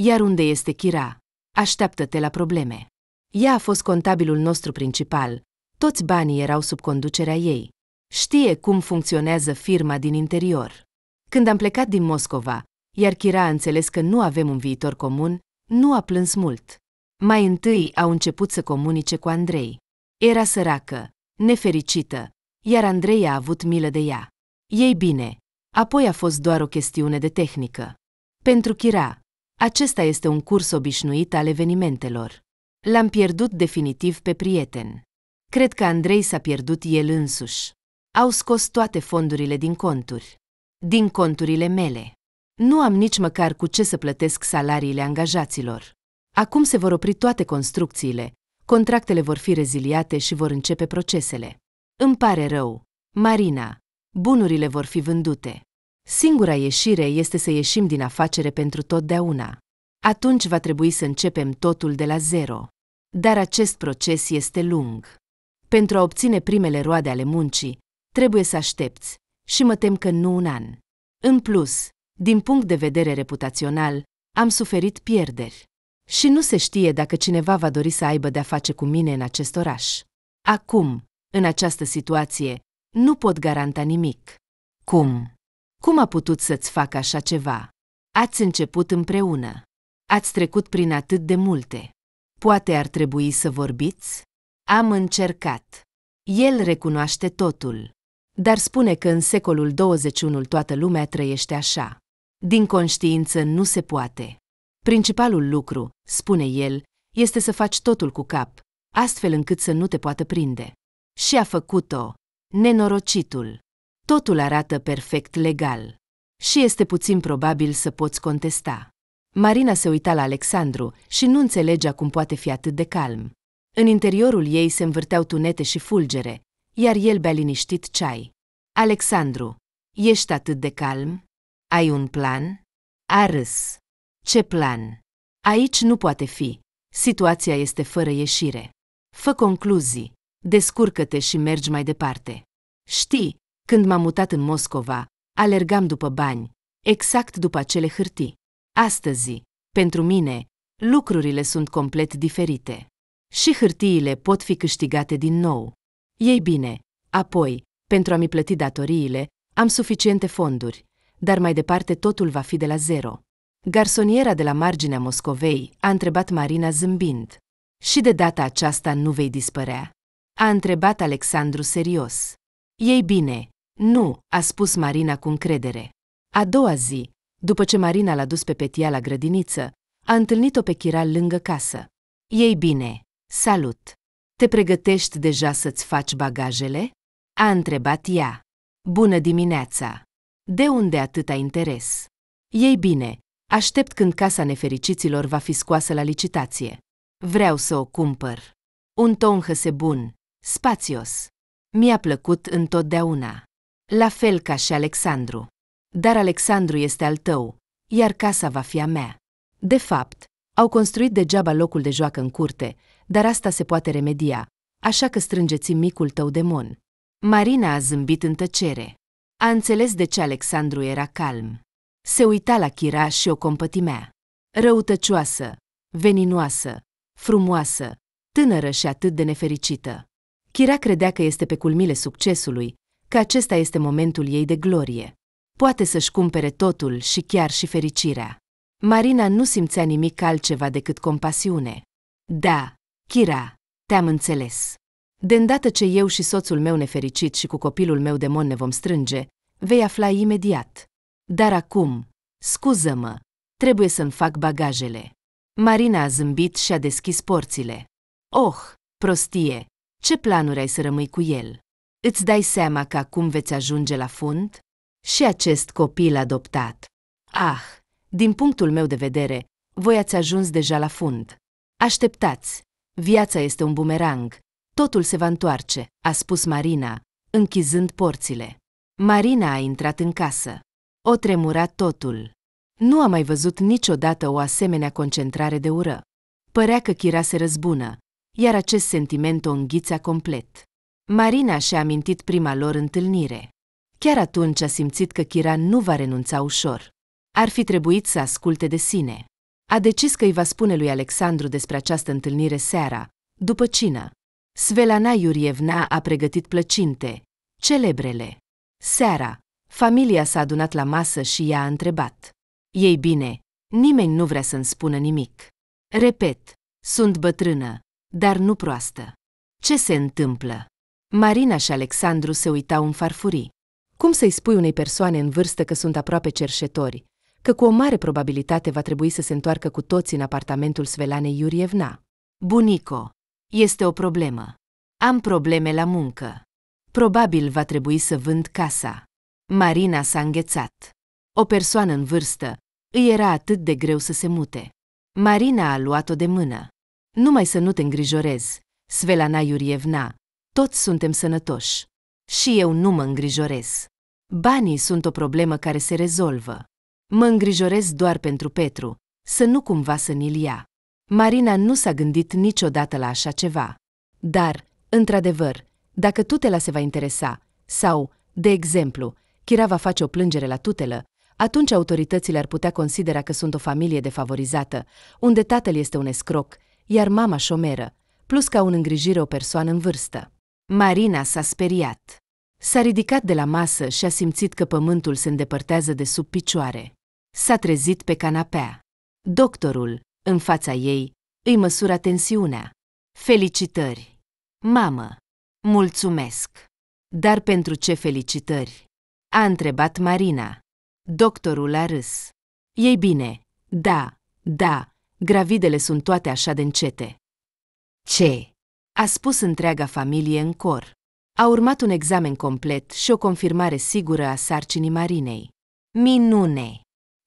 Iar unde este Chira? Așteaptă-te la probleme. Ea a fost contabilul nostru principal. Toți banii erau sub conducerea ei. Știe cum funcționează firma din interior. Când am plecat din Moscova, iar Chira a înțeles că nu avem un viitor comun, nu a plâns mult. Mai întâi au început să comunice cu Andrei. Era săracă, nefericită, iar Andrei a avut milă de ea. Ei bine, apoi a fost doar o chestiune de tehnică. Pentru Chira, acesta este un curs obișnuit al evenimentelor. L-am pierdut definitiv pe prieten. Cred că Andrei s-a pierdut el însuși. Au scos toate fondurile din conturi. Din conturile mele. Nu am nici măcar cu ce să plătesc salariile angajaților. Acum se vor opri toate construcțiile, contractele vor fi reziliate și vor începe procesele. Îmi pare rău. Marina, bunurile vor fi vândute. Singura ieșire este să ieșim din afacere pentru totdeauna. Atunci va trebui să începem totul de la zero. Dar acest proces este lung. Pentru a obține primele roade ale muncii, trebuie să aștepți, și mă tem că nu un an. În plus, din punct de vedere reputațional, am suferit pierderi. Și nu se știe dacă cineva va dori să aibă de-a face cu mine în acest oraș. Acum, în această situație, nu pot garanta nimic. Cum? Cum a putut să-ți facă așa ceva? Ați început împreună. Ați trecut prin atât de multe. Poate ar trebui să vorbiți? Am încercat. El recunoaște totul. Dar spune că în secolul 21 toată lumea trăiește așa. Din conștiință nu se poate. Principalul lucru, spune el, este să faci totul cu cap, astfel încât să nu te poată prinde. Și a făcut-o, nenorocitul totul arată perfect legal. Și este puțin probabil să poți contesta. Marina se uita la Alexandru și nu înțelegea cum poate fi atât de calm. În interiorul ei se învârteau tunete și fulgere, iar el bea liniștit ceai. Alexandru, ești atât de calm? Ai un plan? A râs. Ce plan? Aici nu poate fi. Situația este fără ieșire. Fă concluzii, descurcă-te și mergi mai departe. Știi, când m-am mutat în Moscova, alergam după bani, exact după acele hârtii. Astăzi, pentru mine, lucrurile sunt complet diferite. Și hârtiile pot fi câștigate din nou. Ei bine, apoi, pentru a-mi plăti datoriile, am suficiente fonduri, dar mai departe totul va fi de la zero. Garsoniera de la marginea Moscovei a întrebat Marina zâmbind. Și de data aceasta nu vei dispărea? A întrebat Alexandru serios. Ei bine, nu, a spus Marina cu încredere. A doua zi, după ce Marina l-a dus pe Petia la grădiniță, a întâlnit-o pe Chira lângă casă. Ei bine, salut! Te pregătești deja să-ți faci bagajele? A întrebat ea. Bună dimineața! De unde atâta interes? Ei bine, aștept când casa nefericiților va fi scoasă la licitație. Vreau să o cumpăr. Un ton hăse bun, spațios. Mi-a plăcut întotdeauna la fel ca și Alexandru. Dar Alexandru este al tău, iar casa va fi a mea. De fapt, au construit degeaba locul de joacă în curte, dar asta se poate remedia, așa că strângeți micul tău demon. Marina a zâmbit în tăcere. A înțeles de ce Alexandru era calm. Se uita la Chira și o compătimea. Răutăcioasă, veninoasă, frumoasă, tânără și atât de nefericită. Chira credea că este pe culmile succesului că acesta este momentul ei de glorie. Poate să-și cumpere totul și chiar și fericirea. Marina nu simțea nimic altceva decât compasiune. Da, Kira, te-am înțeles. De îndată ce eu și soțul meu nefericit și cu copilul meu demon ne vom strânge, vei afla imediat. Dar acum, scuză-mă, trebuie să-mi fac bagajele. Marina a zâmbit și a deschis porțile. Oh, prostie, ce planuri ai să rămâi cu el? îți dai seama că acum veți ajunge la fund? Și acest copil adoptat. Ah, din punctul meu de vedere, voi ați ajuns deja la fund. Așteptați! Viața este un bumerang. Totul se va întoarce, a spus Marina, închizând porțile. Marina a intrat în casă. O tremura totul. Nu a mai văzut niciodată o asemenea concentrare de ură. Părea că Chira se răzbună, iar acest sentiment o înghițea complet. Marina și-a amintit prima lor întâlnire. Chiar atunci a simțit că Kira nu va renunța ușor. Ar fi trebuit să asculte de sine. A decis că îi va spune lui Alexandru despre această întâlnire seara, după cină. Svelana Iurievna a pregătit plăcinte, celebrele. Seara, familia s-a adunat la masă și ea a întrebat. Ei bine, nimeni nu vrea să-mi spună nimic. Repet, sunt bătrână, dar nu proastă. Ce se întâmplă? Marina și Alexandru se uitau în farfurii. Cum să-i spui unei persoane în vârstă că sunt aproape cerșetori, că cu o mare probabilitate va trebui să se întoarcă cu toți în apartamentul Svelanei Iurievna? Bunico, este o problemă. Am probleme la muncă. Probabil va trebui să vând casa. Marina s-a înghețat. O persoană în vârstă îi era atât de greu să se mute. Marina a luat-o de mână. Numai să nu te îngrijorezi, Svelana Iurievna, toți suntem sănătoși. Și eu nu mă îngrijorez. Banii sunt o problemă care se rezolvă. Mă îngrijorez doar pentru Petru, să nu cumva să ni-l ia. Marina nu s-a gândit niciodată la așa ceva. Dar, într-adevăr, dacă tutela se va interesa, sau, de exemplu, Chira va face o plângere la tutelă, atunci autoritățile ar putea considera că sunt o familie defavorizată, unde tatăl este un escroc, iar mama șomeră, plus ca un îngrijire o persoană în vârstă. Marina s-a speriat. S-a ridicat de la masă și a simțit că pământul se îndepărtează de sub picioare. S-a trezit pe canapea. Doctorul, în fața ei, îi măsura tensiunea. Felicitări! Mamă! Mulțumesc! Dar pentru ce felicitări? A întrebat Marina. Doctorul a râs. Ei bine, da, da, gravidele sunt toate așa de încete. Ce? a spus întreaga familie în cor. A urmat un examen complet și o confirmare sigură a sarcinii Marinei. Minune!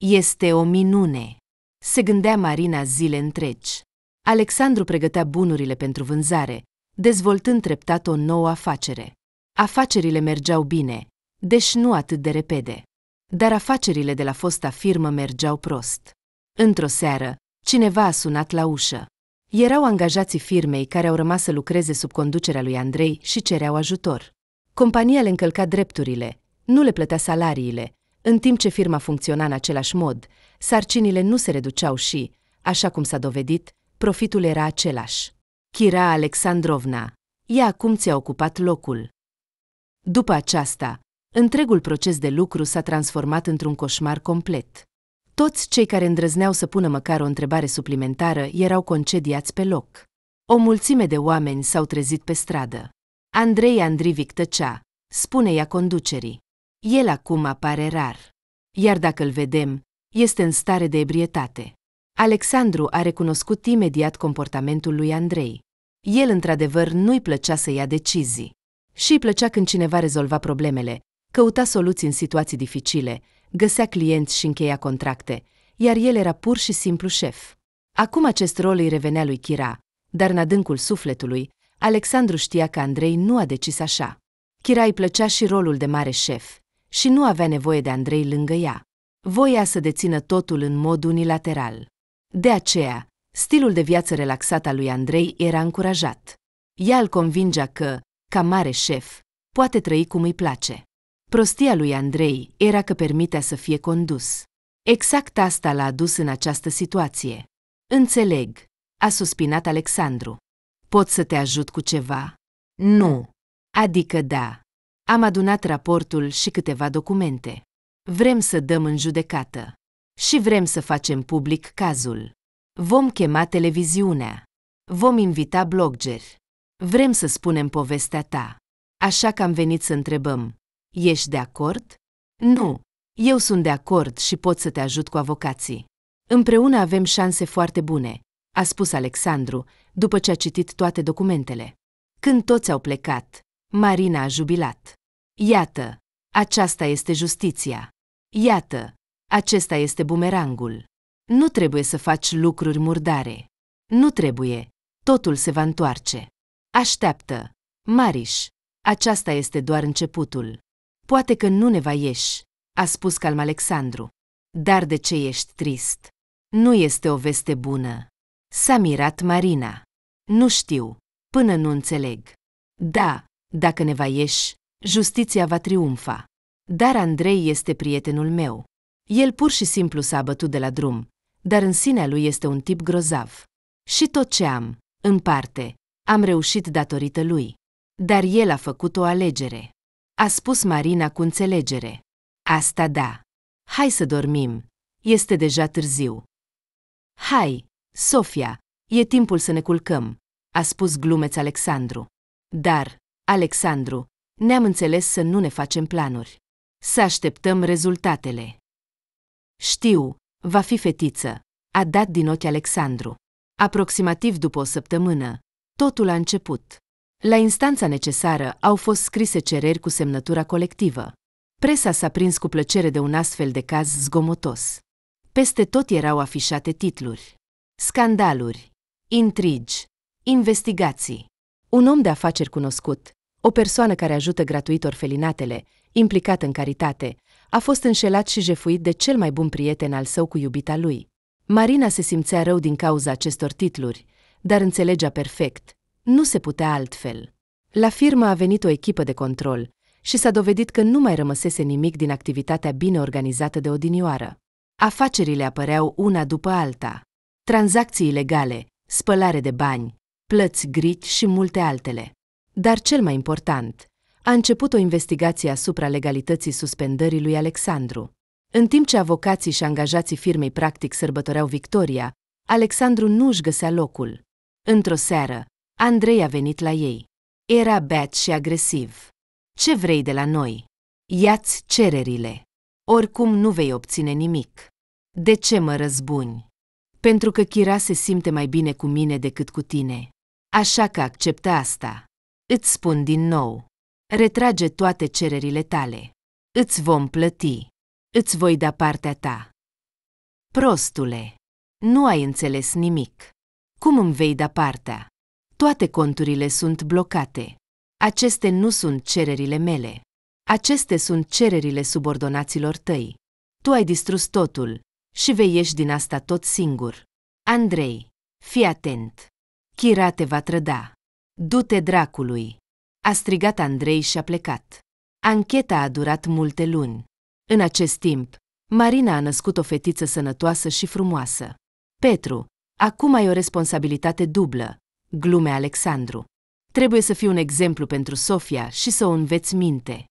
Este o minune! Se gândea Marina zile întregi. Alexandru pregătea bunurile pentru vânzare, dezvoltând treptat o nouă afacere. Afacerile mergeau bine, deși nu atât de repede. Dar afacerile de la fosta firmă mergeau prost. Într-o seară, cineva a sunat la ușă. Erau angajații firmei care au rămas să lucreze sub conducerea lui Andrei și cereau ajutor. Compania le încălca drepturile, nu le plătea salariile, în timp ce firma funcționa în același mod, sarcinile nu se reduceau și, așa cum s-a dovedit, profitul era același. Chira Alexandrovna, ea acum ți-a ocupat locul. După aceasta, întregul proces de lucru s-a transformat într-un coșmar complet. Toți cei care îndrăzneau să pună măcar o întrebare suplimentară erau concediați pe loc. O mulțime de oameni s-au trezit pe stradă. Andrei Andrivic tăcea, spune ea conducerii. El acum apare rar. Iar dacă îl vedem, este în stare de ebrietate. Alexandru a recunoscut imediat comportamentul lui Andrei. El, într-adevăr, nu-i plăcea să ia decizii. Și îi plăcea când cineva rezolva problemele, căuta soluții în situații dificile găsea clienți și încheia contracte, iar el era pur și simplu șef. Acum acest rol îi revenea lui Chira, dar în adâncul sufletului, Alexandru știa că Andrei nu a decis așa. Chira îi plăcea și rolul de mare șef și nu avea nevoie de Andrei lângă ea. Voia să dețină totul în mod unilateral. De aceea, stilul de viață relaxat al lui Andrei era încurajat. Ea îl convingea că, ca mare șef, poate trăi cum îi place. Prostia lui Andrei era că permitea să fie condus. Exact asta l-a adus în această situație. Înțeleg, a suspinat Alexandru. Pot să te ajut cu ceva? Nu. Adică da. Am adunat raportul și câteva documente. Vrem să dăm în judecată. Și vrem să facem public cazul. Vom chema televiziunea. Vom invita bloggeri. Vrem să spunem povestea ta. Așa că am venit să întrebăm, Ești de acord? Nu. Eu sunt de acord și pot să te ajut cu avocații. Împreună avem șanse foarte bune, a spus Alexandru, după ce a citit toate documentele. Când toți au plecat, Marina a jubilat. Iată, aceasta este justiția. Iată, acesta este bumerangul. Nu trebuie să faci lucruri murdare. Nu trebuie. Totul se va întoarce. Așteaptă. Mariș, aceasta este doar începutul. Poate că nu ne va ieși, a spus calm Alexandru. Dar de ce ești trist? Nu este o veste bună. S-a mirat Marina. Nu știu, până nu înțeleg. Da, dacă ne va ieși, justiția va triumfa. Dar Andrei este prietenul meu. El pur și simplu s-a bătut de la drum, dar în sinea lui este un tip grozav. Și tot ce am, în parte, am reușit datorită lui. Dar el a făcut o alegere a spus Marina cu înțelegere. Asta da. Hai să dormim. Este deja târziu. Hai, Sofia, e timpul să ne culcăm, a spus glumeț Alexandru. Dar, Alexandru, ne-am înțeles să nu ne facem planuri. Să așteptăm rezultatele. Știu, va fi fetiță, a dat din ochi Alexandru. Aproximativ după o săptămână, totul a început. La instanța necesară au fost scrise cereri cu semnătura colectivă. Presa s-a prins cu plăcere de un astfel de caz zgomotos. Peste tot erau afișate titluri. Scandaluri, intrigi, investigații. Un om de afaceri cunoscut, o persoană care ajută gratuit orfelinatele, implicat în caritate, a fost înșelat și jefuit de cel mai bun prieten al său cu iubita lui. Marina se simțea rău din cauza acestor titluri, dar înțelegea perfect nu se putea altfel. La firmă a venit o echipă de control și s-a dovedit că nu mai rămăsese nimic din activitatea bine organizată de odinioară. Afacerile apăreau una după alta. Tranzacții ilegale, spălare de bani, plăți grici și multe altele. Dar cel mai important, a început o investigație asupra legalității suspendării lui Alexandru. În timp ce avocații și angajații firmei practic sărbătoreau victoria, Alexandru nu își găsea locul. Într-o seară, Andrei a venit la ei. Era beat și agresiv. Ce vrei de la noi? Iați cererile. Oricum nu vei obține nimic. De ce mă răzbuni? Pentru că Chira se simte mai bine cu mine decât cu tine. Așa că acceptă asta. Îți spun din nou. Retrage toate cererile tale. Îți vom plăti. Îți voi da partea ta. Prostule, nu ai înțeles nimic. Cum îmi vei da partea? Toate conturile sunt blocate. Aceste nu sunt cererile mele. Aceste sunt cererile subordonaților tăi. Tu ai distrus totul și vei ieși din asta tot singur. Andrei, fii atent. Chira te va trăda. Du-te dracului. A strigat Andrei și a plecat. Ancheta a durat multe luni. În acest timp, Marina a născut o fetiță sănătoasă și frumoasă. Petru, acum ai o responsabilitate dublă, glume Alexandru. Trebuie să fii un exemplu pentru Sofia și să o înveți minte.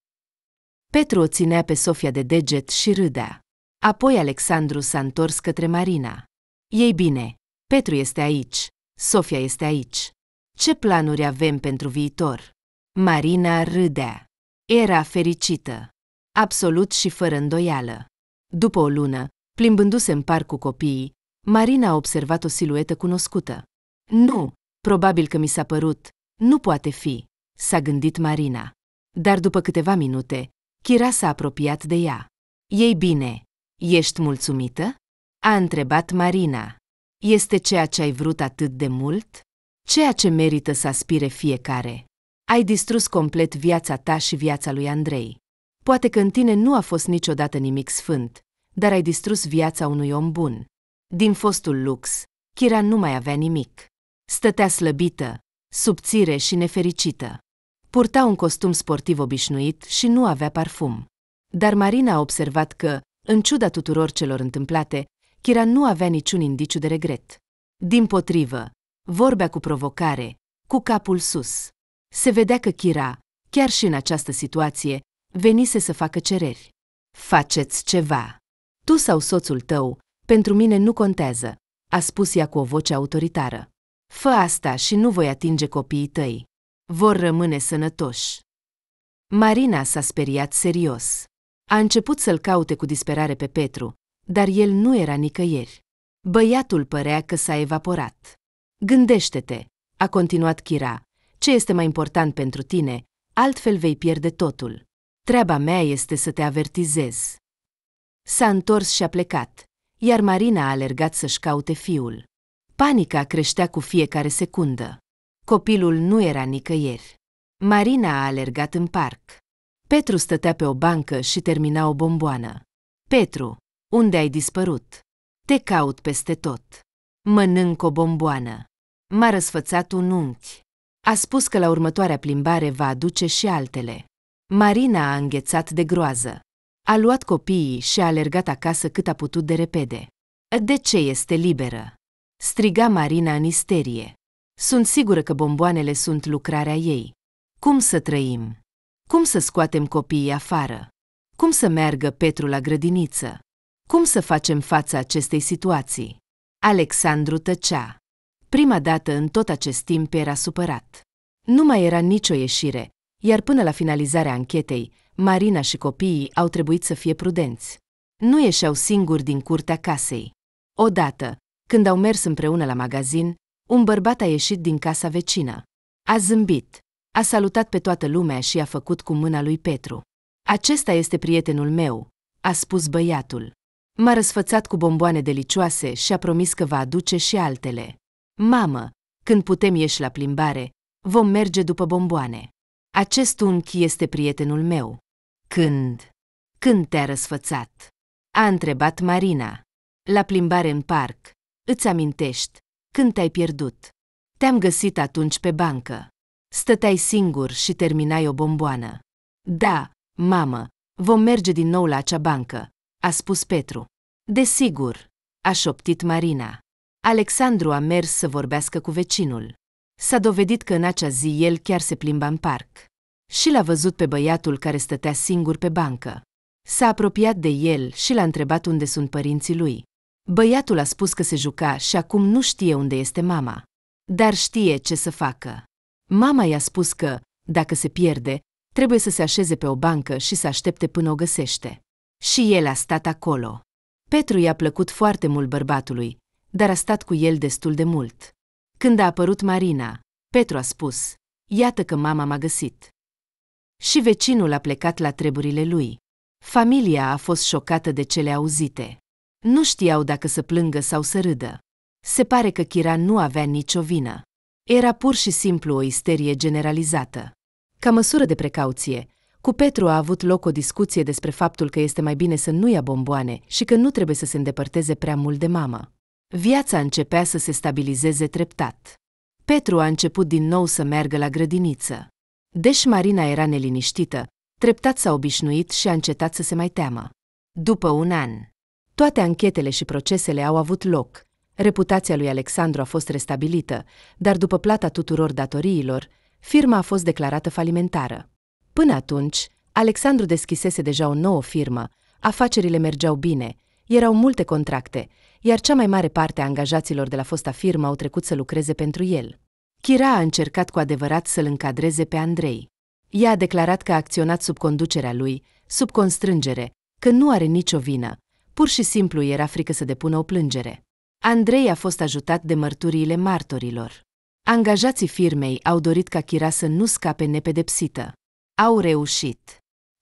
Petru o ținea pe Sofia de deget și râdea. Apoi Alexandru s-a întors către Marina. Ei bine, Petru este aici, Sofia este aici. Ce planuri avem pentru viitor? Marina râdea. Era fericită. Absolut și fără îndoială. După o lună, plimbându-se în parc cu copiii, Marina a observat o siluetă cunoscută. Nu, Probabil că mi s-a părut, nu poate fi, s-a gândit Marina. Dar după câteva minute, Chira s-a apropiat de ea. Ei bine, ești mulțumită? A întrebat Marina. Este ceea ce ai vrut atât de mult? Ceea ce merită să aspire fiecare. Ai distrus complet viața ta și viața lui Andrei. Poate că în tine nu a fost niciodată nimic sfânt, dar ai distrus viața unui om bun. Din fostul lux, Chira nu mai avea nimic. Stătea slăbită, subțire și nefericită. Purta un costum sportiv obișnuit și nu avea parfum. Dar Marina a observat că, în ciuda tuturor celor întâmplate, Kira nu avea niciun indiciu de regret. Din potrivă, vorbea cu provocare, cu capul sus. Se vedea că Kira, chiar și în această situație, venise să facă cereri. Faceți ceva! Tu sau soțul tău, pentru mine nu contează, a spus ea cu o voce autoritară. Fă asta și nu voi atinge copiii tăi. Vor rămâne sănătoși. Marina s-a speriat serios. A început să-l caute cu disperare pe Petru, dar el nu era nicăieri. Băiatul părea că s-a evaporat. Gândește-te, a continuat Chira, ce este mai important pentru tine, altfel vei pierde totul. Treaba mea este să te avertizez. S-a întors și a plecat, iar Marina a alergat să-și caute fiul. Panica creștea cu fiecare secundă. Copilul nu era nicăieri. Marina a alergat în parc. Petru stătea pe o bancă și termina o bomboană. Petru, unde ai dispărut? Te caut peste tot. Mănânc o bomboană. M-a răsfățat un unchi. A spus că la următoarea plimbare va aduce și altele. Marina a înghețat de groază. A luat copiii și a alergat acasă cât a putut de repede. De ce este liberă? striga Marina în isterie. Sunt sigură că bomboanele sunt lucrarea ei. Cum să trăim? Cum să scoatem copiii afară? Cum să meargă Petru la grădiniță? Cum să facem față acestei situații? Alexandru tăcea. Prima dată în tot acest timp era supărat. Nu mai era nicio ieșire, iar până la finalizarea anchetei, Marina și copiii au trebuit să fie prudenți. Nu ieșeau singuri din curtea casei. Odată, când au mers împreună la magazin, un bărbat a ieșit din casa vecină. A zâmbit, a salutat pe toată lumea și a făcut cu mâna lui Petru. Acesta este prietenul meu, a spus băiatul. M-a răsfățat cu bomboane delicioase și a promis că va aduce și altele. Mamă, când putem ieși la plimbare, vom merge după bomboane. Acest unchi este prietenul meu. Când? Când te-a răsfățat? A întrebat Marina. La plimbare în parc, Îți amintești, când te-ai pierdut. Te-am găsit atunci pe bancă. Stăteai singur și terminai o bomboană. Da, mamă, vom merge din nou la acea bancă, a spus Petru. Desigur, a șoptit Marina. Alexandru a mers să vorbească cu vecinul. S-a dovedit că în acea zi el chiar se plimba în parc. Și l-a văzut pe băiatul care stătea singur pe bancă. S-a apropiat de el și l-a întrebat unde sunt părinții lui. Băiatul a spus că se juca și acum nu știe unde este mama. Dar știe ce să facă. Mama i-a spus că, dacă se pierde, trebuie să se așeze pe o bancă și să aștepte până o găsește. Și el a stat acolo. Petru i-a plăcut foarte mult bărbatului, dar a stat cu el destul de mult. Când a apărut Marina, Petru a spus, iată că mama m-a găsit. Și vecinul a plecat la treburile lui. Familia a fost șocată de cele auzite. Nu știau dacă să plângă sau să râdă. Se pare că Kira nu avea nicio vină. Era pur și simplu o isterie generalizată. Ca măsură de precauție, cu Petru a avut loc o discuție despre faptul că este mai bine să nu ia bomboane și că nu trebuie să se îndepărteze prea mult de mamă. Viața începea să se stabilizeze treptat. Petru a început din nou să meargă la grădiniță. Deși Marina era neliniștită, treptat s-a obișnuit și a încetat să se mai teamă. După un an, toate anchetele și procesele au avut loc. Reputația lui Alexandru a fost restabilită, dar după plata tuturor datoriilor, firma a fost declarată falimentară. Până atunci, Alexandru deschisese deja o nouă firmă, afacerile mergeau bine, erau multe contracte, iar cea mai mare parte a angajaților de la fosta firmă au trecut să lucreze pentru el. Chira a încercat cu adevărat să-l încadreze pe Andrei. Ea a declarat că a acționat sub conducerea lui, sub constrângere, că nu are nicio vină, Pur și simplu era frică să depună o plângere. Andrei a fost ajutat de mărturiile martorilor. Angajații firmei au dorit ca Chira să nu scape nepedepsită. Au reușit.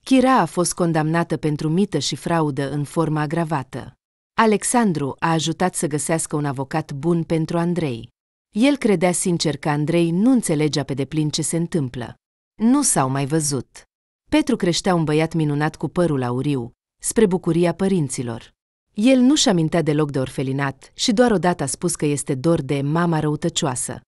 Chira a fost condamnată pentru mită și fraudă în formă agravată. Alexandru a ajutat să găsească un avocat bun pentru Andrei. El credea sincer că Andrei nu înțelegea pe deplin ce se întâmplă. Nu s-au mai văzut. Petru creștea un băiat minunat cu părul auriu, spre bucuria părinților. El nu-și amintea deloc de orfelinat și doar odată a spus că este dor de mama răutăcioasă.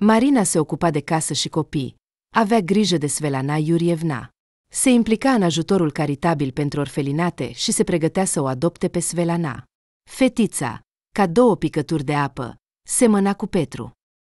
Marina se ocupa de casă și copii, avea grijă de Svelana Iurievna. Se implica în ajutorul caritabil pentru orfelinate și se pregătea să o adopte pe Svelana. Fetița, ca două picături de apă, semăna cu Petru.